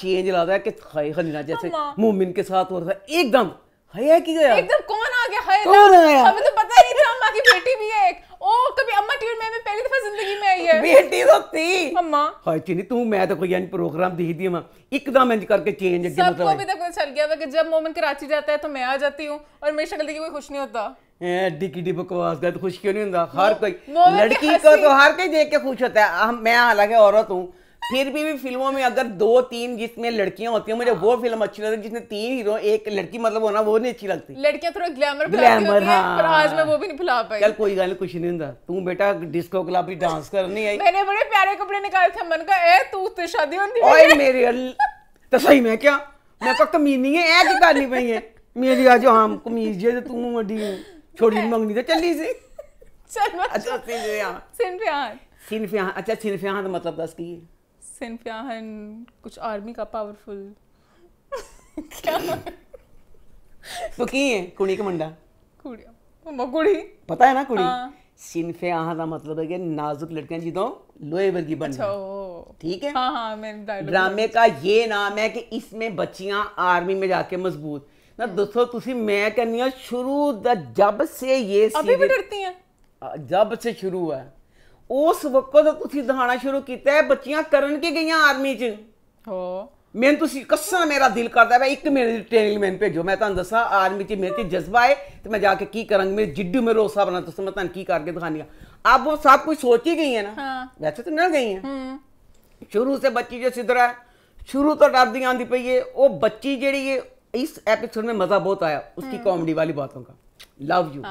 [SPEAKER 2] चेंज अच्छा, जैसे मोमिन के साथ हो रहा एकदम गया एकदम
[SPEAKER 3] कौन आ गया कौन आया हमें तो पता ही नहीं था अम्मा की बेटी भी है एक ओ कभी अम्मा में पहली दफा जिंदगी में आई है बेटी तो थी अम्मा
[SPEAKER 2] हाय तू मैं तो कोई यानी प्रोग्राम एकदम इंज करके चेंज मतलब अभी
[SPEAKER 3] तक पता चल गया था कि जब कराची जाता है तो मैं आ जाती हूं और मेरी शक्ल देखिए कोई खुश नहीं होता
[SPEAKER 2] डिकी डी बकवास का तो खुश क्यों नहीं होता हर कोई लड़की को तो हर कोई देख के खुश होता है हम मैं हालांकि औरत हूँ फिर भी, भी फिल्मों में अगर दो तीन जिसमें लड़कियां होती हैं मुझे हाँ। वो फिल्म अच्छी लगती है जिसमें तीन हीरो एक लड़की मतलब होना वो नहीं अच्छी लगती
[SPEAKER 3] लड़कियां थोड़ा ग्लैमर ग्लैमर हाँ। पर आज मैं वो भी नहीं फैला पाई चल
[SPEAKER 2] कोई गाली कुछ नहीं होता तू बेटा डिस्को क्लब ही डांस करनी आई
[SPEAKER 3] मैंने बड़े प्यारे कपड़े निकाले थे मन का ए तू उससे
[SPEAKER 2] शादी होनी ओए मेरे तो सही में क्या मैं तो कमीनी है ए की गाली पई है मेरी आज हम हाँ, कमीज जे तू मडी छोड़ी मंगनी तो चली सी चल अच्छा सिनफ यहाँ सिनफ यहाँ सिनफ यहाँ अच्छा सिनफ यहाँ तो मतलब दस की सिनफ
[SPEAKER 3] यहाँ कुछ आर्मी का पावरफुल क्या
[SPEAKER 2] तो की है कुड़ी का मुंडा
[SPEAKER 3] कुड़ी कुड़ी
[SPEAKER 2] पता है ना कुड़ी हाँ। सिनफे यहाँ का मतलब है कि नाजुक लड़कियां जी तो लोहे वर्गी बन
[SPEAKER 3] अच्छा, ठीक है हाँ, हाँ, ड्रामे
[SPEAKER 2] का ये नाम है कि इसमें बच्चियां आर्मी में जाके मजबूत ਨਾ ਦੱਸੋ ਤੁਸੀਂ ਮੈਂ ਕਹਿੰਨੀ ਆ ਸ਼ੁਰੂ ਦਾ ਜਬ ਸੇ ਇਹ ਸੀ ਅਭੀ ਵੀ ਡਰਤੀ ਆ ਜਬ ਸੇ ਸ਼ੁਰੂ ਹੈ ਉਸ ਵਕਤ ਤੁਸੀਂ ਦਿਖਾਣਾ ਸ਼ੁਰੂ ਕੀਤਾ ਹੈ ਬੱਚੀਆਂ ਕਰਨ ਕੀ ਗਈਆਂ ਆਰਮੀ 'ਚ ਹੋ ਮੈਂ ਤੁਸੀਂ ਕੱਸਾ ਮੇਰਾ ਦਿਲ ਕਰਦਾ ਹੈ ਇੱਕ ਮੇਰੇ ਟ੍ਰੇਨਿੰਗ ਮੈਨ ਭੇਜੋ ਮੈਂ ਤੁਹਾਨੂੰ ਦੱਸਾਂ ਆਰਮੀ 'ਚ ਮੇਰੇ ਤੇ ਜਜ਼ਬਾ ਹੈ ਤੇ ਮੈਂ ਜਾ ਕੇ ਕੀ ਕਰਾਂਗੀ ਮੇਰੇ ਜਿੱਡੂ ਮੇਰੇ ਉਸਾ ਬਣਾ ਤੁਸੀਂ ਮੈਂ ਤੁਹਾਨੂੰ ਕੀ ਕਰਕੇ ਦਿਖਾਣੀ ਆ ਆਪ ਉਹ ਸਭ ਕੁਝ ਸੋਚ ਹੀ ਗਈ ਹੈ ਨਾ ਹਾਂ ਵੈਸੇ ਤਾਂ ਨਾ ਗਈ ਹੈ ਸ਼ੁਰੂ ਸੇ ਬੱਚੀ ਜੋ ਸਿਧਰਾ ਸ਼ੁਰੂ ਤੋਂ ਡਰਦੀ ਆਂਦੀ ਪਈ ਏ ਉਹ ਬੱਚੀ ਜਿਹੜੀ ਏ इस एपिसोड में मजा बहुत आया उसकी कॉमेडी वाली बातों का ਲਵ ਯੂ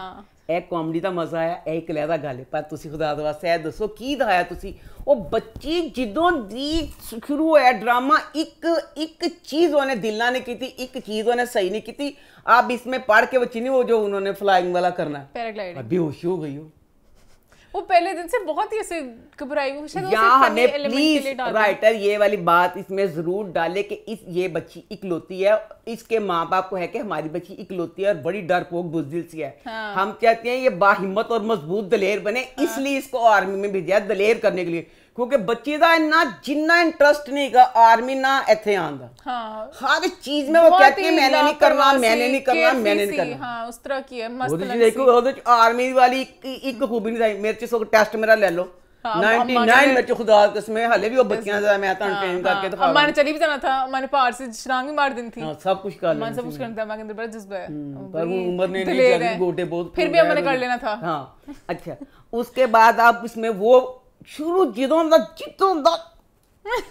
[SPEAKER 2] ਇਹ ਕਾਮੇਡੀ ਦਾ ਮਜ਼ਾ ਆਇਆ ਇਹ ਇੱਕ ਲਹਿਦਾ ਗੱਲ ਹੈ ਪਰ ਤੁਸੀਂ ਖੁਦਾ ਦਾ ਵਾਸਤੇ ਇਹ ਦੱਸੋ ਕੀ ਦਿਖਾਇਆ ਤੁਸੀਂ ਉਹ ਬੱਚੀ ਜਦੋਂ ਦੀ ਸ਼ੁਰੂ ਹੋਇਆ ਡਰਾਮਾ ਇੱਕ ਇੱਕ ਚੀਜ਼ ਉਹਨੇ ਦਿਲਾਂ ਨੇ ਕੀਤੀ ਇੱਕ ਚੀਜ਼ ਉਹਨੇ ਸਹੀ ਨਹੀਂ ਕੀਤੀ ਆਪ ਇਸ ਵਿੱਚ ਪੜ ਕੇ ਬੱਚੀ ਨਹੀਂ ਉਹ ਜੋ ਉਹਨੇ ਫਲਾਈਂਗ ਵਾਲਾ ਕਰਨਾ ਪੈਰਾਗਲਾਈਡਿੰਗ ਬੇਹੋਸ਼ ਹੋ ਗਈ ਹੋ
[SPEAKER 3] वो पहले दिन से बहुत ही ऐसे घबराई हुई शायद या हमें प्लीज राइटर
[SPEAKER 2] ये वाली बात इसमें जरूर डाले कि इस ये बच्ची इकलौती है इसके माँ बाप को है कि हमारी बच्ची इकलौती है और बड़ी डरपोक बुजदिल सी है हाँ। हम कहते हैं ये बाहिम्मत और मजबूत दलेर बने हाँ। इसलिए इसको आर्मी में भेजा दलेर करने के लिए ਕਿਉਂਕਿ ਬੱਚੇ ਦਾ ਇੰਨਾ ਜਿੰਨਾ ਇੰਟਰਸਟ ਨਹੀਂਗਾ ਆਰਮੀ ਨਾ ਇੱਥੇ ਆਂਦਾ
[SPEAKER 3] ਹਾਂ ਹਰ ਚੀਜ਼ ਮੈਂ ਉਹ वो बच्चियां
[SPEAKER 2] ज्यादा मैंने हाँ, हाँ।
[SPEAKER 3] चली भी मैंने पहाड़ से हाँ, कर मैंने सब करना था मैं अंदर बड़ा है हम्म,
[SPEAKER 2] पर वो उम्र ने नहीं चली गोटे बहुत फिर भी हमने कर लेना था हां अच्छा उसके बाद आप इसमें वो ਸ਼ੁਰੂ ਜਦੋਂ ਦਾ ਜਿੱਤੋਂ ਦਾ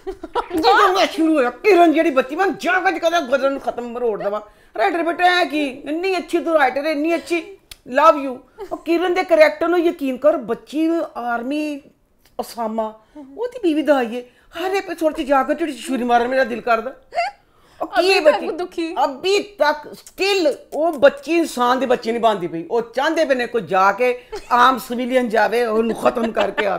[SPEAKER 2] ਜਦੋਂ ਦਾ ਸ਼ੁਰੂ ਹੋਇਆ ਕਿਰਨ ਜਿਹੜੀ ਬੱਚੀ ਮੈਂ ਜਾ ਕੇ ਕਦੇ ਗਦਰ ਨੂੰ ਖਤਮ ਮਰੋੜ ਦਵਾ ਰਾਈਟਰ ਬੇਟਾ ਹੈ ਕੀ ਇੰਨੀ ਅੱਛੀ ਤੂੰ ਰਾਈਟਰ ਹੈ ਇੰਨੀ ਅੱਛੀ ਲਵ ਯੂ ਉਹ ਕਿਰਨ ਦੇ ਕੈਰੈਕਟਰ ਨੂੰ ਯਕੀਨ ਕਰ ਬੱਚੀ ਆਰਮੀ ਅਸਾਮਾ ਉਹਦੀ ਬੀਵੀ ਦਾ ਆਈਏ ਹਰ ਐਪੀਸੋਡ 'ਚ ਜਾ ਕੇ ਜਿਹੜੀ ਛੁਰੀ ਮਾਰਨ ਮੇਰਾ ਦਿਲ ਕਰਦਾ ਉਹ ਕੀ ਬੱਚੀ ਦੁਖੀ ਅਭੀ ਤੱਕ ਸਟਿਲ ਉਹ ਬੱਚੀ ਇਨਸਾਨ ਦੇ ਬੱਚੇ ਨਹੀਂ ਬਣਦੀ ਪਈ ਉਹ ਚਾਹੁੰਦੇ ਬਨੇ ਕੋ ਕੋਈ ਜਾ ਕੇ ਆਮ ਸਿਵਿਲਿਅਨ ਜਾਵੇ ਉਹਨੂੰ ਖਤਮ ਕਰਕੇ ਆ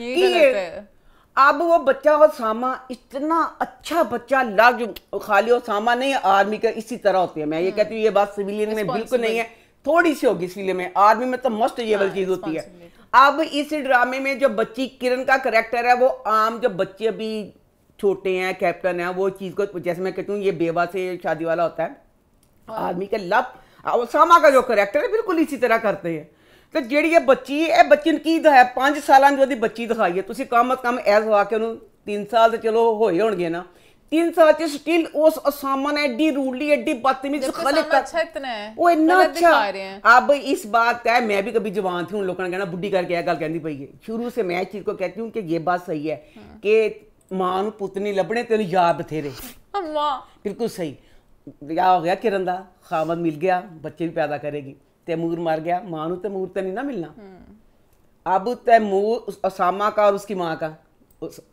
[SPEAKER 2] अब वो बच्चा और सामा इतना अच्छा बच्चा लाज खाली सामा नहीं आर्मी का इसी तरह होती है मैं ये हम्म। कहती हूँ ये बात सिविलियन में बिल्कुल नहीं है थोड़ी सी होगी सिविलियन में आर्मी में तो मस्ट येबल हाँ, चीज होती है अब इस ड्रामे में जो बच्ची किरण का करेक्टर है वो आम जो बच्चे अभी छोटे हैं कैप्टन है वो चीज़ को जैसे मैं कहती हूँ ये बेवा से शादी वाला होता है हाँ। आर्मी का लव सामा का जो करेक्टर है बिल्कुल इसी तरह करते हैं ਤੇ ਜਿਹੜੀ ਇਹ ਬੱਚੀ ਇਹ ਬੱਚੀ ਨੂੰ ਕੀ ਦਿਖਾਇਆ 5 ਸਾਲਾਂ ਦੀ ਉਹਦੀ ਬੱਚੀ ਦਿਖਾਈਏ ਤੁਸੀਂ ਕਮ ਕਮ ਐਸ ਵਾ ਕੇ ਉਹਨੂੰ 3 ਸਾਲ ਤੇ ਚਲੋ ਹੋਏ ਹੋਣਗੇ ਨਾ 3 ਸਾਲ ਚ ਸਟਿਲ ਉਸ ਅਸਾਮਨ ਐਡੀ ਰੂਲੀ ਐਡੀ ਬਤਮੀ ਜ਼ਖਲੇ ਕਰ ਅੱਛਾ ਇਤਨਾ ਹੈ ਉਹ ਇੰਨਾ ਅੱਛਾ ਅਬ ਇਸ ਬਾਤ ਹੈ ਮੈਂ ਵੀ ਕਦੀ ਜਵਾਨ ਥੀ ਹੁਣ ਲੋਕਾਂ ਨੇ ਕਹਿਣਾ ਬੁੱਢੀ ਕਰਕੇ ਇਹ ਗੱਲ ਕਹਿੰਦੀ ਪਈ ਹੈ ਸ਼ੁਰੂ ਸੇ ਮੈਂ ਇਸ ਚੀਜ਼ ਕੋ ਕਹਤੀ ਹੂੰ ਕਿ ਇਹ ਬਾਤ ਸਹੀ ਹੈ ਕਿ ਮਾਂ ਨੂੰ ਪੁੱਤ ਨਹੀਂ ਲੱਭਣੇ ਤੇ ਉਹ ਯਾਦ ਬਥੇਰੇ ਅਮਾ ਬਿਲਕੁਲ ਸਹੀ ਯਾ ਹੋ ਗਿਆ ਕਿਰਨ ਦਾ ਖਾਵਨ ਮਿਲ ਗਿਆ ਬੱਚੇ ਵੀ ਪੈਦਾ ਕਰੇਗੀ तैमूर मर गया माँ तैमूर तो नहीं ना मिलना हम्म। अब तैमूर उसामा का और उसकी माँ का उस,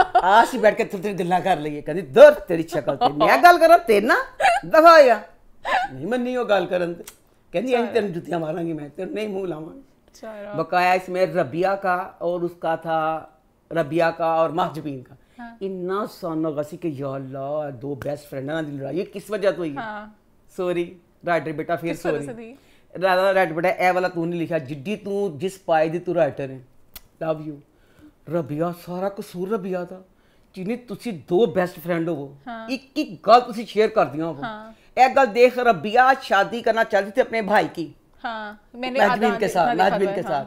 [SPEAKER 2] आज ही बैठ के थोड़ी थोड़ी गल्ला कर लइए कदी दर तेरी शक्ल ते मैं गल करा तेरे ना दफाया नहीं मन गल करन ते कहंदी जुतियां मारांगी मैं तेरे नहीं मुंह लाऊंगी बकाया इसमें रबिया का और उसका था रबिया का और महजबीन का हाँ। इन्ना सोना तो हाँ। राइटर बेटा ए वाला तूने लिखा जिड्डी तू जिस पाए दी तू राइटर है लव यू ਰਬੀਆ ਸਾਰਾ ਕਸੂਰ ਰਬੀਆ ਦਾ ਜਿਨੇ ਤੁਸੀਂ ਦੋ ਬੈਸਟ ਫਰੈਂਡ ਹੋ ਇੱਕ ਇੱਕ ਗੱਲ ਤੁਸੀਂ ਸ਼ੇਅਰ ਕਰਦੀਆਂ ਹੋ ਇਹ ਗੱਲ ਦੇਖ ਰਬੀਆ ਸ਼ਾਦੀ ਕਰਨਾ ਚਾਹਦੀ ਤੇ ਆਪਣੇ ਭਾਈ ਕੀ
[SPEAKER 3] ਹਾਂ ਮੈਨੇ ਨਾਜ਼ਰੀਨ ਕੇ ਸਾਥ ਨਾਜ਼ਰੀਨ ਕੇ ਸਾਥ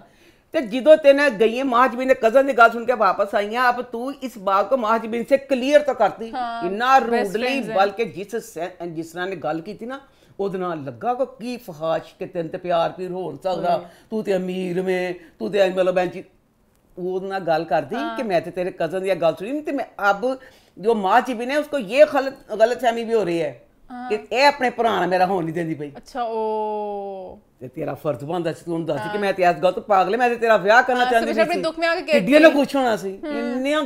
[SPEAKER 2] ਤੇ ਜਦੋਂ ਤੇਨੇ ਗਈਏ ਮਾਜਬੀਨ ਦੇ ਕਜ਼ਨ ਦੀ ਗੱਲ ਸੁਣ ਕੇ ਵਾਪਸ ਆਈਆਂ ਆਪ ਤੂੰ ਇਸ ਬਾਤ ਕੋ ਮਾਜਬੀਨ ਸੇ ਕਲੀਅਰ ਤਾਂ ਕਰਤੀ ਇਨਾ ਰੂਡਲੀ ਬਲਕਿ ਜਿਸ ਜਿਸ ਨਾਲ ਨੇ ਗੱਲ ਕੀਤੀ ਨਾ ਉਹਦੇ ਨਾਲ ਲੱਗਾ ਕੋ ਕੀ ਫਹਾਸ਼ ਕਿ ਤੈਨ ਤੇ ਪਿਆਰ ਪੀਰ ਹੋਣ ਸਕਦਾ ਤੂੰ ਤੇ ਅਮੀਰ ਮੇ ਤੂੰ ਤੇ ਮਤਲਬ ਐਂਚੀ ਉਹ ਉਹਦੇ ਨਾਲ ਗੱਲ ਕਰਦੀ ਕਿ ਮੈਂ ਤੇ ਤੇਰੇ ਕਜ਼ਨ ਦੀ ਗੱਲ ਸੁਣੀ ਤੇ ਮੈਂ ਅਬ ਜੋ ਮਾਂ ਜੀ ਵੀ ਨੇ ਕੋ ਇਹ ਗਲਤ ਸਮਝੀ ਵੀ ਹੋ ਰਹੀ ਹੈ ਕਿ ਇਹ ਆਪਣੇ ਭਰਾ ਨਾਲ ਮੇਰਾ ਹੋਣ ਨਹੀਂ ਦਿੰਦੀ ਪਈ
[SPEAKER 3] ਅੱਛਾ ਉਹ
[SPEAKER 2] ਤੇ ਤੇਰਾ ਫਰਜ਼ ਬੰਦਾ ਸੀ ਤੂੰ ਦੱਸ ਕਿ ਮੈਂ ਤੇ ਇਸ ਗੱਲ ਤੋਂ ਪਾਗਲ ਮੈਂ ਤੇ ਤੇਰਾ ਵਿਆਹ ਕਰਨਾ ਚਾਹੁੰਦੀ ਸੀ ਆਪਣੇ ਦੁੱਖ ਮੇ ਆ ਕੇ ਕਿੱਡੀਆਂ ਨੂੰ ਕੁਛ ਹੋਣਾ ਸੀ ਇੰਨਾ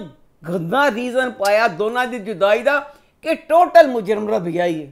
[SPEAKER 2] ਗੰਦਾ ਰੀਜ਼ਨ ਪਾਇਆ ਦੋਨਾਂ ਦੀ ਜੁਦਾਈ ਦਾ ਕਿ ਟੋਟਲ ਮੁਜਰਮ ਰਹਿ ਗਿਆ ਹੀ ਹੈ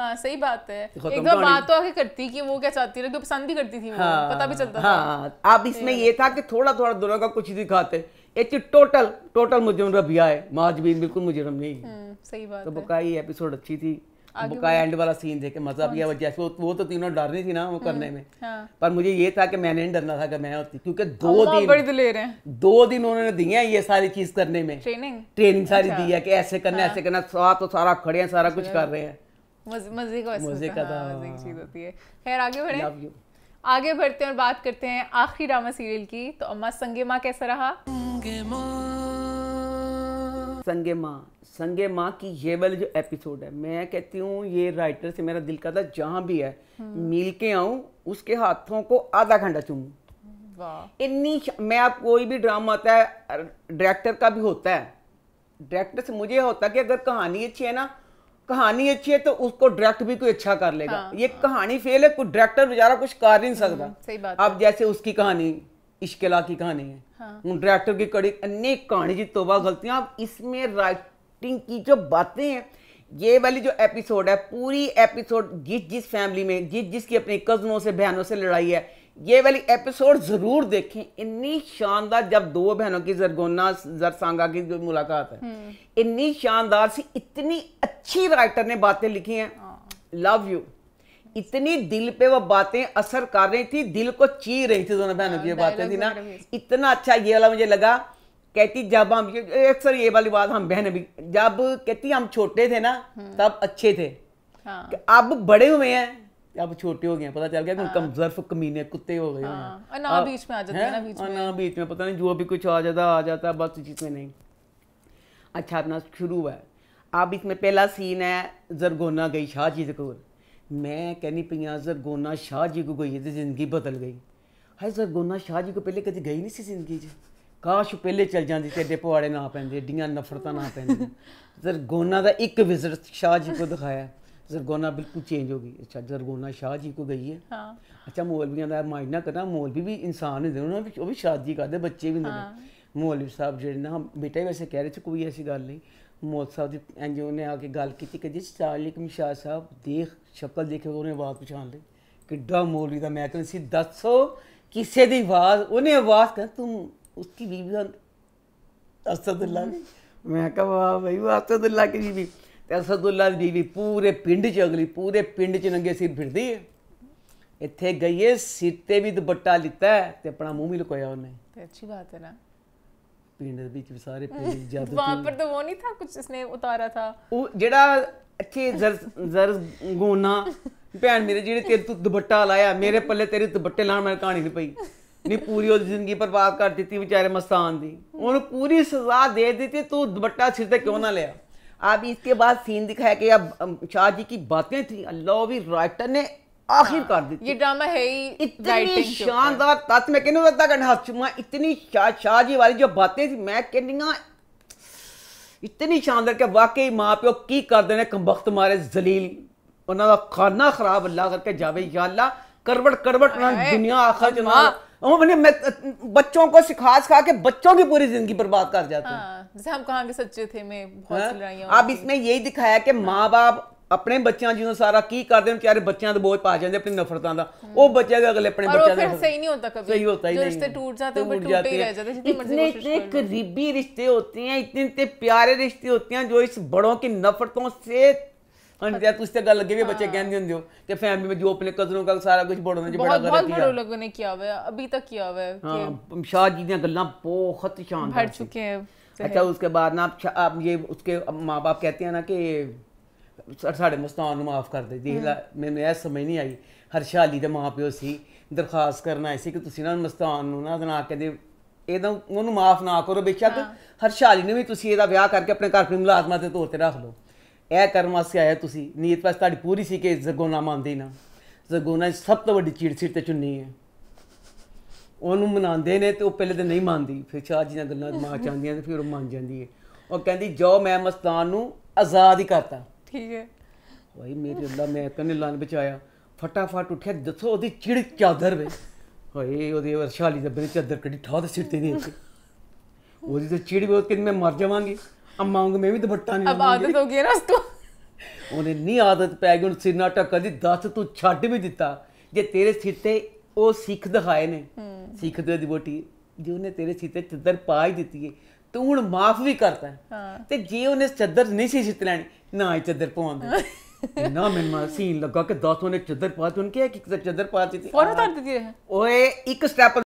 [SPEAKER 3] हाँ सही बात है एक बात तो, तो आगे करती कि वो क्या चाहती है तो पसंद भी करती थी हाँ, पता भी चलता हाँ,
[SPEAKER 2] था अब इसमें ये था कि थोड़ा थोड़ा दोनों का कुछ ही दिखाते एक टोटल टोटल मुजरम बिल्कुल मुजरम नहीं हम्म, सही बात तो बकाई एपिसोड अच्छी थी एंड वाला सीन देखे मजा भी आया जैसे वो तो तीनों डर रही थी ना वो हम्म, करने में हाँ। पर मुझे ये था कि मैंने नहीं डरना था कि मैं होती क्योंकि दो दिन बड़ी दिलेर हैं दो दिन उन्होंने दिए है ये सारी चीज करने में
[SPEAKER 3] ट्रेनिंग ट्रेनिंग सारी अच्छा। दी है कि ऐसे करना हाँ। ऐसे करना
[SPEAKER 2] सारा तो सारा खड़े हैं सारा कुछ अच्छा। कर रहे हैं
[SPEAKER 3] मज़े का मज़े का हाँ, था मज़े की चीज़ होती है खैर आगे बढ़े आगे बढ़ते हैं और बात करते हैं आखिरी ड्रामा सीरियल की तो अम्मा संगे माँ कैसा रहा
[SPEAKER 2] संगे माँ संगे माँ की ये वाले जो एपिसोड है मैं कहती हूँ ये राइटर से मेरा दिल का था जहाँ भी है हम्म। मिल के आऊँ उसके हाथों को आधा घंटा चूमूँ इतनी मैं आप कोई भी ड्रामा आता है डायरेक्टर का भी होता है डायरेक्टर से मुझे होता है कि अगर कहानी अच्छी है ना कहानी अच्छी है तो उसको डायरेक्ट भी कोई अच्छा कर लेगा हाँ, ये हाँ। कहानी फेल है कोई डायरेक्टर बेचारा कुछ कर नहीं हम्म, सकता अब जैसे उसकी कहानी इश्कला की कहानी है हाँ। डायरेक्टर की कड़ी अनेक कहानी की तोबा गलतियां अब इसमें राइटिंग की जो बातें हैं ये वाली जो एपिसोड है पूरी एपिसोड जिस जिस फैमिली में जिस जिसकी अपने कजनों से बहनों से लड़ाई है ये वाली एपिसोड ज़रूर देखें इतनी शानदार जब दो बहनों की जरगोना जरसांगा की जो मुलाकात है हम्म। इतनी शानदार सी इतनी अच्छी राइटर ने बातें लिखी हैं लव हाँ। यू इतनी दिल पे वो बातें असर कर रही थी दिल को ची रही थी दोनों बहनों की हाँ, बातें थी ना इतना अच्छा ये वाला मुझे लगा कहती जब हम अक्सर ये वाली बात हम बहन भी जब कहती हम छोटे थे ना हम्म। तब अच्छे थे हाँ। अब बड़े हुए हैं अब छोटे हो गए पता चल गया हाँ। कम कमीने कुत्ते हो गए हाँ, ना बीच में आ जाते हैं ना बीच में ना बीच में पता नहीं जो भी कुछ आ जाता आ जाता बस चीज में नहीं अच्छा अपना शुरू हुआ है अब इसमें पहला सीन है जरगोना गई शाह जी को मैं कहनी पी हाँ, जरगोना शाह जी को गई तो जिंदगी बदल गई हाई जरगोना शाह जी को पहले कभी गई नहीं सी जिंदगी च ਕਾਸ਼ ਪਹਿਲੇ ਚੱਲ ਜਾਂਦੀ ਤੇ ਏਡੇ ਪਵਾੜੇ ਨਾ ਪੈਂਦੇ ਏਡੀਆਂ ਨਫ਼ਰਤਾਂ ਨਾ ਪੈਂਦੀਆਂ ਜ਼ਰ ਗੋਨਾ ਦਾ ਇੱਕ ਵਿਜ਼ਿਟ ਸ਼ਾਹ ਜੀ जरगोना बिल्कुल चेंज हो गई अच्छा जरगोना शाह जी को गई है हाँ। अच्छा मौलवियां का मायना करना मौलवी भी इंसान होंगे उन्होंने वो भी शादी करते बच्चे भी होंगे हाँ। मौलवी साहब जो ना बेटा वैसे कह रहे थे कोई ऐसी गल नहीं मौल साहब की ओ ने आके गल की कि जी चालिक शाह साहब देख शक्ल देखे उन्हें आवाज़ पहचान ली कि मौलवी का मैं कहना सी दसो किसी की आवाज़ उन्हें आवाज़ कर तुम उसकी बीवी का मैं कहा वाह भाई वो असदुल्ला की बीवी ਤੇ ਅਸਦੁੱਲਾ ਦੀ ਬੀਵੀ ਪੂਰੇ ਪਿੰਡ 'ਚ ਅਗਲੀ ਪੂਰੇ ਪਿੰਡ 'ਚ ਨੰਗੇ ਸਿਰ ਫਿਰਦੀ ਹੈ ਇੱਥੇ ਗਈਏ ਸਿਰ ਤੇ ਵੀ ਦੁਪੱਟਾ ਲਿੱਤਾ ਤੇ ਆਪਣਾ ਮੂੰਹ ਵੀ ਲੁਕਾਇਆ ਉਹਨੇ
[SPEAKER 3] ਤੇ ਅੱਛੀ ਬਾਤ ਹੈ ਨਾ
[SPEAKER 2] ਪਿੰਡ ਦੇ ਵਿੱਚ ਸਾਰੇ ਪਿੰਡ ਜਾਦੂ ਵਾਹ ਪਰ
[SPEAKER 3] ਤਾਂ ਉਹ ਨਹੀਂ ਥਾ ਕੁਝ ਇਸਨੇ ਉਤਾਰਾ ਥਾ
[SPEAKER 2] ਉਹ ਜਿਹੜਾ ਇੱਥੇ ਜ਼ਰ ਜ਼ਰ ਗੋਨਾ ਭੈਣ ਮੇਰੇ ਜਿਹੜੇ ਤੇਰੇ ਤੂੰ ਦੁਪੱਟਾ ਲਾਇਆ ਮੇਰੇ ਪੱਲੇ ਤੇਰੀ ਦੁਪੱਟੇ ਲਾਣ ਮੈਂ ਕਹਾਣੀ ਨਹੀਂ ਪਈ ਨਹੀਂ ਪੂਰੀ ਉਹ ਜ਼ਿੰਦਗੀ ਬਰਬਾਦ ਕਰ ਦਿੱਤੀ ਵਿਚਾਰੇ ਮਸਤਾਨ ਦੀ ਉਹਨੂੰ ਪੂਰੀ ਸਜ਼ਾ ਦੇ ਦਿੱਤੀ ਤੂੰ ਦੁਪੱਟਾ ਸਿਰ ਤੇ ਕਿਉਂ ਨਾ ਲਿਆ अब इसके बाद सीन दिखाया कि अब शाह जी की बातें थी अल्लाह भी राइटर ने आखिर कर हाँ, दी ये ड्रामा है ही इतनी शानदार तत् मैं कहने लगता हाथ चुमा इतनी शाह जी वाली जो बातें थी मैं कहनी इतनी शानदार के वाकई माँ प्यो की कर देने कम वक्त मारे जलील उन्होंने खाना खराब अल्लाह करके जावे या अल्लाह करवट करवट दुनिया आखिर जनाब बच्चों को सिखा सिखा के बच्चों की पूरी जिंदगी बर्बाद कर जाते हैं हाँ,
[SPEAKER 3] जैसे हम कहा सच्चे थे मैं बहुत अब हाँ?
[SPEAKER 2] इसमें यही दिखाया कि हाँ। माँ बाप अपने बच्चों जो सारा की कर ਨੇ ਵਿਚਾਰੇ ਬੱਚਿਆਂ ਦੇ ਬੋਝ ਪਾ ਜਾਂਦੇ अपनी नफरत का वो बच्चे ਦੇ अगले अपने बच्चे सही
[SPEAKER 3] नहीं होता कभी सही होता ही रिश्ते टूट जाते टूट जाते हैं इतने
[SPEAKER 2] इतने करीबी रिश्ते होते हैं इतने इतने प्यारे रिश्ते होते हैं जो इस बड़ों की नफरतों से અને તે તુસતે گل લગગે ਵੀ بچے કેંદી હંદો કે ફેમલી મે જો અપને કઝનો કા સારો કુછ બડોને જ બડા કરતે હે બહુત બડા
[SPEAKER 3] લોકોને ક્યાં હોય અભી તક ક્યાં હોય કે
[SPEAKER 2] હર્શાલજી દિયા ગલ્લા બહુત શાનદાર હૈ બર
[SPEAKER 3] ચુકે હે અચ્છા ઉસકે
[SPEAKER 2] બાદ ના આપ યે ઉસકે માં બાપ કહેતે હે ના કે સાડે મસ્તાન નુ માફ કર દેદી મેને એ સમય ની આઈ હર્શાલિ દે માં પે હોસી દરખ્વાસ્ કરના એસી કે તુસી ના ઉન મસ્તાન નુ ના ના કે દે એદા ઉનુ માફ ના કરો બેશક હર્શાલિ ને ભી તુસી એદા વ્યાહ કરકે અપને ઘર ફિલમ લાજમાતે તોરતે રાખ લો ਇਹ ਕਰਨ ਵਾਸਤੇ ਆਇਆ ਤੁਸੀਂ ਨੀਤ ਪਾਸ ਤੁਹਾਡੀ ਪੂਰੀ ਸੀ ਕਿ ਜ਼ਗੋਨਾ ਮੰਦੀ ਨਾ ਜ਼ਗੋਨਾ ਸਭ ਤੋਂ ਵੱਡੀ ਚੀੜਛੀੜ ਤੇ ਚੁੰਨੀ ਹੈ ਉਹਨੂੰ ਮਨਾਉਂਦੇ ਨੇ ਤੇ ਉਹ ਪਹਿਲੇ ਤੇ ਨਹੀਂ ਮੰਨਦੀ ਫਿਰ ਚਾਹ ਜੀ ਨਾਲ ਗੱਲਾਂ ਦਿਮਾਗ ਚ ਆਉਂਦੀਆਂ ਤੇ ਫਿਰ ਉਹ ਮੰਨ ਜਾਂਦੀ ਹੈ ਉਹ ਕਹਿੰਦੀ ਜੋ ਮੈਂ ਮਸਤਾਨ ਨੂੰ ਆਜ਼ਾਦ ਹੀ ਕਰਤਾ ਠੀਕ ਹੈ ਭਾਈ ਮੇਰੇ ਅੱਲਾ ਮੈਂ ਕੰਨੇ ਲਾਨ ਬਚਾਇਆ ਫਟਾਫਟ ਉੱਠਿਆ ਦੱਸੋ ਉਹਦੀ ਚਿੜ ਚਾਦਰ ਵੇ ਹੋਏ ਉਹਦੀ ਵਰਸ਼ਾਲੀ ਦੇ ਬਿਨ ਚਾਦਰ ਕਿੱਡੀ ਠਾਹ ਦੇ ਸਿਰ ਤੇ ਨਹੀਂ ਉਹਦੀ ਤੇ ਚਿੜ ਵੀ ਉਹ ਕਿ ਮੈਂ ਮਰ ਜਾਵਾਂਗੀ अब ਉਹ ਵੀ ਦੁਪੱਟਾ ਨਹੀਂ नहीं अब आदत हो गई है ना ਉਹਨੇ ਨਹੀਂ ਆਦਤ ਪੈ ਗਈ ਹੁਣ ਸਿਨਾਟਾ ਕਦੀ ਦੱਸ ਤੂੰ ਛੱਡ ਵੀ ਦਿੱਤਾ ਜੇ ਤੇਰੇ ਸਿੱਤੇ ਉਹ ਸਿੱਖ ਦਿਖਾਏ ਨੇ ਸਿੱਖ ਦੇ ਬੋਟੀ ਜੇ ਉਹਨੇ ਤੇਰੇ ਸਿੱਤੇ ਚੱਦਰ ਚਦਰ ਪਾ ਹੀ ਦਿੱਤੀ ਏ ਤੂੰ ਹੁਣ ਮਾਫ ਵੀ ਕਰਦਾ ਤੇ ਜੇ ਉਹਨੇ ਚਦਰ ਨਹੀਂ ਸੀ ਸਿੱਤ ਲੈਣੀ ਨਾ ਹੀ ਚਦਰ ਪਾਉਂਦੀ ਨਾ ਮੈਂ ਮਸੀਨ ਲੱਗਾ ਕਿ ਦਸ ਨੇ ਚਦਰ ਪਾ ਤੂੰ ਕਿ ਇੱਕ ਚਦਰ ਪਾ ਦਿੱਤੀ ਫੋਨ ਤਾਂ ਦਿੱਤੀ ਓਏ ਇੱਕ ਸਟੈਪ